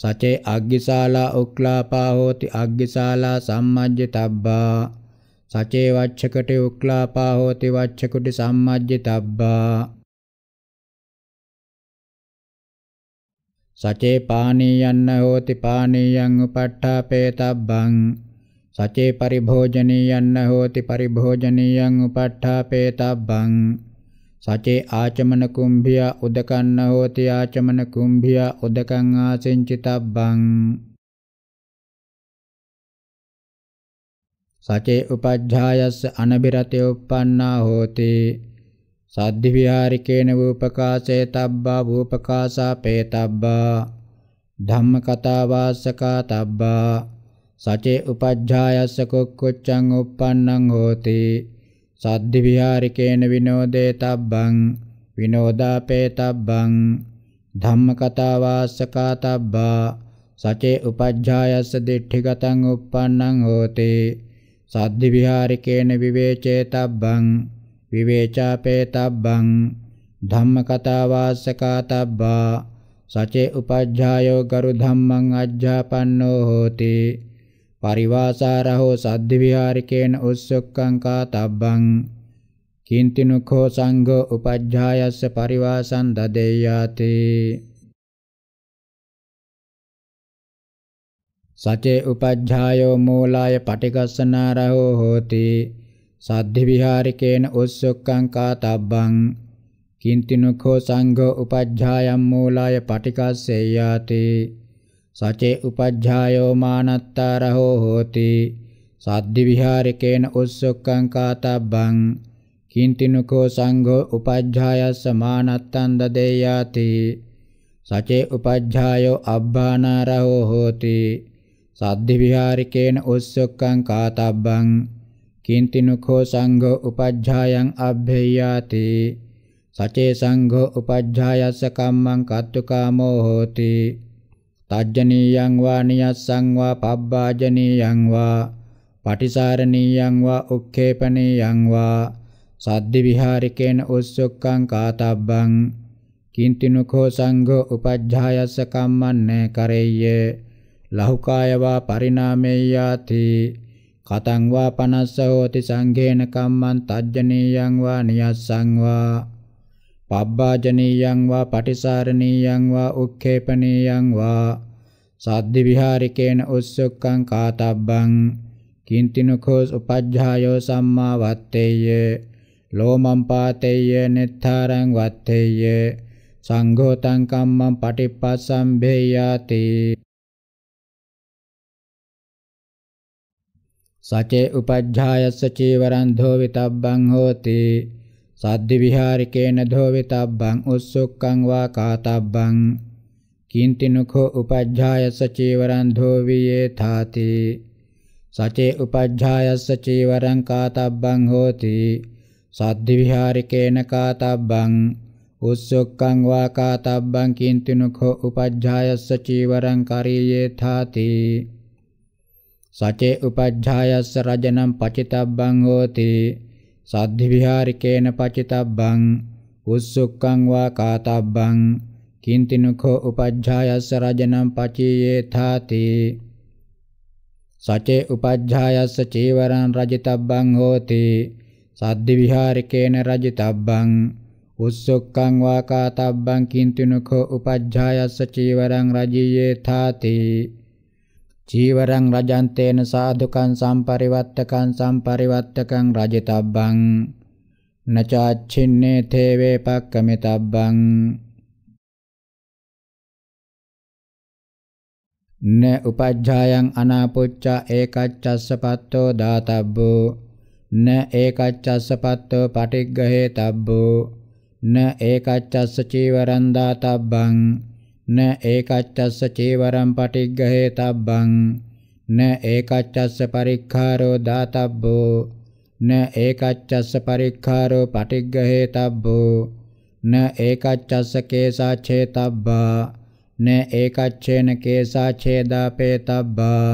සචේ අග්ගිසාලා උක්ලාපා හෝති අග්ගිසාලා සම්මජ්ජතබ්බා සචේ වච්ඡකට උක්ලාපා හෝති වච්ඡකුටි සම්මජ්ජතබ්බා සචේ පානීයන්න හෝති පානීයං උපට්ඨාපේතබ්බං සචේ පරිභෝජනීයන්න හෝති පරිභෝජනීයං උපට්ඨාපේතබ්බං සචේ ආචමන කුම්භියා උදකන්න හෝති ආචමන කුම්භියා උදකං ආසෙන්චිතබ්බං සචේ උපජ්ජායස්ස අනබිරතේ uppannā hoti සද්ධි විහාරිකේන වූපකාසේ තබ්බා වූපකාසා පේතබ්බා ධම්ම කතා වාසකා තබ්බා සචේ උපජ්ජායස්ස කුක්කුච්ඡං uppannං hoti සද්දි විහාරිකේන විනෝදේ තබ්බං විනෝදාපේ තබ්බං ධම්මකතා වාසකා තබ්බා සචේ උපජ්ජායස්ස දිට්ඨිගතං uppannං හෝති සද්දි විහාරිකේන විවේචේ තබ්බං විවේචාපේ තබ්බං ධම්මකතා වාසකා තබ්බා සචේ උපජ්ජායෝ ගරු ධම්මං අජ්ජාපන්නෝ හෝති පරිවාසාරහෝ සද්දි විහාරිකේන උස්සුක්ඛං කාතබ්බං කින්තිනුඛෝ සංඝෝ උපජ්ජායස්ස පරිවාසං දදේයාති සචේ උපජ්ජායෝ මූලාය පටිගස්සනාරහෝ හෝති සද්ධි විහාරිකේන උස්සුක්ඛං කාතබ්බං කින්තිනුඛෝ සංඝෝ උපජ්ජායම් මූලාය පටිගස්සෙයාති सचे उपध्यायो मानत्तरहो होति साध्यविहारिकेन उत्सुकं कातब्बं किन्तिनुको सङ्घो उपध्यायस्य मानत्तं ददेयाति सचे उपध्यायो अब्बानरहो होति साध्यविहारिकेन उत्सुकं कातब्बं किन्तिनुको सङ्घो उपध्यायम् अभ्ययाति सचे सङ्घो उपध्यायस्य कम्मं कर्तुकामो होति තජ්ජනීයං වා නියස්සං වා පබ්බාජනීයං වා පටිසාරණීයං වා උක්ඛේපණීයං වා සද්දි විහාරිකේන උස්සොක්ඛං කාතබ්බං කින්තිනුකෝ සංඝෝ උපජ්ජායස්ස කම්මන්නේ කරෙය්‍ය ලහුකාය වා පරිණාමේයාති කතං වා පනස්ස හෝති සංඝේන කම්මං තජ්ජනීයං වා නියස්සං වා පබ්බාජනීයං වා පටිසාරණීයං වා උක්ඛේපණීයං වා සාද්දි විහාරිකේන උස්සක්ඛං කාතබ්බං කින්තිනකෝස් උපජ්ජායෝ සම්මා වත්තේය ලෝමං පාතේය නෙත්තරං වත්තේය සංඝෝතං කම්මං පටිපස්සම්භේයාති සචේ උපජ්ජායස්ස චීවරං ධෝවිතබ්බං හෝති සද්දි විහාරිකේන ධෝවිතබ්බං උස්සුක්ඛං වා කාතබ්බං කින්තිනුඛෝ උපජ්ජායස චීවරං ධෝවියේ තාති සචේ උපජ්ජායස චීවරං කාතබ්බං හෝති සද්දි විහාරිකේන කාතබ්බං උස්සුක්ඛං වා කාතබ්බං කින්තිනුඛෝ උපජ්ජායස චීවරං කරියේ තාති සචේ උපජ්ජායස්ස රජනම් පචිතබ්බං හෝති සද්ධි විහාරිකේන පචිතබ්බං උස්සුක්ඛං වා කාතබ්බං කින්තිනුඛෝ උපජ්ජායස්ස රජනම් පචියේ තාති සචේ උපජ්ජායස්ස චීවරං රජිතබ්බං හෝති සද්ධි විහාරිකේන රජිතබ්බං උස්සුක්ඛං වා කාතබ්බං කින්තිනුඛෝ උපජ්ජායස්ස චීවරං රජියේ තාති චීවරං රජන්තේන සාදුකං සම්පරිවත්තකං සම්පරිවත්තකං රජිතබ්බං නචාච්චින්නේ තේවේ පක්කමිතබ්බං න උපජ්ජායන් අනාපුච්චා ඒකච්චස්සපත්තෝ දාතබ්බෝ න ඒකච්චස්සපත්තෝ පටිග්ගහේ තබ්බෝ න ඒකච්චස්ස චීවරන් දාතබ්බං න ඒකච්චස්ස චීවරම් පටිග්ගහේ තබ්බං න ඒකච්චස්ස පරික්ඛාරෝ දාතබ්බෝ න ඒකච්චස්ස පරික්ඛාරෝ පටිග්ගහේ තබ්බෝ න ඒකච්චස්ස කේසාච්ඡේ තබ්බා න ඒකච්ඡේන කේසාච්ඡේදාපේ තබ්බා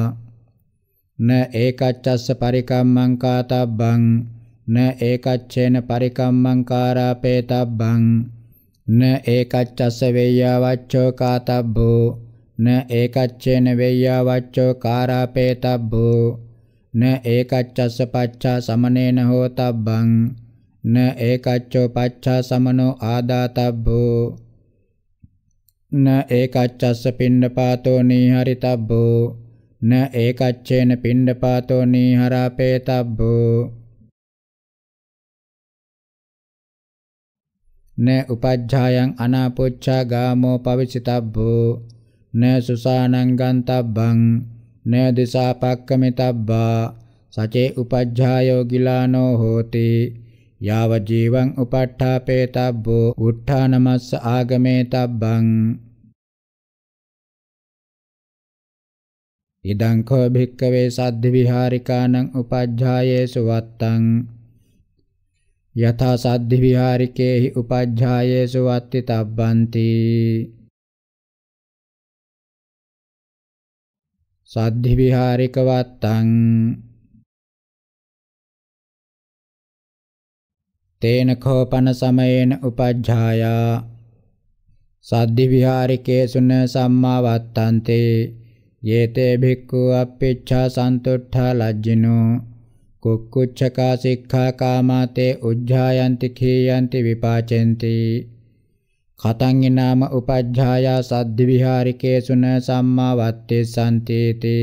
න ඒකච්චස්ස පරිකම්මං කාතබ්බං න ඒකච්ඡේන පරිකම්මං කාරාපේ තබ්බං න ඒකච්චස්ස වෙය්‍යා වච්චෝ කාතබ්බෝ න ඒකච්චේන වෙය්‍යා වච්චෝ කාරාපේතබ්බෝ න ඒකච්චස්ස පච්චා සමනේන හෝතබ්බං න ඒකච්චෝ පච්චා සමනෝ ආදාතබ්බෝ න ඒකච්චස්ස පින්නපාතෝ නීහරිතබ්බෝ න ඒකච්චේන පින්නපාතෝ නීහරාපේතබ්බෝ න උපජ්ජායන් අනාපොච්චා ගාමෝ පවිචිතබ්බෝ න සුසානං ගන්තබ්බං න දිසාපක්කමිතබ්බා සචේ උපජ්ජායෝ ගිලානෝ හෝති යාව ජීවං උපට්ඨාපේතබ්බෝ උත්ථානමස්ස ආගමේතබ්බං ඉදං කෝ භික්කවේ සද්ධි විහාරිකානං උපජ්ජායේසු වත්තං යථා සද්ධි විහාරිකේහි උපජ්ජායේසු වත්ති තබ්බන්ති සද්ධි විහාරික වත්තං තේන කෝපන සමයේන උපජ්ජායා සද්ධි විහාරිකේසුන සම්මා වත්තන්තේ යේතේ භික්ඛු අප්පිච්ඡා සන්තුට්ඨා ලජ්ජිනෝ කුක්කුච්ඡකා සික්ඛා කාමාතේ උජ්ජායන්ති කීයන්ති විපාචෙන්ති කතං ඊනාම උපජ්ජායා සද්දි විහාරිකේසුන සම්මා වත්තේ සම්තේති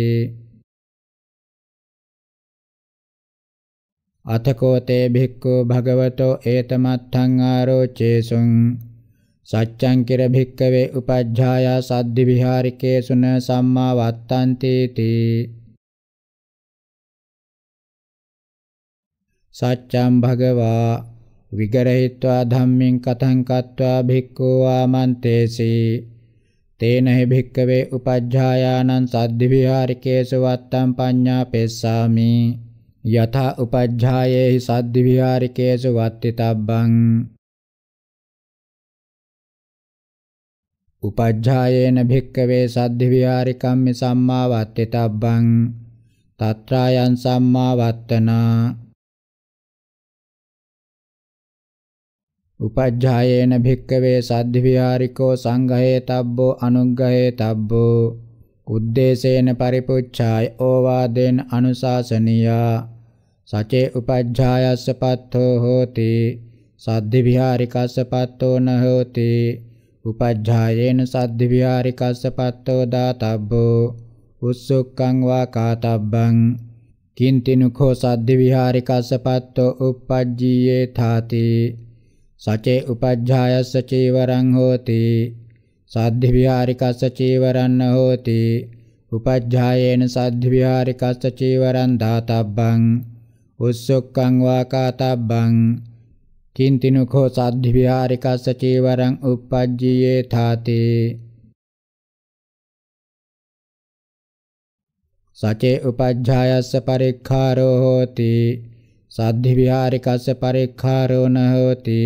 අතකෝතේ භික්ඛු භගවතෝ ඒතමත්තං ආරෝචේසුං සච්ඡං කිර භික්කවේ උපජ්ජායා සද්දි විහාරිකේසුන සම්මා වත්තන්තේති සච්ඡම් භගවා විගරහිत्वा ධම්මින් කතං කତ୍වා භික්ඛෝ ආමන්තේසි තේන හි භික්කවේ උපජ්ජායානං සද්ධි විහාරිකේසු වත්තම් පඤ්ඤා පෙස්සාමි යථා උපජ්ජායේහි සද්ධි විහාරිකේසු වත්තිතබ්බං උපජ්ජායේන භික්කවේ සද්ධි විහාරිකම්මි සම්මා වත්තිතබ්බං තත්‍රායන් සම්මා වත්තනා උපජ්ජායේන භික්කවේ සද්ධිවිහාරිකෝ සංඝහේ තබ්බෝ අනුග්ගහේ තබ්බෝ උද්දේශේන පරිපුච්ඡාය ඕවාදෙන් අනුශාසනීයා සචේ උපජ්ජායස්ස පත්තෝ හෝති සද්ධිවිහාරිකස්ස පත්තෝ න හෝති උපජ්ජායේන සද්ධිවිහාරිකස්ස පත්තෝ දාතබ්බෝ උස්සුක්ඛං වා කාතබ්බං කින්තිනුඛෝ සද්ධිවිහාරිකස්ස පත්තෝ uppajjiye thati සචේ උපජ්ජායස්ස චීවරං හෝති සද්ධි විහාරිකස්ස චීවරන්න හෝති උපජ්ජායේන සද්ධි විහාරිකස්ස චීවරං දාතබ්බං උස්සොක්ඛං වාකාතබ්බං කින්තිනුඛෝ සද්ධි විහාරිකස්ස චීවරං uppajjiye thāti සචේ උපජ්ජායස්ස පරික්ඛාරෝ හෝති සද්ධි විහාරිකස්ස පරික්ඛාරෝ නහෝති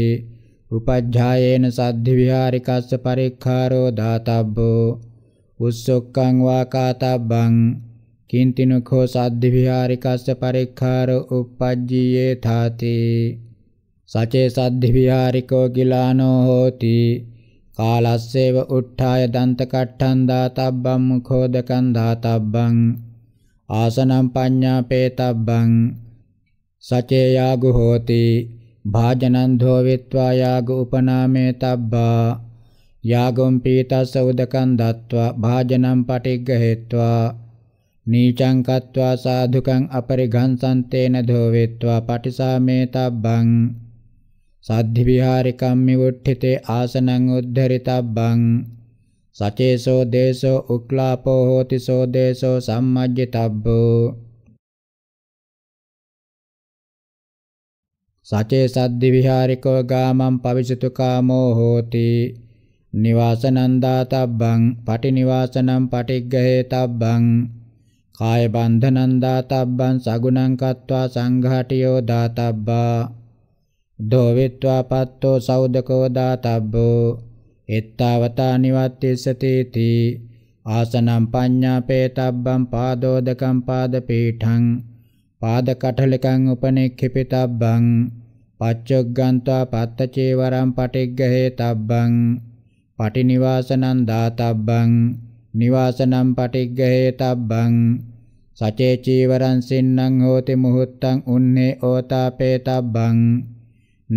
උපජ්ජායේන සද්ධි විහාරිකස්ස පරික්ඛාරෝ දාතබ්බෝ උස්සොක්ඛං වාකාතබ්බං කින්තිනකෝ සද්ධි විහාරිකස්ස පරික්ඛාරෝ උපජ්ජියේ තාති සචේ සද්ධි විහාරිකෝ ගිලානෝ හෝති කාලස්සේව උට්ඨාය දන්ත කට්ඨං දාතබ්බං මුඛෝදකං දාතබ්බං ආසනම් පඤ්ඤාපේතබ්බං සචේ යාගු හෝති භාජනං ධෝ විත්වා යාගු උපනාමේ තබ්බා යාගොම් පීතස්ස උදකං දත්වා භාජනං පටිග්ගහෙත්වා නීචං කତ୍වා සාධුකං අපරිඝංසන්තේන ධෝවෙත්වා පටිසාමේ තබ්බං සද්ධි විහාරිකම්මි වුට්ඨිතේ ආසනං උද්ධරිතබ්බං සචේසෝ දේසෝ උක්ලාපෝ හෝති සෝ දේසෝ සම්මජ්ජිතබ්බෝ සචේ සද්දි විහාරිකෝ ගාමං පවිසතු කාමෝ හෝති නිවාසනං දාතබ්බං පටිනිවාසනං පටිග්ගහේතබ්බං කාය බන්ධනං දාතබ්බං සගුණං කତ୍වා සංඝාටියෝ දාතබ්බා දෝවිත්වා පත්තෝ සෞදකෝ දාතබ්බෝ එත්තාවතා නිවත්තිසතිති ආසනම් පඤ්ඤාපේතබ්බං පාදෝදකම් පාදපීඨං පාදකටලකං උපනෙක්ඛිපිතබ්බං පච්චොග්ගන්්වා පත්තචේවරම් පටිග්ගහේ තබ්බං පටිනිවාසනං දාතබ්බං නිවාසනං පටිග්ගහේ තබ්බං සචේ චීවරං සින්නං හෝති මුහුත්තං උන්නේ ඕතාපේ තබ්බං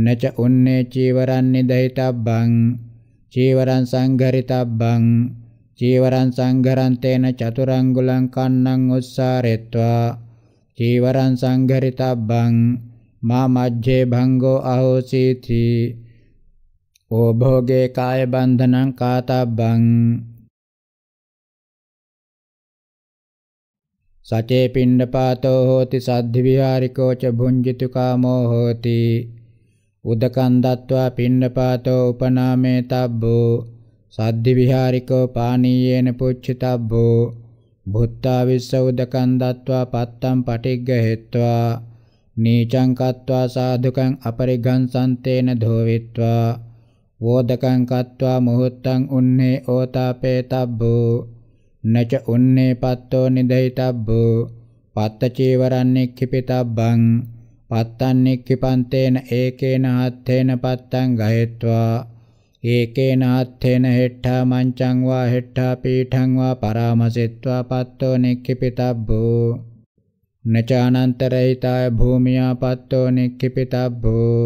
නච උන්නේ චීවරං නිදහිතබ්බං චීවරං සංඝරිතබ්බං චීවරං සංඝරන්තේන චතුරංගුලං කන්නං උස්සාරෙත්වා චීවරං සංඝරිතබ්බං මා මජ්ජේ භංගෝ අහෝසීති ඕභෝගේ කාය බන්ධනං කාතබ්බං සචේ පිණ්ඩපාතෝ හෝති සද්ධි විහාරිකෝ ච භුඤ්ජිතු කාමෝ හෝති උදකන් දත්වා පිණ්ඩපාතෝ උපනාමේ තබ්බෝ සද්ධි විහාරිකෝ පානීයේන පුච්චිතබ්බෝ භුත්තා විස්සෞදකං දත්වා පත්තම් පටිග්ග හෙත්වා නීචං කତ୍වා සාධුකං අපරිගං සම්තේන ධෝවිත්වා වෝදකං කତ୍වා මොහොත්තං උන්නේ ඕතාපේතබ්බෝ නච උන්නේ පත්තෝ නිදහිතබ්බෝ පත්ත චීවරං නික්ඛිපිතබ්බං පත්තං නික්ඛිපන්තේන ඒකේන හත්තේන පත්තං ගහෙත්වා ඒකේනාත්තේන හෙට්ඨා මංචං වා හෙට්ඨා පීඨං වා පරාමසිත්වා පත්තෝ නික්ඛිපිතබ්බෝ නචානන්තරහිතාය භූමියා පත්තෝ නික්ඛිපිතබ්බෝ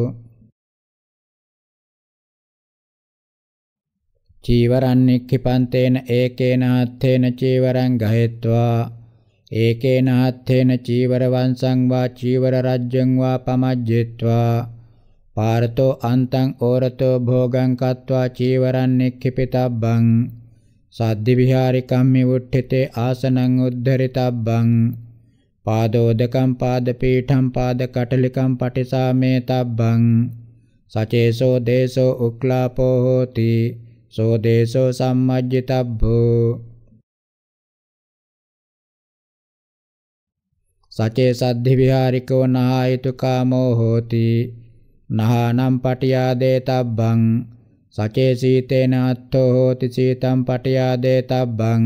චීවරං නික්ඛිපන්තේන ඒකේනාත්තේන චීවරං ගහෙත්වා ඒකේනාත්තේන චීවර වංශං වා චීවර රජ්ජං වා පමජ්ජෙත්වා පාරතෝ අන්තං ඕරතෝ භෝගං කତ୍වා චීවරං නික්ඛිපිතබ්බං සද්දි විහාරිකම්මි වුට්ඨිතේ ආසනං උද්ධරිතබ්බං පාදෝදකම් පාදපීඨම් පාදකටලිකම් පටිසාමේතබ්බං සචේසෝ දේසෝ උක්ලාපෝ හෝති සෝ දේසෝ සම්මජ්ජිතබ්බෝ සචේ සද්ධි විහාරිකෝ නායතු කාමෝ හෝති නහානම් පටියාදේ තබ්බං සචේ සීතේන අත්තෝ හෝති සීතම් පටියාදේ තබ්බං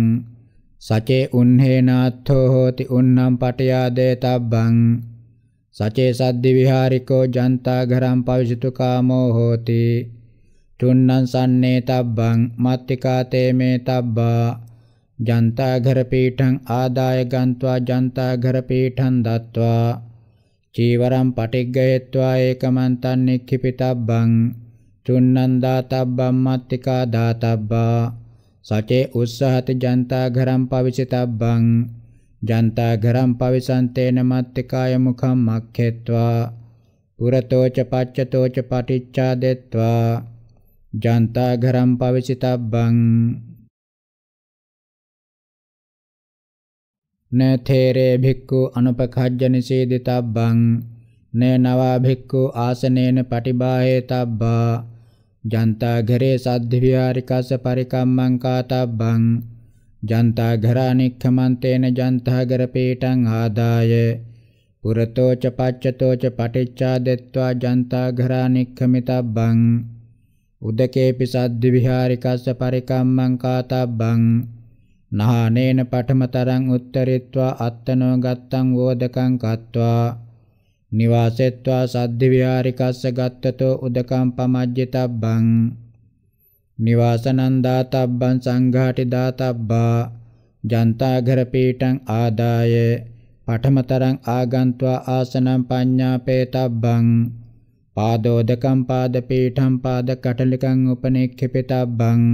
සචේ උන්හේන අත්තෝ හෝති උන්නම් පටියාදේ තබ්බං සචේ සද්දි විහාරිකෝ ජන්තා ගරම් පවිසිතු කාමෝ හෝති චුන්නං සන්නේ තබ්බං මත්තිකා තේමේ තබ්බා ජන්තා ගර පීඨං ආදාය ගන්त्वा ජන්තා ගර පීඨං දත්වා චීවරම් පටිග්ගයත්වා ඒකමන්තං නික්ඛිපිතබ්බං චුන්නං දාතබ්බං මත්තිකා දාතබ්බා සචේ උස්සහති ජන්තා ඝරම් පවිසිතබ්බං ජන්තා ඝරම් පවිසන්තේන මත්තිකාය මුඛං මක්ඛෙත්වා පුරතෝච පච්චතෝච පටිච්ඡාදෙත්වා ජන්තා ඝරම් පවිසිතබ්බං න තේරේ භික්ඛු අනුපඛජ්ජනිසීදිතබ්බං න නවා භික්ඛු ආසනේන පටිබාහේතබ්බා ජන්තා ඝරේ සද්ධිවිහාරිකස්ස පරිකම්මං කාතබ්බං ජන්තා ඝරානික්ඛමන්තේන ජන්තා ඝර පීඨං ආදාය පුරතෝ ච පච්චතෝ ච පටිච්ඡාදෙත්වා ජන්තා ඝරානික්ඛමිතබ්බං උදකේපි සද්ධිවිහාරිකස්ස පරිකම්මං කාතබ්බං නහානේන පඨමතරං උත්තරීත්වා අත්තනෝ ගත්තං වෝදකං කତ୍වා නිවාසෙත්වා සද්දි විහාරිකස්ස ගත්තතෝ උදකං පමජ්ජිතබ්බං නිවාසනං දාතබ්බං සංඝාටි දාතබ්බා ජන්තාඝර පීඨං ආදාය පඨමතරං ආගන්त्वा ආසනං පඤ්ඤාපේතබ්බං පාදෝදකම් පාද පීඨම් පාද කටලිකං උපනෙක්ඛිපිතබ්බං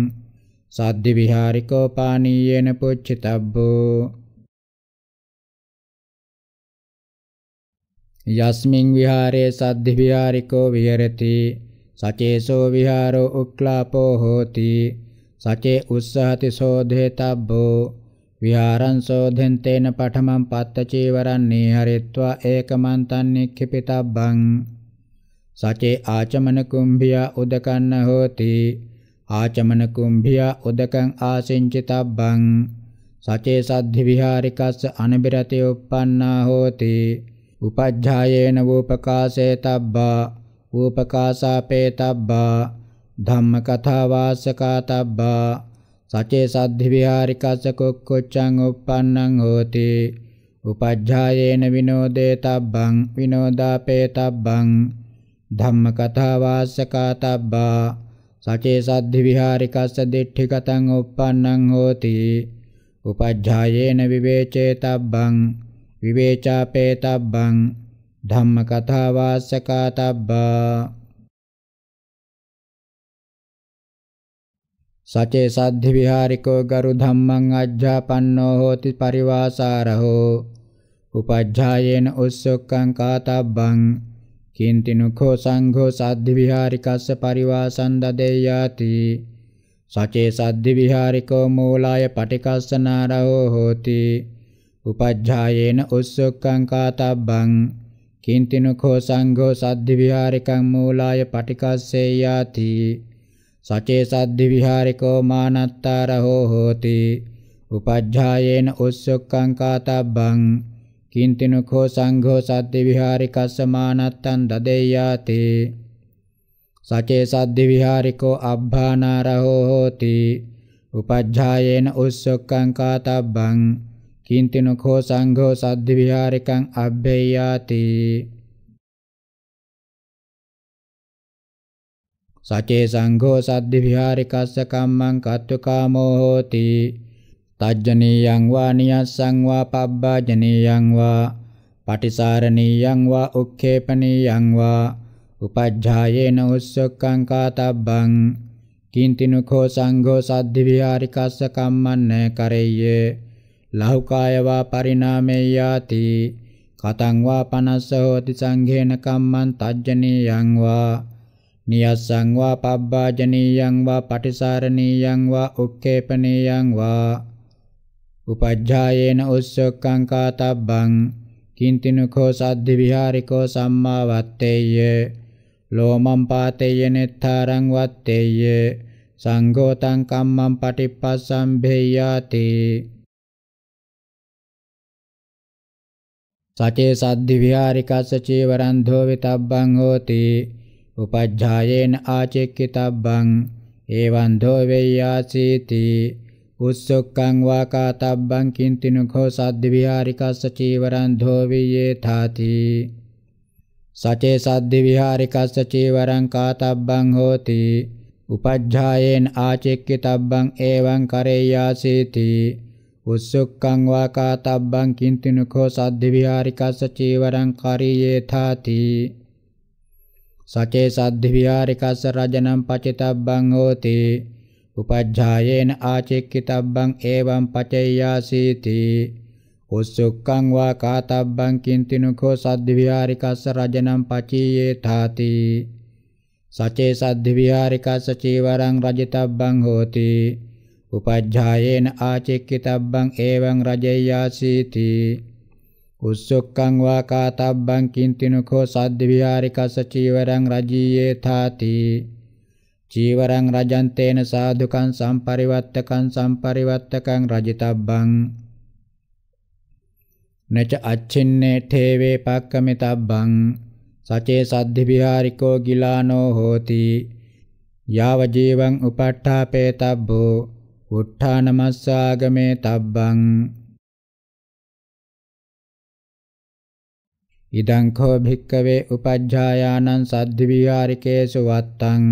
සද්දි විහාරිකෝ පානීයේන පුච්චිතබ්බෝ යස්මින් විහාරේ සද්දි විහාරිකෝ විහෙරති සචේසෝ විහාරෝ උක්ලාපෝ හෝති සචේ උස්සහති සෝධේතබ්බෝ විහාරං සෝධෙන් තේන පඨමං පත්ත චීවරං නීහරිත්වා ඒකමන් තන්නික්ඛිපිතබ්බං සචේ ආචමන කුම්භියා උදකන්න හෝති ආචමන කුම්භියා උදකං ආසින්චිතබ්බං සචේ සද්ධි විහාරිකස්ස අනිබිරතේ uppannā hoti උපජ්ජායේන වූපකාසේ තබ්බා වූපකාසාපේ තබ්බා ධම්ම කථා වාසකා තබ්බා සචේ සද්ධි විහාරිකස්ස කොක්කොච්ඡං uppannං hoti උපජ්ජායේන විනෝදේ තබ්බං විනෝදාපේ තබ්බං ධම්ම කථා වාසකා තබ්බා සචේ සද්ධි විහාරිකස්ස දිට්ඨිකතං uppannං හෝති උපජ්ජායේන විවේචේතබ්බං විවේචාපේතබ්බං ධම්මකථා වාස්සකාතබ්බා සචේ සද්ධි විහාරිකෝ ගරු ධම්මං අජ්ජාපන්නෝ හෝති පරිවාසාරහෝ උපජ්ජායේන උස්සොක්ඛං කාතබ්බං කින්තිනුඛෝ සංඝෝ සද්ධි විහාරිකස්ස පරිවාසං දදේයාති සචේ සද්ධි විහාරිකෝ මූලාය පටිකස්සනාරෝ හෝති උපජ්ජායේන උස්සොක්ඛං කාතබ්බං කින්තිනුඛෝ සංඝෝ සද්ධි විහාරිකං මූලාය පටිකස්සේයාති සචේ සද්ධි විහාරිකෝ මානත්තාරෝ හෝති උපජ්ජායේන උස්සොක්ඛං කාතබ්බං किंतिनुखो संघो सद्दि विहारिक समानत्तन ददेयाति सचे सद्दि विहारिको अभ्भानारहो होति उपज्झायेन उत्सुकं कातब्बं किंतिनुखो संघो सद्दि विहारिकं अभ्ययाति सचे संघो सद्दि विहारिकस्य कम्मं कत्तु कामो होति තජ්ජනීයං වා නියස්සං වා පබ්බාජනීයං වා පටිසාරණීයං වා උක්ඛේපණීයං වා උපජ්ජායේන උස්සක්ඛං කාතබ්බං කින්තිනුඛෝ සංඝෝ සද්ධි විහාරිකස්ස කම්මන්නේ කරෙය්‍ය ලෞකාය වා පරිණාමේයාති කතං වා පනස්ස හෝති සංඝේන කම්මං තජ්ජනීයං වා නියස්සං වා පබ්බාජනීයං වා පටිසාරණීයං වා උක්ඛේපණීයං වා උපජ්ජායේන උස්සක්ඛං කාතබ්බං කින්තිනුකෝ සද්ධි විහාරිකෝ සම්මා වත්තේය ලෝමම් පාතේය නෙත්තරං වත්තේය සංඝෝ තං කම්මං පටිප්පස්සම්භේයාති සචේ සද්ධි විහාරිකස්ස චීවරං ධෝවිතබ්බං හෝති උපජ්ජායේන ආචෙක්කිතබ්බං එවං ධෝවේයාසීති උස්සොක්කං වා කාතබ්බං කින්තිනුඛෝ සද්ද විහාරිකස්ස චීවරං ධෝවියේ තාති සචේ සද්ද විහාරිකස්ස චීවරං කාතබ්බං හෝති උපජ්ජායේන ආචෙක්කිතබ්බං එවං කරේයාසීති උස්සොක්කං වා කාතබ්බං කින්තිනුඛෝ සද්ද විහාරිකස්ස චීවරං කරියේ තාති සචේ සද්ද විහාරිකස්ස රජනම් පචිතබ්බං හෝති උපජ්ජායේන ආචෙක්කිතබ්බං එවං පචය්‍යාසීති උස්සුක්ඛං වා කාතබ්බං කින්තිනුකෝ සද්දිවිහාරිකස්ස රජනම් පචීයේ තාති සචේ සද්දිවිහාරිකස්ස චීවරං රජිතබ්බං හෝති උපජ්ජායේන ආචෙක්කිතබ්බං එවං රජය්‍යාසීති උස්සොක්කං වා කාතබ්බං කින්තිනකෝ සද්ද විහාරිකස චීවරං රජීයේ තාති චීවරං රජන්තේන සාදුකං සම්පරිවත්තකං සම්පරිවත්තකං රජිතබ්බං නච අච්චින්නේ ඨේවේ පක්කමිතබ්බං සචේ සද්ධි විහාරිකෝ ගිලානෝ හෝති යාව ජීවං උපට්ඨාපේතබ්බෝ උත්ථානමස්සාගමේ තබ්බං ඉදං කෝ භික්කවේ උපජ්ජායානං සද්ධි විහාරිකේසු වත්තං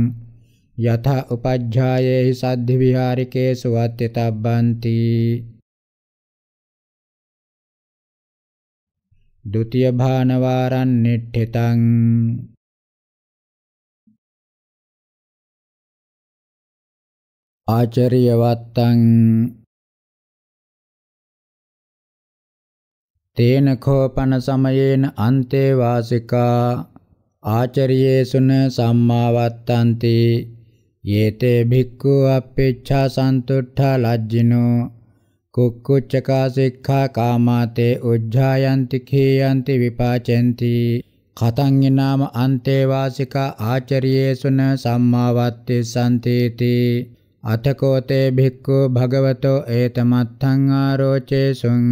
යත උපජ්ජායේහි සද්ධි විහාරිකේ සුවත්්‍යතබ්බන්ති ဒုတိယ භානවාරං නිට්ඨිතං ආචරියවත්තං තේන කෝපන සමයේන අන්තේ වාසිකා ආචරියේසුන සම්මාවත්තන්ති යේතේ භික්ඛු අපේච්ඡා සන්තුට්ඨා ලජ්ජිනෝ කුක්කුච්චකා සික්ඛා කාමාතේ උජ්ජායන්ති කීයන්ති විපාචෙන්ති කතං ඊනාම අන්තේ වාසිකා ආචරියේසුන සම්මාවත්තේ සම්තේති අතකෝතේ භික්ඛු භගවතෝ ඒතමත්තං ආරෝචේසුං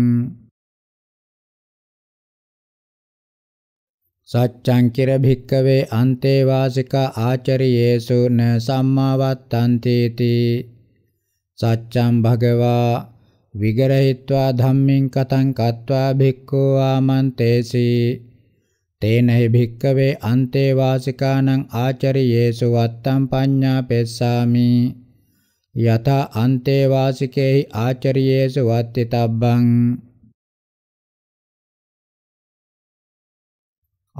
සච්ඡං කිර භික්කවේ අන්තේ වාසික ආචරියේසු න සම්මාවත්තන්ති තී සච්ඡං භගවා විගරහිत्वा ධම්මින් කතං කତ୍වා භික්ඛෝ ආමන්තේසි තේනහි භික්කවේ අන්තේ වාසිකානං ආචරියේසු වත්තම් පඤ්ඤා පෙස්සාමි යත අන්තේ වාසිකේහි ආචරියේසු වත්තිතබ්බං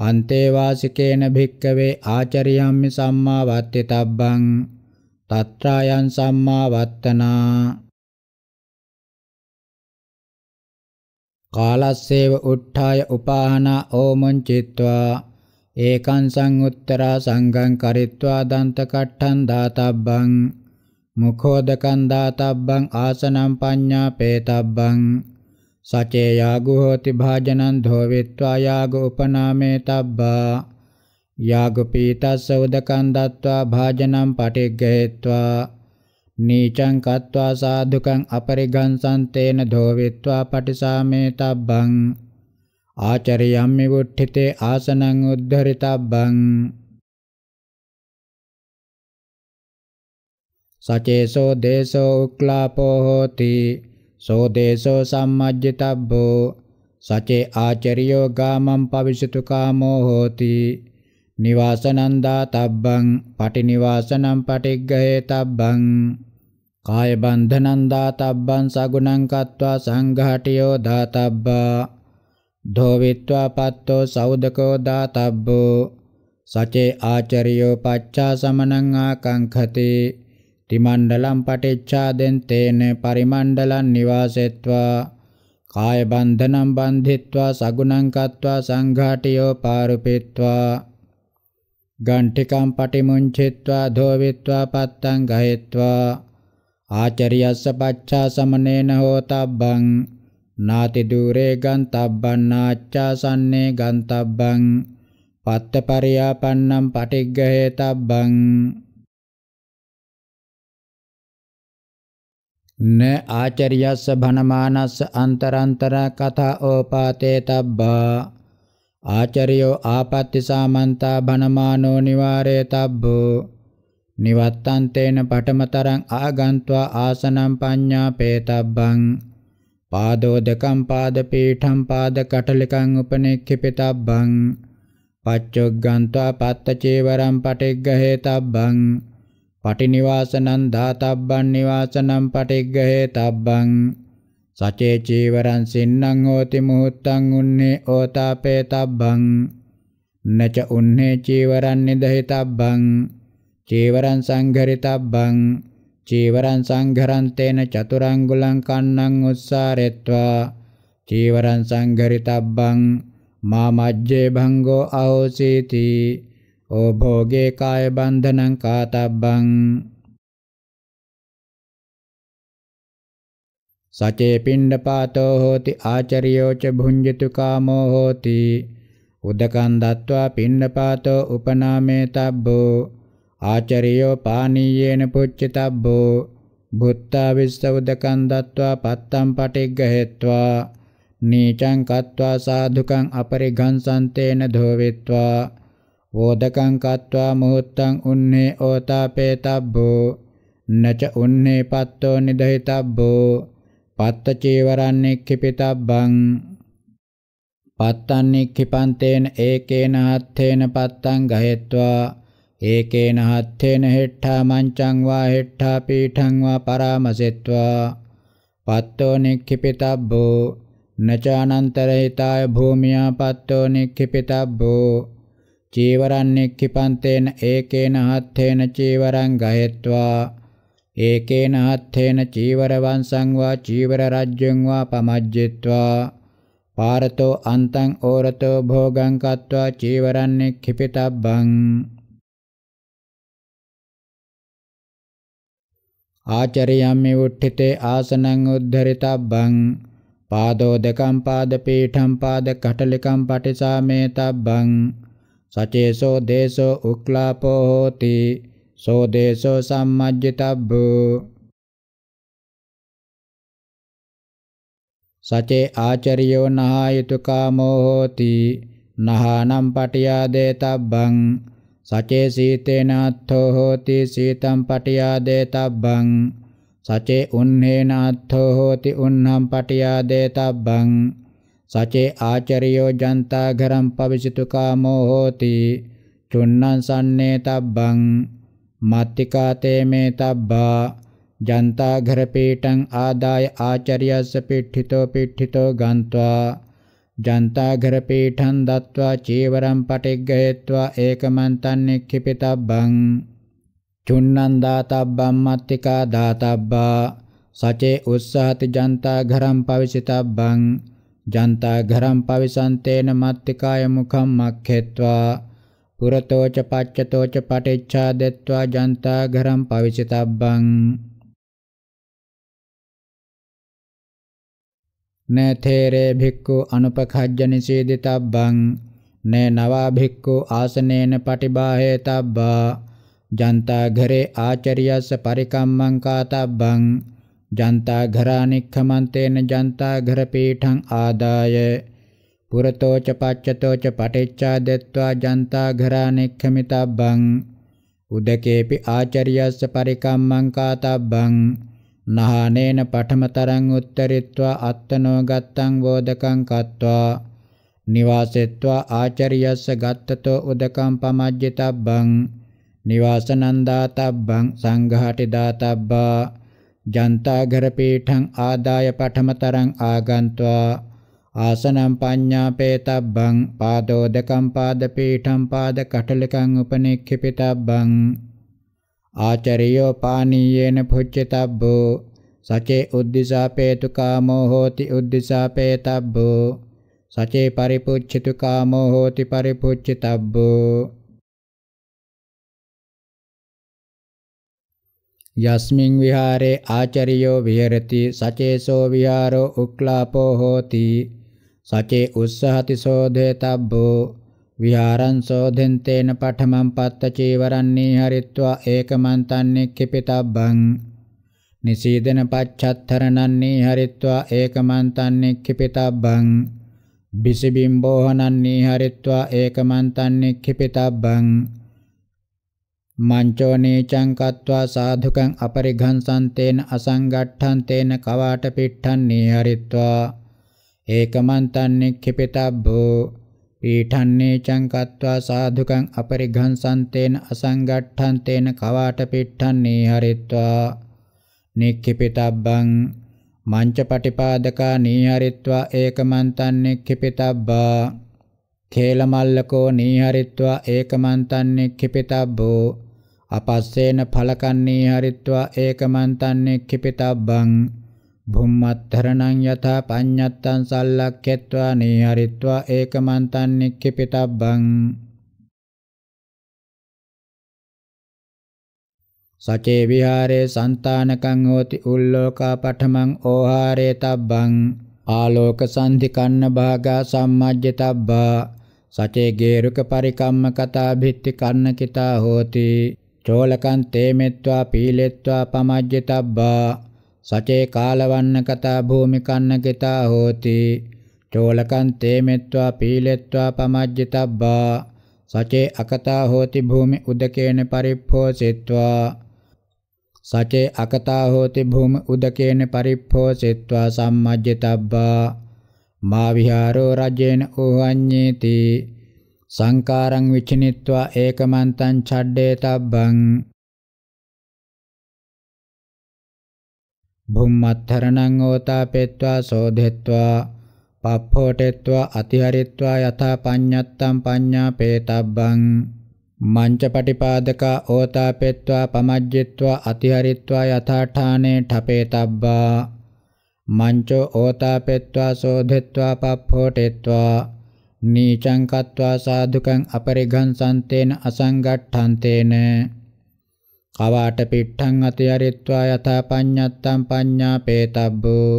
අන්තේවාසිකේන භික්කවේ ආචරියම්මි සම්මා වත්තිතබ්බං තත්‍රායන් සම්මා වත්තනා කාලස්සේව උට්ඨාය උපාහනා ඕමං චිත්වා ඒකං සංඋත්තරා සංඝං කරිත්වා දන්ත කට්ඨං දාතබ්බං මුඛෝදකං දාතබ්බං ආසනං පඤ්ඤා පේතබ්බං සචේ යාගෝ හෝති භාජනං ධෝවිත්වා යාග උපනාමේ තබ්බා යාග පීතස්ස උදකං දත්වා භාජනං පටිග්ගහෙත්වා නීචං කତ୍වා සාධුකං අපරිගංසන්තේන ධෝවිත්වා පටිසාමේ තබ්බං ආචරියම්මි වුට්ඨිතේ ආසනං උද්ධරිතබ්බං සචේසෝ දේසෝ උක්ලාපෝ හෝති සෝ දේසෝ සම්මජ්ජතබ්බෝ සචේ ආචරියෝ ගාමං පවිසතු කාමෝ හෝති නිවාසනන්දා තබ්බං පටිනිවාසනම් පටිග්ගහේ තබ්බං කාය බන්ධනං දාතබ්බං සගුණං කତ୍වා සංඝාටියෝ දාතබ්බා ධෝවිත්වා පත්තෝ සෞදකෝ දාතබ්බෝ සචේ ආචරියෝ පච්චා සමනං ආකංඛතේ ත්‍රිමණ්ඩලම් පටිච්චාදෙන් තේන පරිමණ්ඩලන් නිවාසෙත්වා කාය බන්ධනම් බන්ධිත්වා සගුණං කତ୍වා සංඝාටියෝ පාරුපිත්වා ගණ්ඨිකම් පටිමුංචිත්වා ධෝවිත්වා පත්තං ගහෙත්වා ආචරියස්ස පච්චා සමනේන හෝතබ්බං නාති দূරේ ගන්තබ්බං නාච්ඡාසන්නේ ගන්තබ්බං පත්ත පරියාපන්නම් පටිග්ගහේතබ්බං න ආචර්යස්ස භනමානස්ස අන්තරාන්තර කතා ඕපාතේ තබ්බා ආචර්යෝ ආපත්‍ති සාමන්තා භනමානෝ නිවාරේ තබ්බෝ නිවත්තන්තේන පඨමතරං ආගන්त्वा ආසනම් පඤ්ඤා පේතබ්බං පාදෝ දකම් පාද පීඨම් පාද කටලිකං උපනෙක්ඛිපිතබ්බං පච්චොග්ගන්त्वा පත්ත චේවරම් පටිග්ගහේතබ්බං පටිනිවාසනං ධාතබ්බං නිවාසනං පටිග්ගහේ තබ්බං සචේ චීවරං සින්නං හෝති මුහුත්තං උන්නේ ඕතාපේ තබ්බං නච උන්නේ චීවරං නිදහිතබ්බං චීවරං සංඝරිතබ්බං චීවරං සංඝරං තේන චතුරංගුලං කන්නං උස්සාරෙත්වා චීවරං සංඝරිතබ්බං මා මජ්ජේ භංගෝ අහෝසීති ඕභෝගේ කාය බන්ධනං කාතබ්බං සචේ පිණ්ඩපාතෝ හෝති ආචරියෝ ච භුඤ්ජතු කාමෝ හෝති උදකන් දත්වා පිණ්ඩපාතෝ උපනාමේ තබ්බෝ ආචරියෝ පානීයේන පුච්චිතබ්බෝ බුත්තා විස්ස උදකන් දත්වා පත්තම් පටිග්ගහෙත්වා නීචං කତ୍වා සාදුකං අපරිඝංසන්තේන ධෝවිත්වා වෝදකං කତ୍වා මුහුත්තං උන්නේ ඕතාපේතබ්බෝ නච උන්නේ පත්තෝ නිදහිතබ්බෝ පත්ත චීවරන්නේ කිපිතබ්බං පත්තන්නික්ඛිපන්තේන ඒකේන හත්තේන පත්තං ගහෙත්වා ඒකේන හත්තේන හෙට්ඨා මංචං වා හෙට්ඨා පීඨං වා පරාමසෙත්වා පත්තෝ නික්ඛිපිතබ්බෝ නචානන්තරහිතාය භූමියා පත්තෝ නික්ඛිපිතබ්බෝ චීවරන්නෙක්ඛිපන්තේන ඒකේන හත්තේන චීවරං ගහෙත්වා ඒකේන හත්තේන චීවර වංශං වා චීවර රජ්ජං වා පමජ්ජෙත්වා පාරතෝ අන්තං ඕරතෝ භෝගං කତ୍වා චීවරන්නෙක්ඛිපිතබ්බං ආචරියම්මි උට්ඨිතේ ආසනං උද්ධරිතබ්බං පාදෝ දෙකම් පාද පීඨම් පාද කටලිකම් පටිසාමේතබ්බං සචේසෝ දේසෝ උක්ලාපෝ හෝති සෝ දේසෝ සම්මජ්ජිතබ්බෝ සචේ ආචරියෝ නහායතු කාමෝ හෝති නහානම් පටියාදේ තබ්බං සචේ සීතේනාත්ථෝ හෝති සීතම් පටියාදේ තබ්බං සචේ උන්නේනාත්ථෝ හෝති උන්නම් පටියාදේ තබ්බං සචේ ආචරියෝ ජන්තා ඝරම් පවිසිතු කාමෝ හෝති චුන්නං සන්නේ තබ්බං මත්තිකා තේමේ තබ්බා ජන්තා ඝර පීඨං ආදාය ආචර්යස්ස පිට්ඨිතෝ පිට්ඨිතෝ ගන්त्वा ජන්තා ඝර පීඨං දත්වා චීවරම් පටිග්ගහෙත්වා ඒකමන්තං නික්ඛිපිතබ්බං චුන්නං දාතබ්බං මත්තිකා දාතබ්බා සචේ උස්සහති ජන්තා ඝරම් පවිසිතබ්බං ජන්තා ඝරම් පවිසන්තේන මත්තිකාය මුඛම් මක්ඛෙත්වා පුරතෝච පච්චතෝච පටිච්ඡාදෙත්වා ජන්තා ඝරම් පවිසිතබ්බං නේ තේරේ භික්ඛු අනුපඛජ්ජ නිසීදිතබ්බං නේ නවා භික්ඛු ආසනේන පටිබාහේතබ්බා ජන්තා ඝරේ ආචරියස්ස පරිකම්මං කාතබ්බං ජන්තා ඝරානික්ඛමන්තේන ජන්තා ඝර පීඨං ආදාය පුරතෝ ච පච්චතෝ ච පටිච්චා දෙත්වා ජන්තා ඝරානික්ඛමිතබ්බං උදකේපි ආචර්යස්ස පරිකම්මං කාතබ්බං නහානේන පඨමතරං උත්තරිත්වා අත්තනෝ ගත්තං බෝධකං කତ୍වා නිවාසෙත්වා ආචර්යස්ස ගත්තතෝ උදකං පමජ්ජිතබ්බං නිවාසනන්දාතබ්බං සංඝාටි දාතබ්බා ජන්තාගරපීඨං ආදාය පඨමතරං ආගන්त्वा ආසනම් පඤ්ඤාපේතබ්බං පාදෝදකම් පාදපීඨං පාදකටලකං උපනික්ඛිපිතබ්බං ආචරියෝ පානීයේන භුජ්ජතබ්බෝ සචේ උද්දිසාපේතු කාමෝ හෝති උද්දිසාපේතබ්බෝ සචේ පරිපුච්ඡිතු කාමෝ හෝති පරිපුච්ඡිතබ්බෝ යස්මින් විහාරේ ආචරියෝ විහෙරති සචේසෝ විහාරෝ උක්ලාපෝ හෝති සචේ උස්සහති සෝදේතබ්බෝ විහාරං සෝදෙන්තේන පඨමං පත්ත චීවරන්නී හරිත්වා ඒකමන්තන්නේ කිපිතබ්බං නිසීදන පච්චත්තරණන්නේ හරිත්වා ඒකමන්තන්නේ කිපිතබ්බං බිසිබිම්බෝහනන්නේ හරිත්වා ඒකමන්තන්නේ කිපිතබ්බං මංචෝනේචං කତ୍වා සාධුකං අපරිඝංසන්තේන අසංගට්ඨන්තේන කවාට පිට්ඨං නීහරිත්වා ඒකමන්තං නික්ඛිපිතබ්බෝ පීඨන්නේචං කତ୍වා සාධුකං අපරිඝංසන්තේන අසංගට්ඨන්තේන කවාට පිට්ඨං නීහරිත්වා නික්ඛිපිතබ්බං මංචපටිපාදකා නීහරිත්වා ඒකමන්තං නික්ඛිපිතබ්බා කේලමල්ලකෝ නීහරිත්වා ඒකමන්තන් නික්ඛිපිතබ්බෝ අපස්සේන ඵලකන්නේ හරිත්වා ඒකමන්තන්නේ කිපිතබ්බං භුම්මත්තරණං යථා පඤ්ඤත්තං සල්ලක්ඛෙත්වා නීහරිත්වා ඒකමන්තං නික්ඛිපිතබ්බං සචේ විහාරේ సంతානකං හෝති උල්ලෝකා පඨමං ඕහාරේ තබ්බං ආලෝක සන්ධි කන්න භාගා සම්මජ්ජතබ්බා සචේ ගේරුක පරිකම්ම කතා භිත්ති කන්න කිතා හෝති චෝලකං තේමෙත්වා පීලෙත්වා පමජ්ජතබ්බා සචේ කාලවන්නකතා භූමිකන්නකිතා හෝති චෝලකං තේමෙත්වා පීලෙත්වා පමජ්ජතබ්බා සචේ අකතා හෝති භූමි උදකේන පරිප්පෝසෙත්වා සචේ අකතා හෝති භූමි උදකේන පරිප්පෝසෙත්වා සම්මජ්ජතබ්බා මා විහාරෝ රජේන ඕහඤ්ඤේති සංකාරං විචිනිත්වා ඒකමන්තං ඡඩ්ඩේතබ්බං භුම්මත්තරණං ඕතාපෙත්වා සෝදෙත්වා පප්පෝටෙත්වා අතිහරිත්වා යථා පඤ්ඤත්තං පඤ්ඤාපේතබ්බං මංචපටිපාදකා ඕතාපෙත්වා පමජ්ජෙත්වා අතිහරිත්වා යථාඨානේ ඨපේතබ්බා මංචෝ ඕතාපෙත්වා සෝදෙත්වා පප්පෝටෙත්වා නීචං කତ୍වා සාදුකං අපරිගං සන්තේන අසංගට්ඨන්තේන කවාට පිට්ඨං අතියරිත්වා යථා පඤ්ඤත්තං පඤ්ඤා පේතබ්බෝ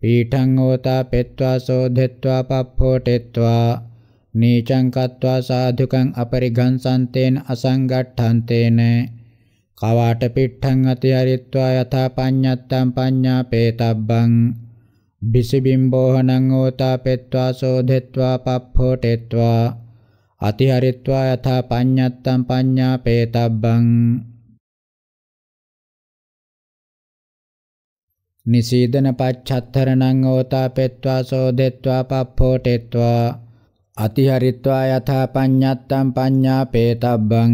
පීඨං ඕතා පෙත්වා සෝධෙත්වා පප්පෝටෙත්වා නීචං කତ୍වා සාධුකං අපරිගං සන්තේන අසංගට්ඨන්තේන කවාට පිට්ඨං අතිහරිත්වා යථා පඤ්ඤත්තං පඤ්ඤා පේතබ්බං බිසිබිම්බෝහනං ඕතාපෙත්වා සෝධෙත්වා පප්පෝටෙත්වා අතිහරිත්වා යථා පඤ්ඤත්තං පඤ්ඤාපේතබ්බං නිසීදන පච්චත්තරණං ඕතාපෙත්වා සෝධෙත්වා පප්පෝටෙත්වා අතිහරිත්වා යථා පඤ්ඤත්තං පඤ්ඤාපේතබ්බං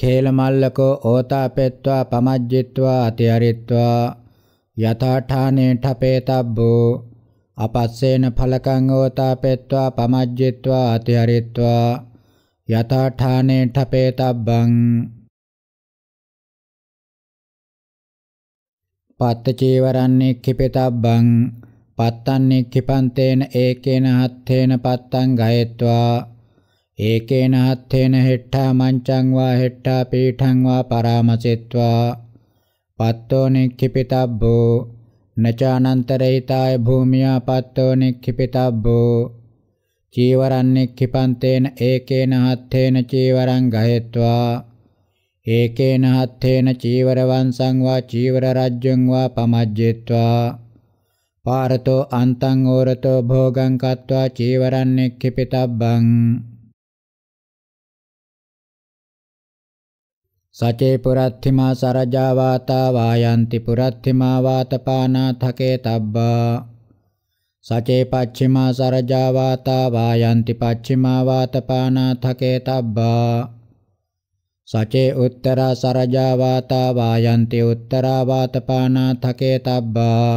කේලමල්ලකෝ ඕතාපෙත්වා පමජ්ජිත්වා අතිහරිත්වා යථාඨානේඨ පේතබ්බෝ අපස්සේන ඵලකං ඕතාපෙත්වා පමජ්ජිත්වා අතිහරිත්වා යථාඨානේඨ පේතබ්බං පත්ත චීවරන්නේ කිපිතබ්බං පත්තන්නේ කිපන්තේන ඒකේන හත්තේන පත්තං ගයෙත්වා ඒකේන හත්තේන හෙට්ටා මංචං වා හෙට්ටා පීඨං වා පරාමසෙත්වා පත්තෝ නික්ඛිපිතබ්බෝ නචානන්තරහිතාය භූමියා පත්තෝ නික්ඛිපිතබ්බෝ චීවරං නික්ඛිපන්තේන ඒකේන හත්තේන චීවරං ගහෙත්වා ඒකේන හත්තේන චීවරවං සංවා චීවර රජ්ජං වා පමජ්ජෙත්වා පාරතෝ අන්තං ඕරතෝ භෝගං කତ୍වා චීවරං නික්ඛිපිතබ්බං සචේ පුරත්තිමා සරජා වාතා වායන්ති පුරත්තිමා වාතපානා තකේ තබ්බා සචේ පච්චිමා සරජා වාතා වායන්ති පච්චිමා වාතපානා තකේ තබ්බා සචේ උත්තරා සරජා වාතා වායන්ති උත්තරා වාතපානා තකේ තබ්බා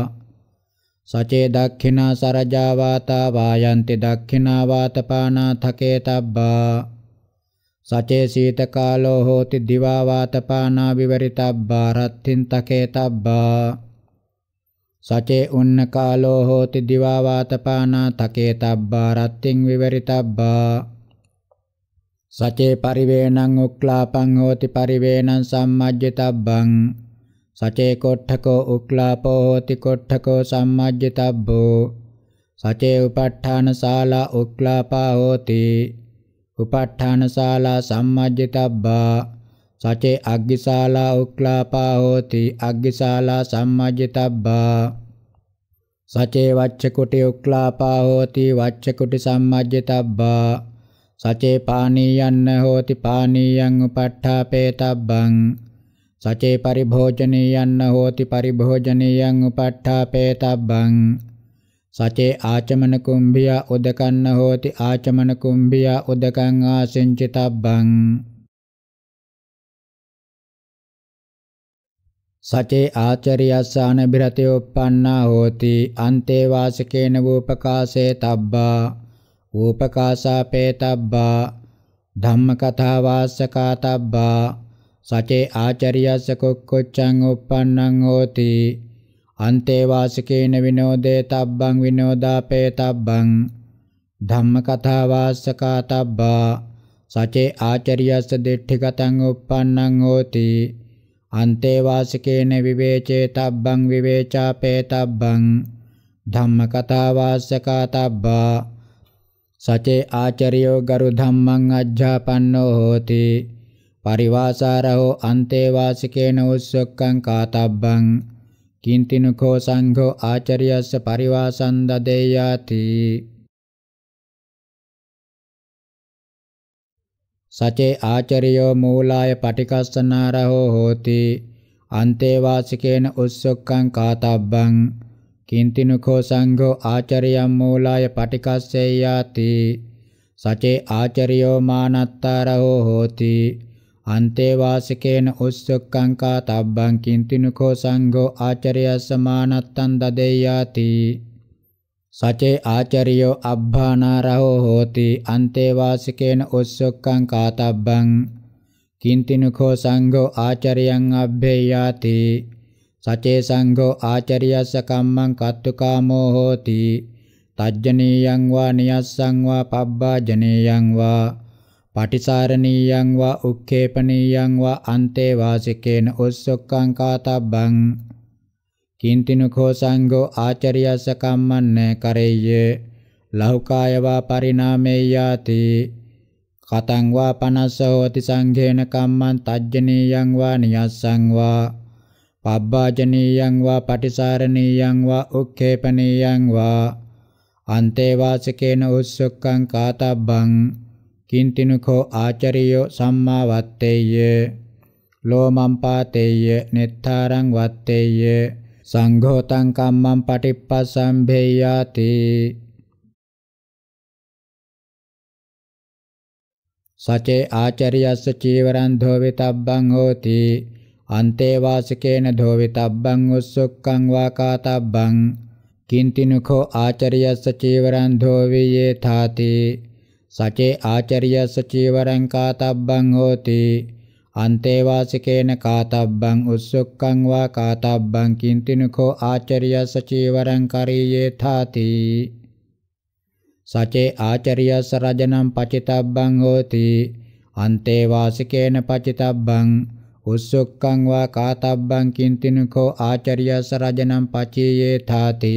සචේ දක්ඛිනා සරජා වාතා වායන්ති දක්ඛිනා වාතපානා තකේ තබ්බා සචේ සීත කාලෝ හෝති දිවා වාතපානා විවරිතබ්බා රත්තින් තකේතබ්බා සචේ උන්න කාලෝ හෝති දිවා වාතපානා තකේතබ්බා රත්තින් විවරිතබ්බා සචේ පරිවේණං උක්ලාපං හෝති පරිවේණං සම්මජ්ජතබ්බං සචේ කොට්ඨකෝ උක්ලාපෝ හෝති කොට්ඨකෝ සම්මජ්ජතබ්බෝ සචේ උප ဋ ාණ ශාලා උක්ලාපා හෝති උපට්ඨානශාලා සම්මජ්ජතබ්බා සචේ අග්ගිශාලා උක්ලාපා හෝති අග්ගිශාලා සම්මජ්ජතබ්බා සචේ වච්චකුටි උක්ලාපා හෝති වච්චකුටි සම්මජ්ජතබ්බා සචේ පානීයන්න හෝති පානීයං උපට්ඨාපේතබ්බං සචේ පරිභෝජනීයන්න හෝති පරිභෝජනීයං උපට්ඨාපේතබ්බං සචේ ආචමන කුම්භියා උදකන්න හෝති ආචමන කුම්භියා උදකං ආසෙන්චිතබ්බං සචේ ආචරියස්සාන බිරතේ uppannā හෝති අන්තේ වාසකේන වූපකාසේ තබ්බා ූපකාසාපේ තබ්බා ධම්ම කතා වාසකා තබ්බා සචේ ආචරියස්ස කුක්කුච්ඡං uppannං හෝති අන්තේවාසිකේන විනෝදේ තබ්බං විනෝදාපේ තබ්බං ධම්මකථා වාසකා තබ්බා සචේ ආචරියස්ස දෙට්ඨිගතං uppannං හෝති අන්තේවාසිකේන විවේචේ තබ්බං විවේචාපේ තබ්බං ධම්මකථා වාසකා තබ්බා සචේ ආචරියෝ ගරු ධම්මං අජ්ජාපන්නෝ හෝති පරිවාසාරෝ අන්තේවාසිකේන උස්සක්ඛං කාතබ්බං කින්තිනුකෝ සංඝෝ ආචාර්යස්ස පරිවාසං දදේයාති සචේ ආචාර්යෝ මූලාය පටිකස්සනාරහෝ හෝති අන්තේ වාසිකේන උස්සොක්ඛං කාතබ්බං කින්තිනුකෝ සංඝෝ ආචාර්යම් මූලාය පටිකස්සේයාති සචේ ආචාර්යෝ මානත්තාරහෝ හෝති අන්තේවාසිකේන උස්සක්ඛංකා තබ්බං කින්තිනුකෝ සංඝෝ ආචරය සමානත්තං දදෙය්‍යාති සචේ ආචරියෝ අබ්බානාරහෝ හෝති අන්තේවාසිකේන උස්සක්ඛං කාතබ්බං කින්තිනුකෝ සංඝෝ ආචරියං අබ්බේයාති සචේ සංඝෝ ආචරියස්ස කම්මං කත්තුකාමෝ හෝති තජ්ජනීයං වා නියස්සං වා පබ්බාජනීයං වා පටිසාරණීයං වා උක්ඛේපණීයං වා අන්තේ වාසිකේන උස්සොක්ඛං කාතබ්බං කින්තිනුඛෝ සංඝෝ ආචරියස්ස කම්මන්න කරෙය්‍ය ලෞකාය වා පරිණාමේයාති කතං වා පනස්ස හෝති සංඝේන කම්මං තජ්ජනීයං වා නියස්සං වා පබ්බාජනීයං වා පටිසාරණීයං වා උක්ඛේපණීයං වා අන්තේ වාසිකේන උස්සොක්ඛං කාතබ්බං කින්තිනුකෝ ආචරියෝ සම්මා වත්තේය ලෝමං පාතේය nettarang vatteya sanghotang kammam patippassambheyati සචේ ආචරියස්ස චීවරං ධෝවිතබ්බං හෝති අන්තේ වාසිකේන ධෝවිතබ්බං උස්සුක්ඛං වාකාතබ්බං කින්තිනුකෝ ආචරියස්ස චීවරං ධෝවියේ තාති සචේ ආචාර්ය සචීවරං කාතබ්බං හෝති අන්තේ වාසිකේන කාතබ්බං උස්සුක්ඛං වා කාතබ්බං කින්තිනකෝ ආචාර්ය සචීවරං කරීයේ තාති සචේ ආචාර්ය සරජනම් පචිතබ්බං හෝති අන්තේ වාසිකේන පචිතබ්බං උස්සුක්ඛං වා කාතබ්බං කින්තිනකෝ ආචාර්ය සරජනම් පචීයේ තාති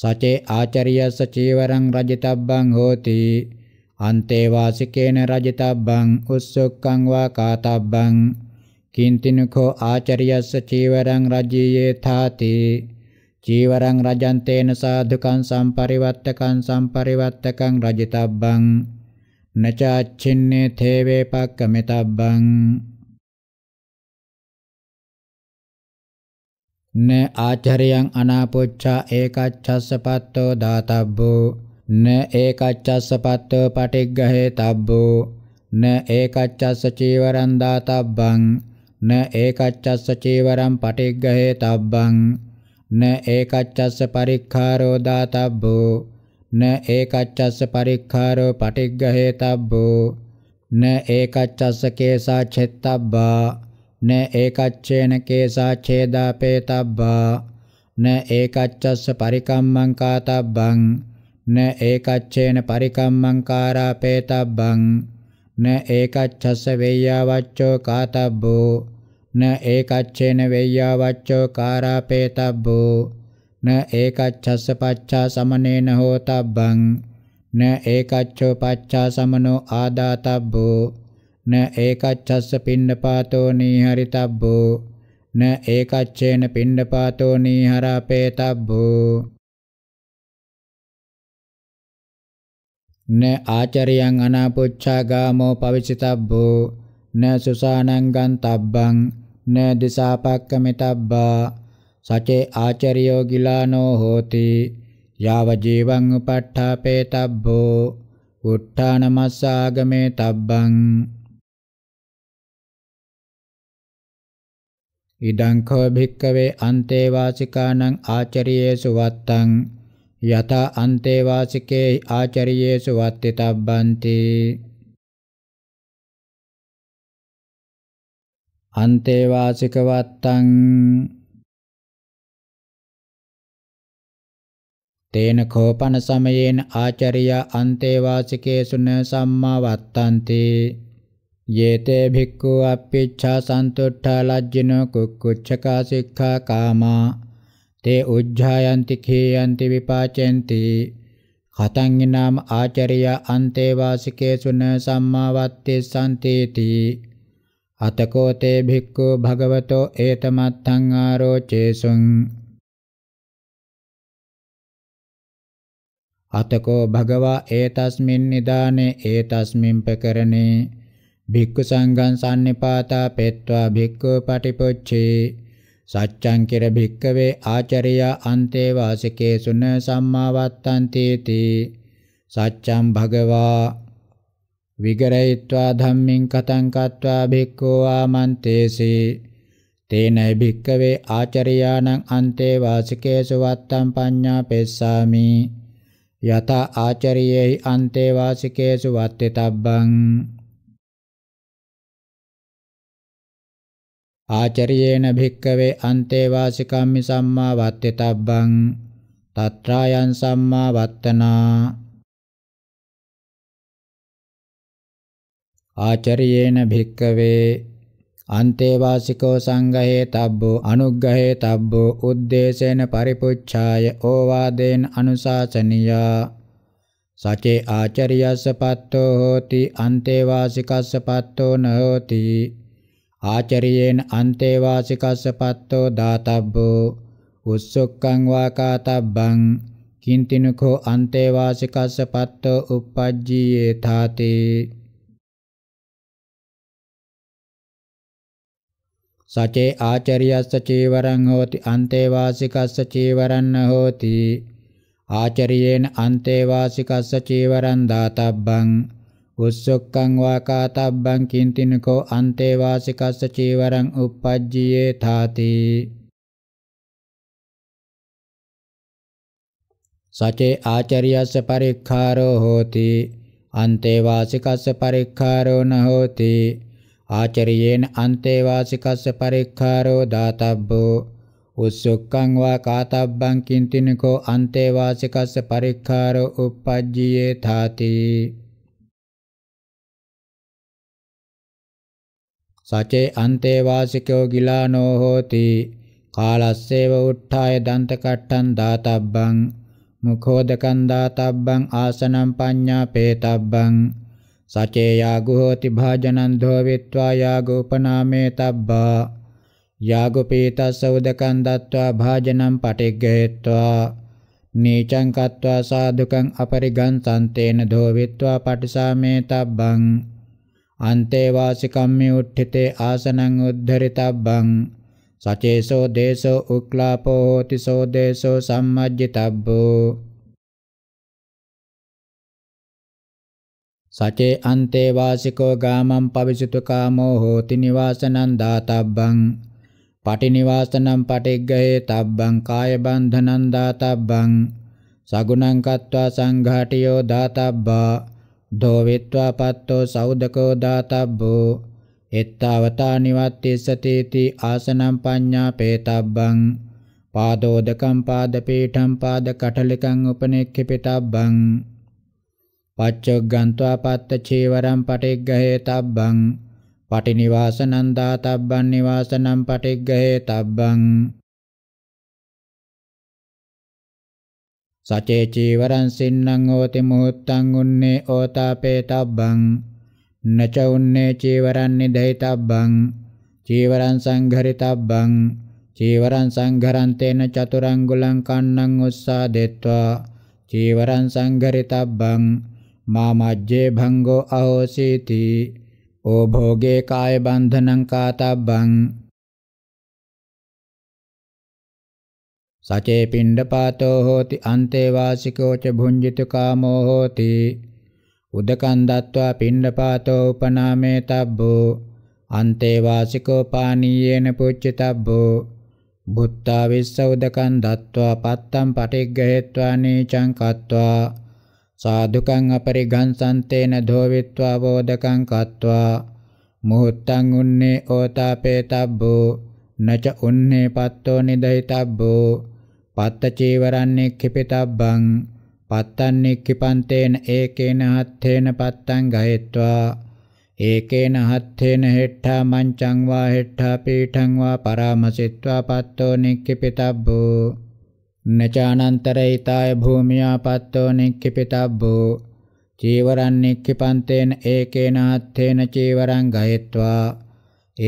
සචේ ආචාරියස්ස චීවරං රජිතබ්බං හෝති අන්තේ වාසිකේන රජිතබ්බං උස්සුක්ඛං වා කාතබ්බං කින්තිනකෝ ආචාරියස්ස චීවරං රජියේ තාති චීවරං රජන්තේන සාධුකං සම්පරිවත්තකං සම්පරිවත්තකං රජිතබ්බං නචාච්චින්නේ තේවේ පක්කමෙතබ්බං න ආචරයන් අනාපොච්චා ඒකච්ඡස්සපත්තෝ දාතබ්බෝ න ඒකච්ඡස්සපත්තෝ පටිග්ගහේ තබ්බෝ න ඒකච්ඡස්ස චීවරං දාතබ්බං න ඒකච්ඡස්ස චීවරං පටිග්ගහේ තබ්බං න ඒකච්ඡස්ස පරික්ඛාරෝ දාතබ්බෝ න ඒකච්ඡස්ස පරික්ඛාරෝ පටිග්ගහේ තබ්බෝ න ඒකච්ඡස්ස කේසා චෙත්තබ්බා न एकच्चेन केशाच्छेदापेतब्बा न एकच्चस्य परिकम्मं कातब्बं न एकच्चेन परिकम्मं कारापेतब्बं न एकच्छस्य वेय्यावच्चो कातब्बो न एकच्छेन वेय्यावच्चो कारापेतब्बो न एकच्छस्य पच्छासमनेन होतब्बं न एकच्छो पच्छासमनो आदातब्बो න ඒකච්ඡස්ස පින්නපාතෝ නීහරිතබ්බෝ න ඒකච්ඡේන පින්නපාතෝ නීහරපේතබ්බෝ න ආචරියං අනාපුච්ඡා ගාමෝ පවිචිතබ්බෝ න සුසානං ගන්තබ්බං න දිසාපක්කමිතබ්බා සචේ ආචරියෝ ගිලානෝ හෝති යාව ජීවං උපට්ඨාපේතබ්බෝ උත්තානමස්සාගමේ තබ්බං ඉදංකෝ භික්කවේ අන්තේවාසිකානං ආචරියේසු වත්තං යත අන්තේවාසිකේ ආචරියේසු වත්තිතබ්බන්ති අන්තේවාසික වත්තං තේන කෝපන සමයේන ආචරියා අන්තේවාසිකේසුන සම්මා වත්තන්ති යේතේ භික්ඛු අප්පිච්ඡා සන්තුට්ඨා ලජ්ජිනෝ කුක්කුච්චකා සික්ඛා කාමා තේ උජ්ජායන්ති කේයන්ති විපාචෙන්ති කතං නාම ආචරිය අන්තේ වාසිකේසුන සම්මාවත්තේ සම්තේති අතකෝ තේ භික්ඛු භගවතෝ ඒතමත්තං ආරෝචේසුං අතකෝ භගවා ඒතස්මින් නිදානේ ඒතස්මින් ප්‍රකරණේ භික්ඛු සංඝං සම්නිපාතා පෙත්වා භික්ඛු පටිපොච්චේ සච්ඡං කිර භික්කවේ ආචරියා අන්තේ වාසිකේසුන සම්මාවත්තන්ති තී සච්ඡං භගවා විගරයිत्वा ධම්මින් කතං කତ୍वा භික්ඛෝ ආමන්තේසි තේනයි භික්කවේ ආචරියාණං අන්තේ වාසිකේසු වත්තම් පඤ්ඤා පෙස්සාමි යත ආචරියේහි අන්තේ වාසිකේසු වත්තේ තබ්බං ආචරියේන භික්කවේ අන්තේවාසිකම්මි සම්මා වත්තිතබ්බං තත්‍රායන් සම්මා වත්තනා ආචරියේන භික්කවේ අන්තේවාසිකෝ සංඝහේ තබ්බෝ අනුග්ගහේ තබ්බෝ උද්දේශේන පරිපුච්ඡාය ඕවාදේන අනුශාසනියා සචේ ආචරියස්ස පත්තෝ හෝති අන්තේවාසිකස්ස පත්තෝ නහෝති ආචරියේන අන්තේවාසිකස්ස පත්තෝ දාතබ්බෝ උස්සොක්කං වාකාතබ්බං කින්තිනකෝ අන්තේවාසිකස්ස පත්තෝ uppajjiye thate සචේ ආචරියස්ස චීවරං හෝති අන්තේවාසිකස්ස චීවරන්න හෝති ආචරියේන අන්තේවාසිකස්ස චීවරං දාතබ්බං උස්සොක්කං වා කාතබ්බං කින්තිනකෝ අන්තේ වාසිකස්ස චීවරං uppajjiye thāti සචේ ආචාරියස්ස පරික්ඛාරෝ හෝති අන්තේ වාසිකස්ස පරික්ඛාරෝ න හෝති ආචරියේන අන්තේ වාසිකස්ස පරික්ඛාරෝ දාතබ්බෝ උස්සොක්කං වා කාතබ්බං කින්තිනකෝ අන්තේ වාසිකස්ස පරික්ඛාරෝ uppajjiye thāti සචේ අන්තේ වාසිකෝ ගිලානෝ හෝති කාලස්සේව උට්ඨාය දන්ත කට්ටං දාතබ්බං මුඛෝදකං දාතබ්බං ආසනං පඤ්ඤා පේතබ්බං සචේ යාගු හෝති භාජනං ධෝවිත්වා යාගෝපනාමේ තබ්බා යාගපීතස්ස උදකං දත්වා භාජනං පටිග්ගහෙත්වා නීචං කତ୍වා සාදුකං අපරිගං සම්තේන දෝවිත්වා පටිසාමේ තබ්බං අන්තේවාසිකම්මි උට්ඨිතේ ආසනං උද්ධරිතබ්බං සචේසෝ දේසෝ උක්ලාපෝ හෝති සෝ දේසෝ සම්මජ්ජිතබ්බෝ සචේ අන්තේ වාසිකෝ ගාමං පවිසිතු කාමෝ හෝති නිවාසනං දාතබ්බං පටි නිවාසනං පටිග්ගහේ තබ්බං කාය බන්ධනං දාතබ්බං සගුණං කତ୍වා සංඝාටියෝ දාතබ්බා දෝවිත්වා පත්තෝ සෞදකෝ දාතබ්බෝ එත්තවතා නිවත්තිස්සතිති ආසනම් පඤ්ඤා පේතබ්බං පාදෝදකම් පාදපීඨම් පාදකටලිකං උපනෙක්ඛිපිතබ්බං පච්චොග්ගන්त्वा පත්ත චීවරම් පටිග්ගහේතබ්බං පටිනිවාසනං දාතබ්බං නිවාසනම් පටිග්ගහේතබ්බං සචේ චීවරං සින්නං හෝති මුහුත්තං උන්නේ ඕතාපේතබ්බං නච උන්නේ චීවරං නිදහිතබ්බං චීවරං සංඝරිතබ්බං චීවරං සංඝරං තේන චතුරංගුලං කන්නං උස්සාදෙත්වා චීවරං සංඝරිතබ්බං මාමජ්ජේ භංගෝ අහෝසීති ඕභෝගේ කාය බන්ධනං කාතබ්බං සචේ පිණ්ඩපාතෝ හෝති අන්තේ වාසිකෝ ච භුඤ්ජිත කාමෝ හෝති උදකන් දත්වා පිණ්ඩපාතෝ උපනාමේ තබ්බෝ අන්තේ වාසිකෝ පානීයේන පුච්චිතබ්බෝ බුත්තා විස්ස උදකන් දත්වා පත්තම් පටිග්ගහෙත්වා නීචං කତ୍වා සාදුකං අපරිගංසන්තේන ධෝවිත්වා බෝධකං කତ୍වා මුහුත්තං උන්නේ ඕතාපේ තබ්බෝ නච උන්නේ පත්තෝ නිදහිතබ්බෝ පත්තචීවරන්නේ කිපිතබ්බං පත්තන්නේ කිපන්තේන ඒකේන හත්තේන පත්තං ගහෙත්වා ඒකේන හත්තේන හෙට්ඨා මංචං වා හෙට්ඨා පීඨං වා පරාමසිත්වා පත්තෝ නික්කිපිතබ්බෝ නචානන්තරයිතාය භූමියා පත්තෝ නික්කිපිතබ්බෝ චීවරන් නික්කිපන්තේන ඒකේන හත්තේන චීවරං ගහෙත්වා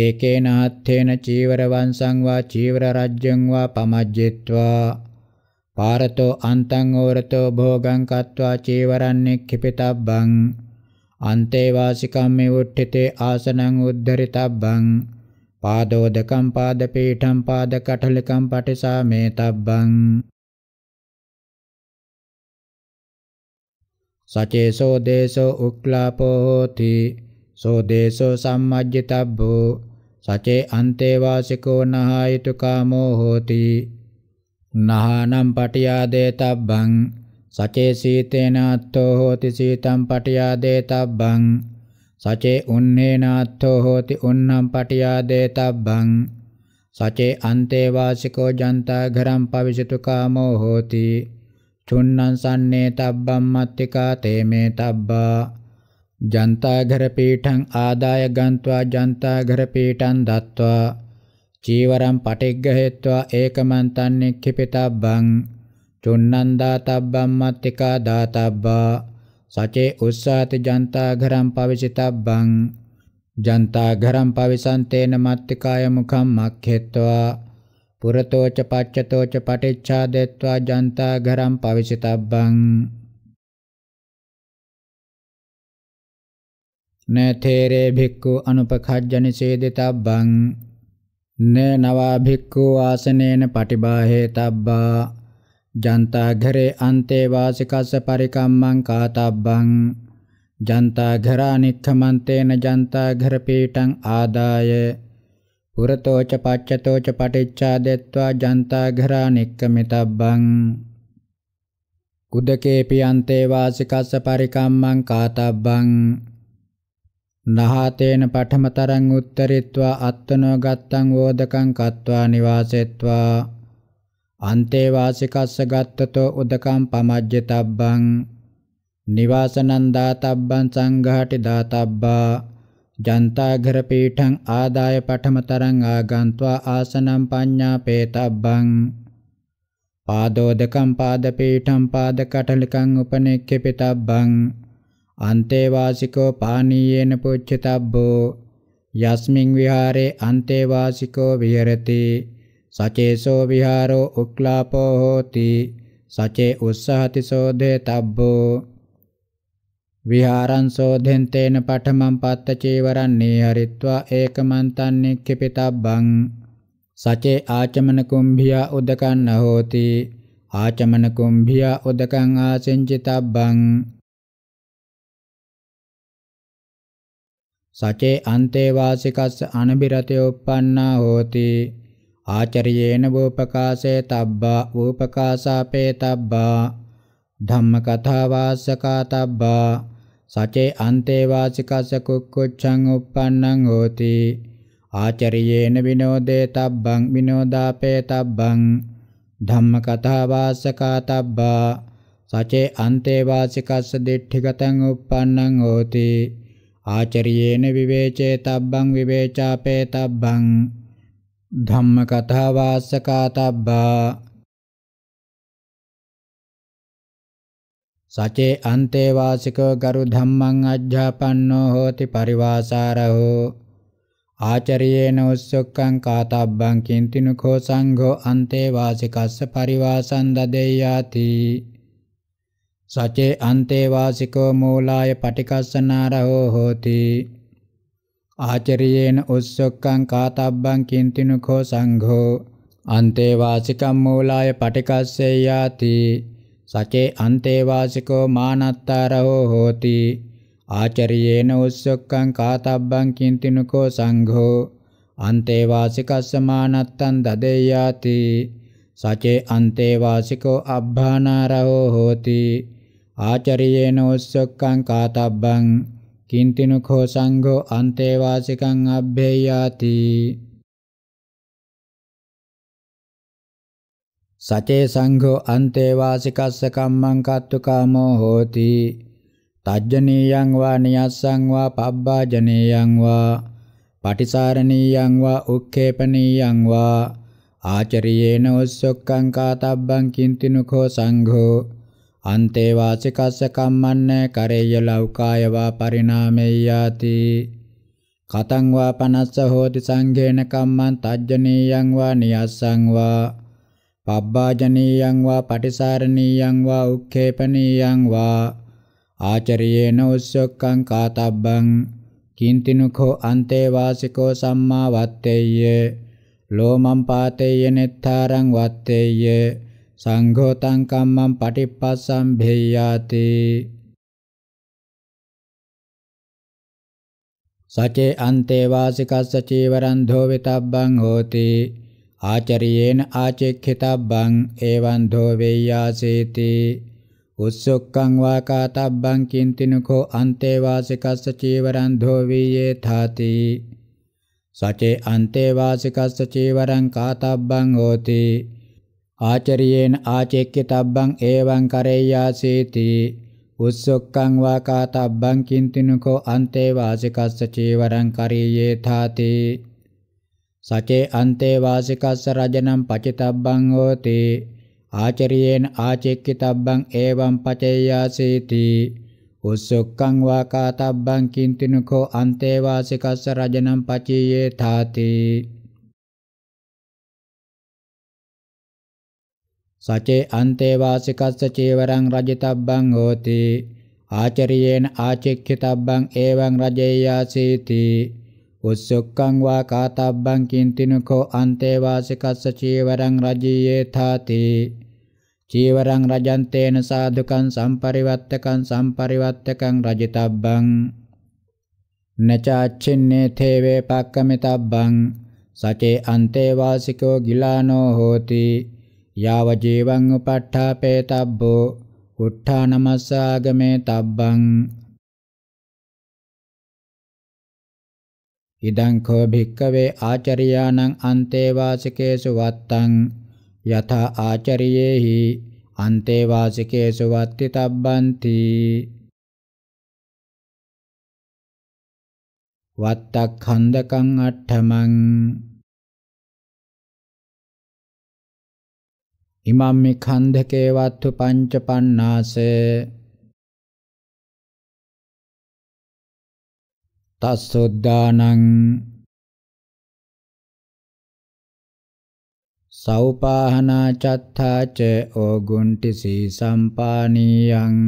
ඒකේනාත්තේන චීවරවංශං වා චීවර රජ්ජං වා පමජ්ජිත්වා පාරතෝ අන්තං ඕරතෝ භෝගං කତ୍වා චීවරන්නේ කිපිතබ්බං අන්තේ වාසිකම්මේ උට්ඨිතේ ආසනං උද්ධරිතබ්බං පාදෝදකම් පාදපීඨම් පාදකටලිකම් පටිසාමේතබ්බං සචේසෝ දේසෝ උක්ලාපෝ හෝති සෝදේශෝ සම්මජ්ජතබ්බෝ සචේ අන්තේ වාසිකෝ නහායතු කාමෝ හෝති නහානම් පටියාදේ තබ්බං සචේ සීතේනාත්තෝ හෝති සීතම් පටියාදේ තබ්බං සචේ උන්නේනාත්තෝ හෝති උන්නම් පටියාදේ තබ්බං සචේ අන්තේ වාසිකෝ ජන්තා ඝරම් පවිසිතු කාමෝ හෝති චුන්නං සන්නේ තබ්බම් මත්තිකා තේමේ තබ්බා ජන්තාඝරපීඨං ආදාය ගන්त्वा ජන්තාඝරපීඨං දත්වා චීවරම් පටිග්ගහෙත්වා ඒකමන්තං නික්ඛිපිතබ්බං චුන්නං දාතබ්බං මත්තිකා දාතබ්බා සචේ උස්සාති ජන්තාඝරම් පවිසිතබ්බං ජන්තාඝරම් පවිසන්තේන මත්තිකාය මුඛං මක්ඛෙත්වා පුරතෝච පච්චතෝච පටිච්ඡාදෙත්වා ජන්තාඝරම් පවිසිතබ්බං න තේරේ භික්ඛු අනුපඛජ්ජන සේදිතබ්බං න නවා භික්ඛු ආසනේන පටිභාහේතබ්බා ජන්තා ඝරේ අන්තේ වාසිකස්ස පරිකම්මං කාතබ්බං ජන්තා ඝරා නික්ඛමන්තේන ජන්තා ඝර පීඨං ආදාය පුරතෝච පච්චතෝච පටිච්චාදෙත්වා ජන්තා ඝරා නික්කමිතබ්බං කුදකේපි අන්තේ වාසිකස්ස පරිකම්මං කාතබ්බං නහතේන පඨමතරං උත්තරීත්වා අත්තනෝ ගත්තං වෝදකං කତ୍වා නිවාසෙත්වා අන්තේ වාසිකස්ස ගත්තතෝ උදකං පමජ්ජතබ්බං නිවාසනං දාතබ්බං සංඝාටි දාතබ්බා ජන්තාඝර පීඨං ආදාය පඨමතරං ආගන්त्वा ආසනං පඤ්ඤාපේතබ්බං පාදෝදකං පාදපීඨං පාදකටලිකං උපනෙක්ඛෙපිතබ්බං අන්තේවාසිකෝ පානීයේන පුච්චතබ්බෝ යස්මින් විහාරේ අන්තේවාසිකෝ විහෙරති සචේසෝ විහාරෝ උක්ලාපෝ හෝති සචේ උස්සහති සෝදේ තබ්බෝ විහාරං සෝධෙන්තේන පඨමං පත්ත චේවරං නීහරිත්වා ඒකමන්තං නික්ඛිපිතබ්බං සචේ ආචමන කුම්භියා උදකං නහෝති ආචමන කුම්භියා උදකං ආසෙන්චිතබ්බං සචේ අන්තේ වාසිකස්ස අනබිරතයොප්පන්නා හෝති ආචරියේන වූපකාසේ තබ්බා වූපකාසාපේ තබ්බා ධම්මකථා වාසකා තබ්බා සචේ අන්තේ වාසිකස්ස කුක්කුච්ඡං උප්පන්නං හෝති ආචරියේන විනෝදේ තබ්බං විනෝදාපේ තබ්බං ධම්මකථා වාසකා තබ්බා සචේ අන්තේ වාසිකස්ස දිට්ඨිගතං උප්පන්නං හෝති ආචරියේන විවේචේ තබ්බං විවේචාපේ තබ්බං ධම්ම කතා වාස්සකා තබ්බා සචේ අන්තේ වාසිකෝ ගරු ධම්මං අජ්ජාපන්නෝ හෝති පරිවාසාරහෝ ආචරියේන උස්සුක්ඛං කාතබ්බං කින්තිනුකෝ සංඝෝ අන්තේ වාසිකස්ස පරිවාසං දදෙය්‍යාති සචේ අන්තේවාසිකෝ මූලාය පටිකස්සනාරහෝ හෝති ආචරියේන උස්සොක්කං කාතබ්බං කින්තිනුඛෝ සංඝෝ අන්තේවාසිකම් මූලාය පටිකස්සේ යාති සචේ අන්තේවාසිකෝ මානත්තාරහෝ හෝති ආචරියේන උස්සොක්කං කාතබ්බං කින්තිනුකෝ සංඝෝ අන්තේවාසිකස්ස මානත්තං දදේයාති සචේ අන්තේවාසිකෝ අබ්බානාරහෝ හෝති ආචරියේන උස්සක්ඛං කාතබ්බං කින්තිනුඛෝ සංඝෝ අන්තේ වාසිකං අබ්බේයාති සචේ සංඝෝ අන්තේ වාසිකස්ස කම්මං කත්තුකාමෝ හෝති තජ්ජනීයං වා නියස්සං වා පබ්බාජනීයං වා පටිසාරණීයං වා උක්ඛේපනීයං වා ආචරියේන උස්සක්ඛං කාතබ්බං කින්තිනුඛෝ සංඝෝ අන්තේ වාචිකස්ස කම්මන්නේ කරේය ලෞකාය වා පරිණාමෙය්‍යාති කතං වා පනස්ස හෝති සංඝේන කම්මං තජ්ජනීයං වා නියස්සං වා පබ්බාජනීයං වා පටිසාරණීයං වා උක්ඛේපනීයං වා ආචරියේන උස්සක්ඛං කාතබ්බං කින්තිනුඛෝ අන්තේ වාසිකෝ සම්මා වත්තේය ලෝමම් පාතේය නෙත්තාරං වත්තේය සංඝෝ තං කම්මං පටිප්පස්සම්භේයාති සචේ අන්තේ වාසිකස්ස චීවරං ධෝවිතබ්බං හෝති ආචරියේන ආචෙක්ඛිතබ්බං එවං ධෝවේයාසේති උස්සොක්ඛං වාකාතබ්බං කින්තිනකෝ අන්තේ වාසිකස්ස චීවරං ධෝවියේ ථාති සචේ අන්තේ වාසිකස්ස චීවරං කාතබ්බං හෝති ආචරියේන ආචෙක්කිතබ්බං ඒවං කරෙය්‍යාසීති උස්සොක්කං වාකාතබ්බං කින්තිනුකෝ අන්තේ වාසිකස්ස චීවරං කරියේ තාති සචේ අන්තේ වාසිකස්ස රජනම් පචිතබ්බං හෝති ආචරියේන ආචෙක්කිතබ්බං ඒවං පචෙය්‍යාසීති උස්සොක්කං වාකාතබ්බං කින්තිනුකෝ අන්තේ වාසිකස්ස රජනම් පචියේ තාති සචේ අන්තේ වාසිකස්ස චීවරං රජිතබ්බං හෝති ආචරියේන ආචෙක්ඛිතබ්බං එවං රජේයාසීති උස්සොක්ඛං වා කාතබ්බං කින්තිනකෝ අන්තේ වාසිකස්ස චීවරං රජියේ තාති චීවරං රජන්තේන සාදුකං සම්පරිවත්තකං සම්පරිවත්තකං රජිතබ්බං නචාච්චින්නේ තේවේ පක්කමිතබ්බං සචේ අන්තේ වාසිකෝ ගිලානෝ හෝති යාව ජීවං උපට්ඨාපේතබ්බෝ උත්ථානමස්සාගමේ තබ්බං ඉදං කෝ භික්කවේ ආචරියාණං අන්තේ වාසිකේසු වත්තං යථා ආචරියේහි අන්තේ වාසිකේසු වත්ති තබ්බන්ති වත්තක් ඛණ්ඩකං අට්ඨමං ඉමම් මේ කන්ධකේවත්තු පංච පණ්ණාස තස්සොද්දානං සෞපාහනා චත්තාච ඕගුන්ටි සී සම්පානීයං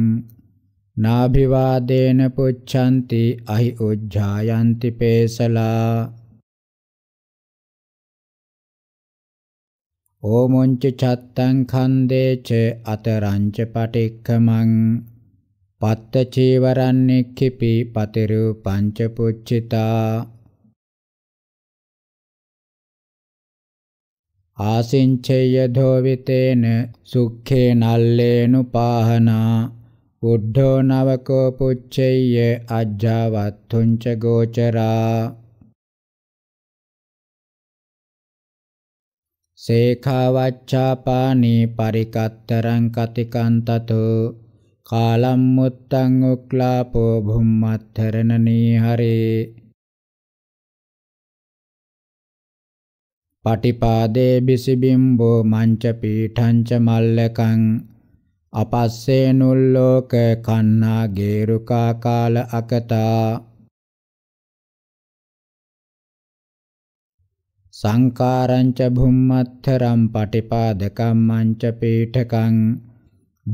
නාභිවාදේන පුච්ඡanti අහි උජ්ජායන්ති පේසලා ඕමොංච චත්තං කන්දේච අතරංච පටික්කමං පත්ත චීවරං නික්ඛිපි පතිරු පංච පුච්චිතා ආසින්චය ධෝවිතේන සුක්ඛේ නල්ලේනුපාහනා උද්ධෝ නවකෝ පුච්චෙය්‍ය අජ්ජාවත්තුංච ගෝචරා සේඛාවච්ඡාපානී පරිකත්තරං කතිකන්තතු කාලම් මුත්තං උක්ලාපෝ භුම්මත්තරණනී හරේ පටිපාදේ බිසිබිම්බෝ මංච පීඨංච මල්ලකං අපස්සේ නුල්ලෝක කන්නා ගේරුකා කාල අකතා සංකාරංච භුම්මත්තරම් පටිපාදකම්මංච පීඨකං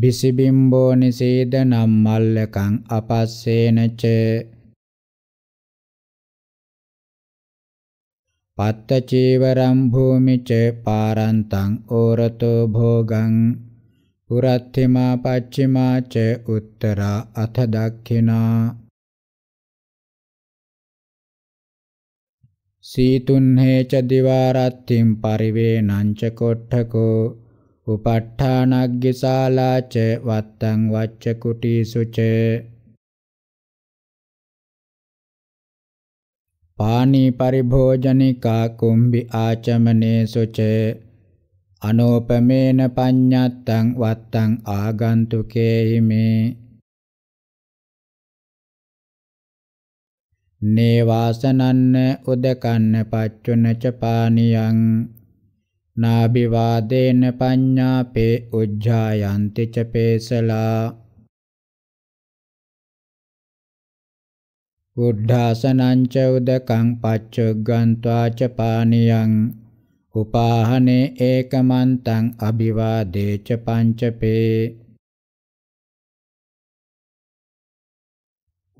බිසිබිම්බෝ නිසීදනම් මල්ලකං අපස්සේනච පත්තචීවරම් භූමිච පාරන්තං ඕරතෝ භෝගං පුරත්තිමා පච්චිමා ච උත්තරා අත දක්ඛිනා සීතුන් හේච දිවාරත්තිම් පරිවේ නංච කොට්ඨකෝ උපට්ඨානග්ගසාලාච වත්තං වච්ච කුටිසුච පානි පරිභෝජනිකා කුම්බි ආචමනේසුච අනෝපමේන පඤ්ඤත්තං වත්තං ආගන්තුකේ හිමේ නේවාසනන්න උදකන්න පච්චුන චපානියං නාබිවාදේන පඤ්ඤාපේ උජ්ජායන්ති චපේසලා උද්ධාසනං ච උදකං පච්චුග්ගන්්වා චපානියං උපාහනේ ඒකමන්තං අභිවාදේ ච පංචපේ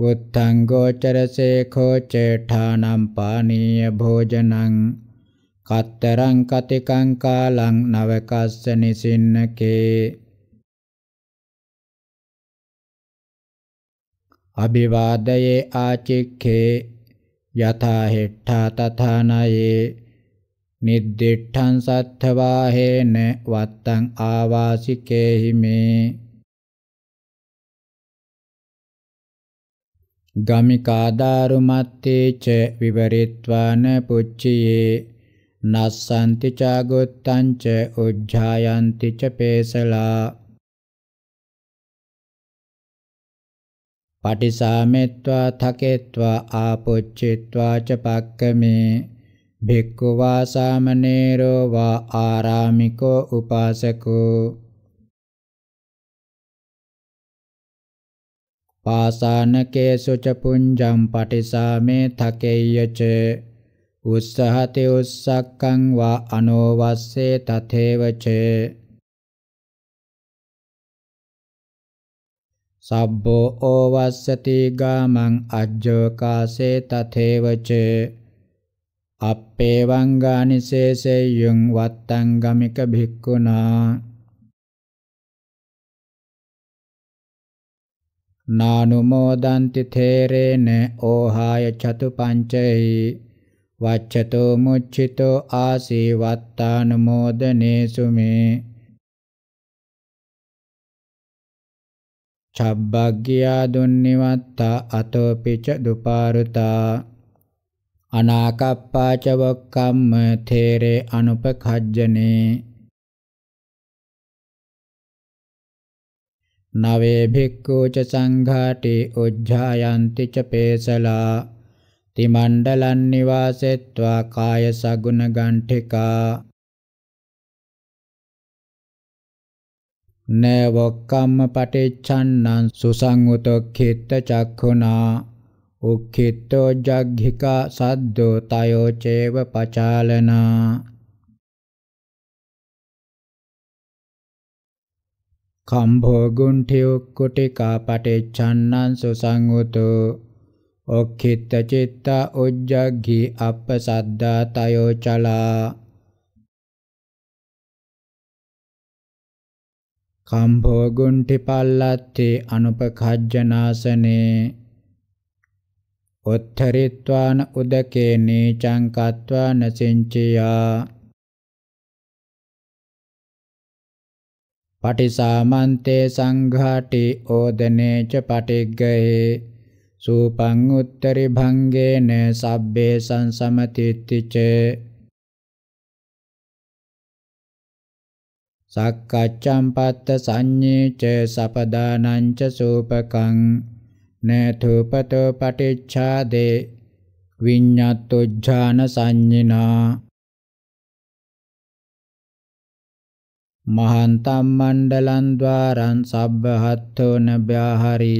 උත්තංගෝචරසේඛෝ චේඨානම් පානීය භෝජනං කතරං කතිකං කාලං නවකස්ස නිසින්නකේ අභිවාදයේ ආචික්ඛේ යථා හෙට්ඨා තථානයේ නිද්දිඨං සත්ථවාහේන වත්තං ආවාසිකේහි මේ ගමිකාදාරුමත්තේච විවරිත්වාන පුච්චියේ නස්සන්ති චාගොත්තංච උජ්ජායන්ති ච පේසලා පටිසාමෙත්වා තකෙත්වා ආපොච්චෙත්වා ච පක්කමේ භික්ඛු වා සාමනේරෝ වා ආරාමිකෝ උපාසකෝ පාසානකේසු ච පුඤ්ජං පටිසාමේ තකේයච උස්සහති උස්සක්ඛං වා අනෝවස්සේ තතේවච සබ්බෝ ඕවස්සති ගාමං අජ්ජෝකාසේ තතේවච අප්පේ වංගානිසේසෙය්‍යං වත්තං ගමික භික්ඛුනා නානුමෝදන්ති තේරේන ඕහාය චතු පංචෛ වච්ඡතෝ මුච්චිතෝ ආසීවත්තානුමෝදනේසු මේ චබ්බග්ගියා දුන්නිවත්තා අතෝ පිච දුපාරුතා අනාකප්පාච වක්කම්ම තේරේ අනුපඛජ්ජනේ නවේ භික්ඛු ච සංඝාටි උජ්ජායන්ති ච පේසලා තිමණ්ඩලන් නිවාසෙත්වා කාය සගුණ ගණ්ඨිකා නවොක්කම්ම පටිච්ඡන්නං සුසංඋතොක්ඛිත චක්ඛුනා උක්ඛිතෝ ජග්ගිකා සද්දෝ තයෝ චේව පචාලනා කම්භෝ ගුණ්ඨි උක්කුටිකා පටිච්ඡන්නං සුසංගුතෝ ඔක්ඛිත චිත්ත උජ්ජග්ගි අපසද්දා තයෝ චලා කම්භෝ ගුණ්ඨි පල්ලත්තේ අනුපඛජ්ජනාසනේ උත්තරීත්වාන උදකේ නීචං කත්වාන සිංචියා පටිසාමන්තේ සංඝාටි ඕදනේ ච පටිග්ගයේ සූපං උත්තරි භංගේන සබ්බේ සංසමතිත්තිච සක්කච්ඡම් පත්ත සංඤේච සපදානං ච සූපකං නේතුපතෝ පටිච්ඡාදේ විඤ්ඤාතුජ්ජාන සංඤිනා මහන්තම් මණ්ඩලං ద్వාරං සබ්බහත්තෝන බ්‍යාහරි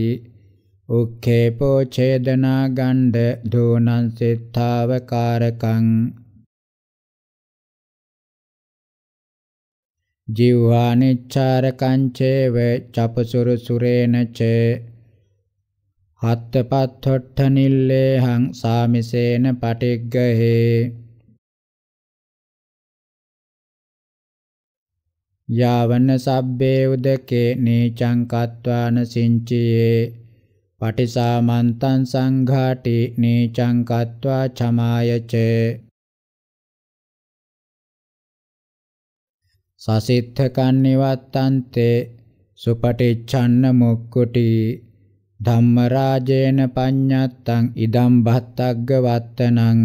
උක්ඛේපෝ ඡේදනා ගණ්ඩ දෝනං සිතාවකාරකං ජීවානිච්ඡාරකං චේව චපසුරු සුරේන ච හත්තපත්ථොට්ඨනිල්ලේහං සාමිසේන පටිග්ගහේ යාවන සබ්බේ උදකේ නීචං කත්වාන සිංචියේ පටිසාමන්තං සංඝාටි නීචං කତ୍වා චමායච සසිට්ඨකන් නිවත්තන්තේ සුපටිච්ඡන්න මුක්කුටි ධම්මරාජේන පඤ්ඤත්තං ඉදම් භත්තග්ග වත්තනං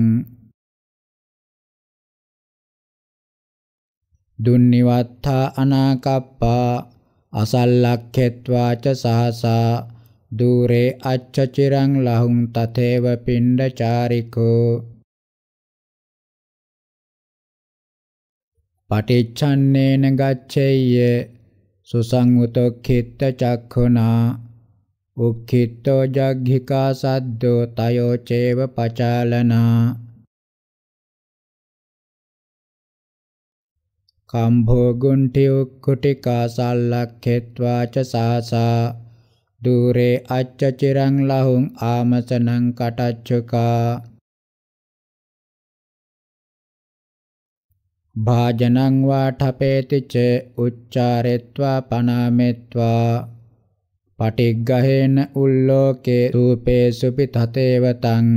දුන්නිවත්තා අනාකප්පා අසල්ලක්ඛෙත්වා ච සහසා දූරේ අච්ච චිරං ලහුං තතේව පිණ්ඩචාරිකෝ පටිච්ඡන්නේන ගච්ඡෙය්‍ය සුසංඋතොක්ඛිත්ත චක්ඛුනා උක්ඛිත්තෝ ජග්ගිකා සද්දෝ තයෝ චේව පචාලනා කම්භෝ ගුණ්ටි උක්කුටිකා සල්ලක්ඛෙත්වා ච සාසා දූරේ අච්ච චිරං ලහුං ආමසනං කටච්චකා භාජනං වාඨපේති ච උච්චාරෙත්වා පනාමෙත්වා පටිග්ගහේන උල්ලෝකේ රූපේසු පිතතේවතං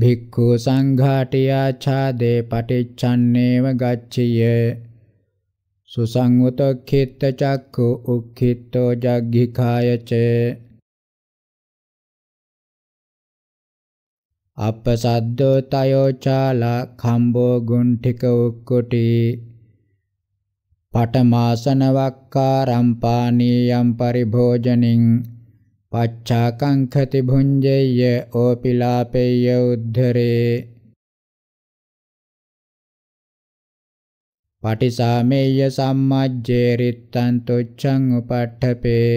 භික්ඛු සංඝාටියාචාදේ පටිච්ඡන්නේව ගච්ඡිය සුසංගත කිත්ත චක්ඛු උක්ඛිතෝ ජග්ගිකායච අපසද්දෝ තයෝ චාලා කම්බෝ ගුණ්ඨික උක්කුටි පටමාසන වක්කාරම් පානීයම් පරිභෝජනින් පච්චාකංඛති භුඤ්ජෙය්‍ය ඕපිලාපෙය්‍ය උද්ධරේ පටිසාමෙය්‍ය සම්මජ්ජේ රිත්තං තුච්ඡං උපට්ඨපේ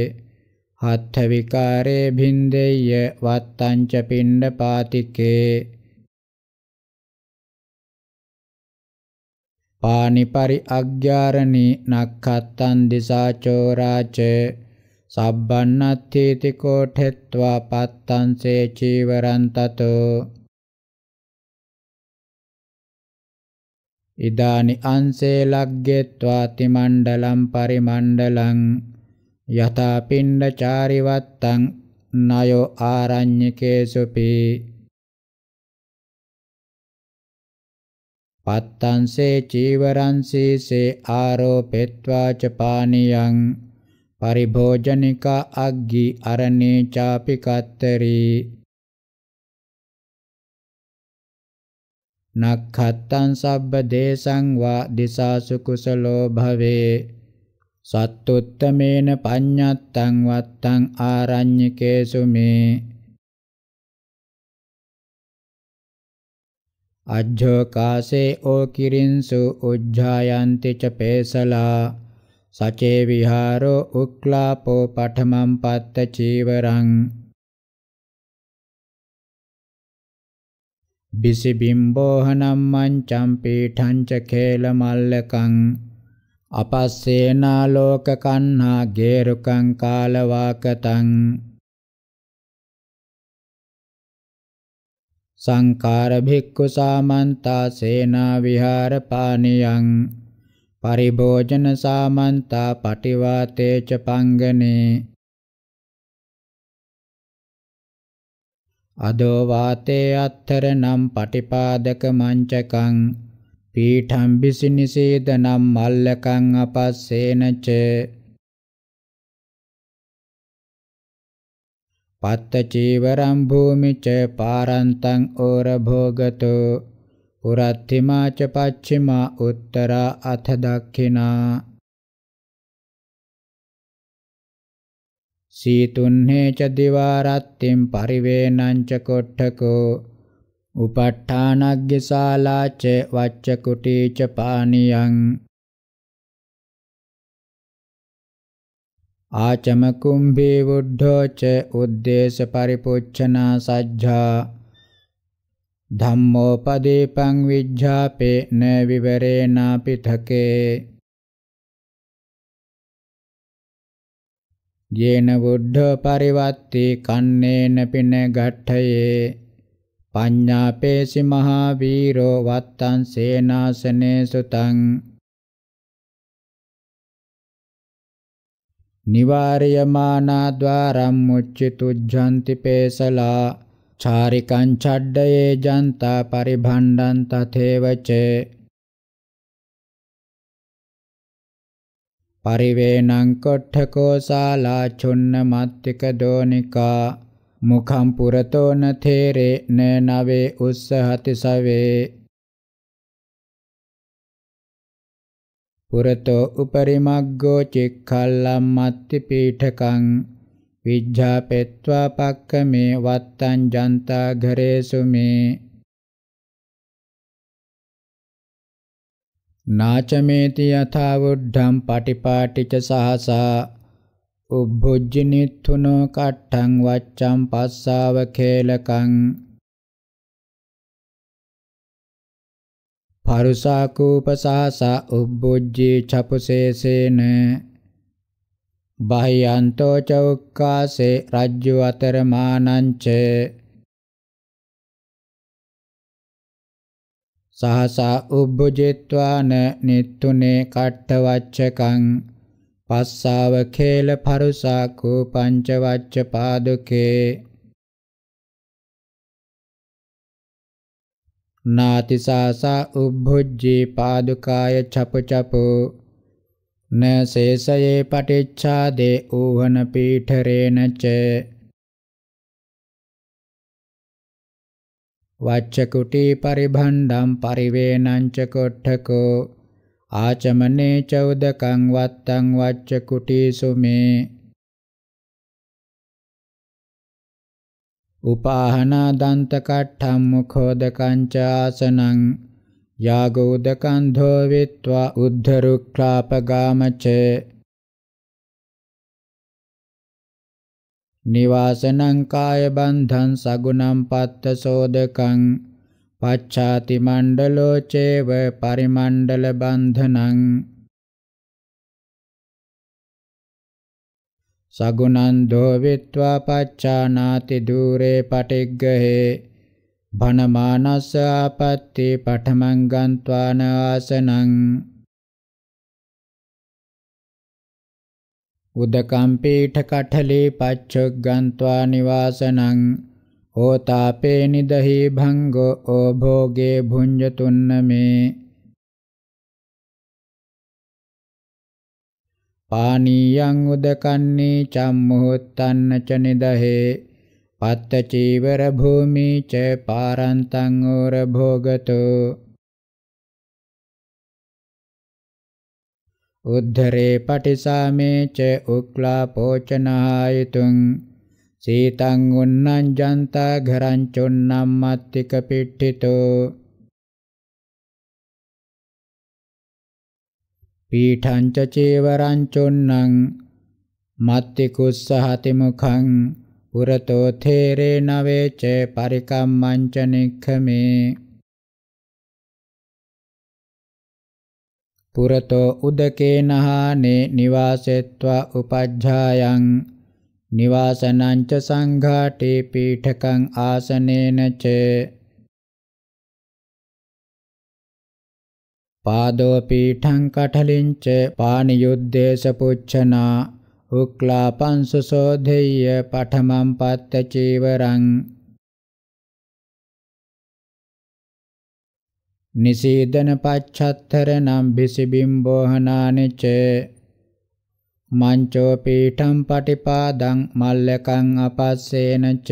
හත්ථ විකාරේ භින්දෙය්‍ය වත්තං ච පිණ්ඩ පාතිකේ පානිපරි අග්්‍යාරණී නක්ඛත්තං දිසාචෝරාචේ සබ්බන්නත්ථීති කෝඨෙත්වා පත්තංසේ චීවරං තතෝ ඉදානි අංසේ ලග්ගෙත්වා තිමණ්ඩලම් පරිමණ්ඩලං යතා පිණ්ඩ චාරිවත්තං නයෝ ආරඤ්‍යකේසුපි පත්තංසේ චීවරං සීසේ ආරෝපෙත්වා ච පානියං පරිභෝජනික අග්ගි අරණේ ചാපි කත්තරී නක්ඛත්තං සබ්බ දේසං වා දිසාසු කුසලෝ භවේ සත්තුත්තමේන පඤ්ඤත්තං වත්තං ආරඤ්‍යකේසු මේ අජ්ජෝ කාසේ ඕ කිරින්සු උජ්ජායන්ති ච පේසලා සචේ විහාරෝ උක්ලාපෝ පඨමම් පත්ත චීවරං බිසි බිම්බෝහනම් මංචම් පීඨං ච කේල මල්ලකං අපස්සේනා ලෝක කන්හා ගේරුකං කාලවාකතං සංකාර භික්ඛු සාමන්තා සේනා විහාර පානියං පරිභෝජන සාමන්තා පටිවාතේච පංගනේ අදෝ වාතේ අත්තරනම් පටිපාදක මංචකං පීඨම් බිසිනිසීදනම් මල්ලකං අපස්සේනච පත්ත චීවරම් භූමිච පාරන්තං ඕර භෝගතෝ පුරත්තිමා ච පච්චිමා උත්තරා අත දක්ඛිනා සීතුන්හේ ච දිවාරත්තිම් පරිවේනං ච කොට්ඨකෝ උපට්ඨානග්ගසාලා ච වච්ච කුටි ච පානියං ආචම කුම්භේ වුද්ධෝ ච උද්දේශ පරිපුච්ඡනා සජ්ජා ධම්මෝපදීපං විජ්ජාපේ න විවරේනාපිතකේ යේන බුද්ධ පරිවත්ති කන්නේන පින ගට්ඨයේ පඤ්ඤාපේසි මහා වීරෝ වත්තං සේනාසනේ සුතං නිවාරයමානා ద్వාරම් මුච්චිතුජ්ජන්ති පේසලා චාරිකං චඩ්ඩයේ ජන්තා පරිභණ්ඩං තතේවච පරිවේණං කොට්ඨකෝ ශාලා චුන්න මත්තික දෝනිකා මුඛං පුරතෝ න තේරේ න නවේ උස්සහති සවේ පුරතෝ උපරිමග්ගෝ චික්ඛල්ලම් මත්ති පීඨකං විජ්ජාපෙත්වා පක්කමේ වත්තං ජන්තා ඝරේසු මේ නාචමේති යථාවුද්ධම් පටිපාටිච සහසා උබ්බුජ්ජිනිත්තුනෝ කට්ටං වච්ඡම් පස්සාව කේලකං පරුසාකූපසාසා උබ්බුජ්ජී චපුසේසේන බහයන්තෝ චෞක්කාසේ රජ්ජු අතර මානංච සහසා උබ්බුජිත්වාන නිත්තුනේ කට්ටවච්චකං පස්සාව කේල පරුසා කූපංච වච්ච පාදුකේ නාතිසාසා උබ්බුජ්ජී පාදුකාය චපු චපු න සේසයේ පටිච්ඡාදේ ඌහන පීඨරේන ච වච්චකුටි පරිභණ්ඩම් පරිවේනං ච කොට්ඨකෝ ආචමනේ චෞදකං වත්තං වච්චකුටි සුමේ උපාහනා දන්ත කට්ඨම් මුඛෝදකං ච ආසනං यागोदकन्धो वित्त्वा उद्धरुक्लापगामच निवासनं कायबन्धं सगुणं पत्तसोदकं पश्चातिमण्डलो चेव परिमण्डलबन्धनम् सगुणन्धो वित्त्वा पश्चानातिदूरे पटिग्गहे භනමානස්ස ආපත්‍ති පඨමං ගන්්වාන ආසනං උදකම් පීඨ කඨලේ පච්චග්ගන්්වා නිවාසනං ඕතාපේ නිදහි භංගෝ ඕභෝගේ භුඤ්ජතුන්නමේ පානීයං උදකන්නේ චම්මුහොත්තන්න ච නිදහේ पत्तचीवरभूमि च पारान्तङ्गोरभोगतो उद्धरे पटिसामे च उक्लापोचनायितुं शीतङ्गुन्नञ्जन्तघरञ्चुन्नं मत्तिकपिट्ठितो पीठं च चीवरञ्चुन्नं मत्तिकुस्सहतिमुखं පුරතෝ තේරේන වේච පරිකම්මං ච නික්ඛමේ පුරතෝ උදකේනහානේ නිවාසෙත්වා උපජ්ජායං නිවාසනං ච සංඝාටි පීඨකං ආසනේන ච පාදෝ පීඨං කඨලින් ච පාණියුද්දේශ පුච්ඡනා උක්ලාපංසුසෝධෙය්‍ය පඨමම් පත්ත චීවරං නිසීදන පච්චත්තර නම් බිසිබිම්බෝහනානි ච මංචෝ පීඨම් පටිපාදං මල්ලකං අපස්සේන ච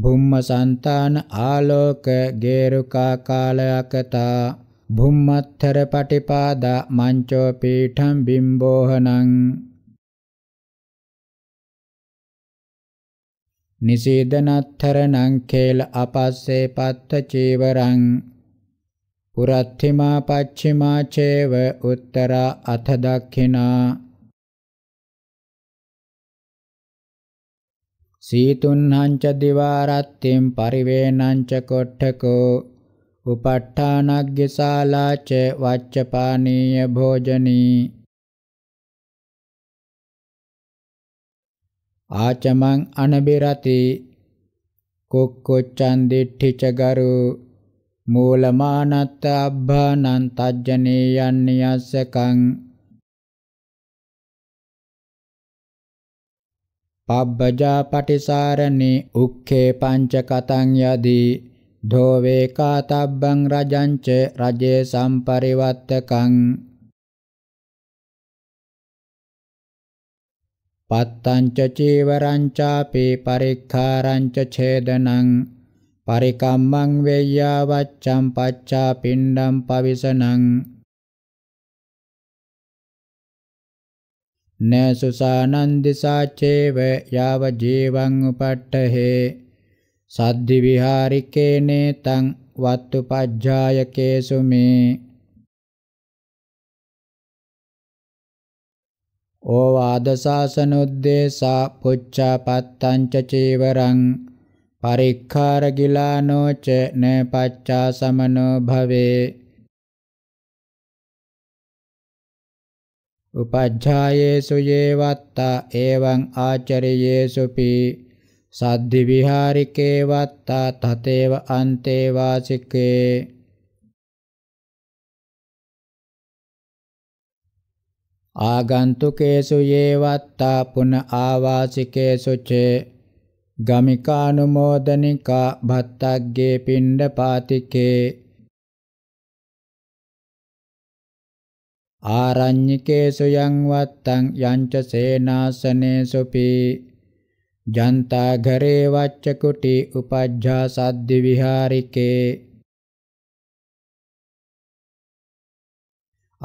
බුම්ම සන්තාන ආලෝක ගේරුකා කාලයකතා බුම්මත්තර පටිපාදා මංචෝ පීඨම් බිම්බෝහනං නිසීදනත්තරණං කේල අපස්සේ පත්ත චීවරං පුරත්තිමා පච්චිමා චේව උත්තරා අත දක්ඛිනා සීතුන්හංච දිවාරත්තිම් පරිවේනංච කොට්ටකෝ උපට්ඨානග්ගශාලා ච වච්චපානීය භෝජනී ආචමං අනබිරති කුක්කුච්ඡන් දිට්ඨිච ගරු මූලමානත්ත අබ්බානං තජ්ජනේ යන්නියස්සකං පබ්බජා පටිසාරණේ උක්ඛේ පංච කතං යදී ධෝවේකාතබ්බං රජංච රජේ සම්පරිවත්තකං පත්තංච චීවරං චාපි පරික්ඛාරංච ඡේදනං පරිකම්මං වේය්‍යා වච්ඡම් පච්චා පිණ්ඩම් පවිසනං නසුසානන්දිසා චේව යාව ජීවං උපට්ඨේ සද්දි විහාරිකේ නේතං වත්තුපජ්ජාය කේසුමේ ඕවාද සාසනුද්දේශා පුච්ඡාපත්තංච චීවරං පරික්ඛාර ගිලානෝච න පච්චා සමනෝ භවේ උපජ්ජායේසු යේවත්තා එවං ආචරයේසුපි සද්දි විහාරිකේ වත්තා තතේව අන්තේ වාසිකේ ආගන්තුකේසු යේ වත්තා පුන ආවාසිකේසු චේ ගමිකානුමෝදනිකා භත්තග්ගේ පිණ්ඩ පාතිකේ ආරඤ්ඤිකේසු යං වත්තං යංච සේනාසනේසුපි ජන්තා ඝරේ වච්ච කුටි උපජ්ජා සද්දි විහාරිකේ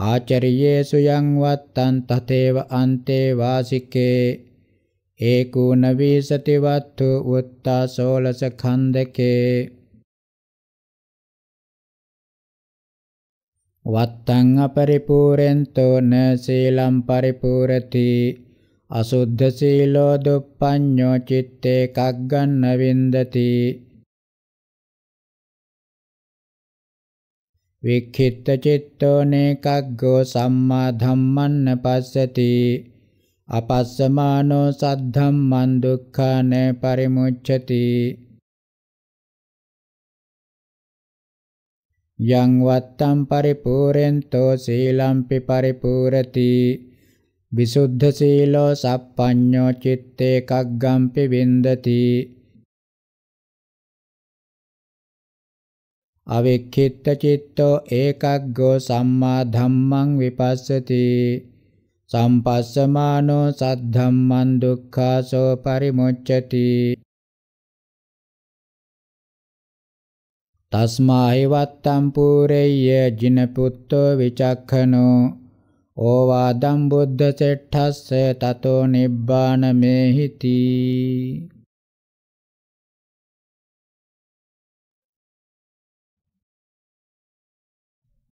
ආචරියේසු යං වත්තං තතේව අන්තේ වාසිකේ ඒකෝන වීසති වත්තු උත්තා සෝලස ඛණ්ඩකේ වත්තං අපරිපූරෙන්තෝ න සීලම් පරිපූරති අසුද්ධ සීලෝ දුප්පඤ්ඤෝ චිත්තේ කග්ගන්න වින්දති වික්ඛිත්ත චිත්තෝ නේකග්ගෝ සම්මා ධම්මන්න පස්සති අපස්සමානෝ සද්ධම්මං දුක්ඛාන පරිමුච්ඡති යං වත්තම් පරිපූර්ෙන්තෝ සීලම්පි පරිපූර්ති විසුද්ධ සීලෝ සප්පඤ්ඤෝ චිත්තේ කග්ගම්පි වින්දති අවික්ඛිත්ත චිත්තෝ ඒකග්ගෝ සම්මා ධම්මං විපස්සති සම්පස්සමානෝ සද්ධම්මං දුක්ඛාසෝ පරිමුච්ඡති තස්මාහි වත්තම් පූරෙය්‍ය ජින පුත්තෝ විචක්ඛනෝ ඕවාදම් බුද්ධ චෙට්ඨස්ස තතෝ නිබ්බාන මේහිති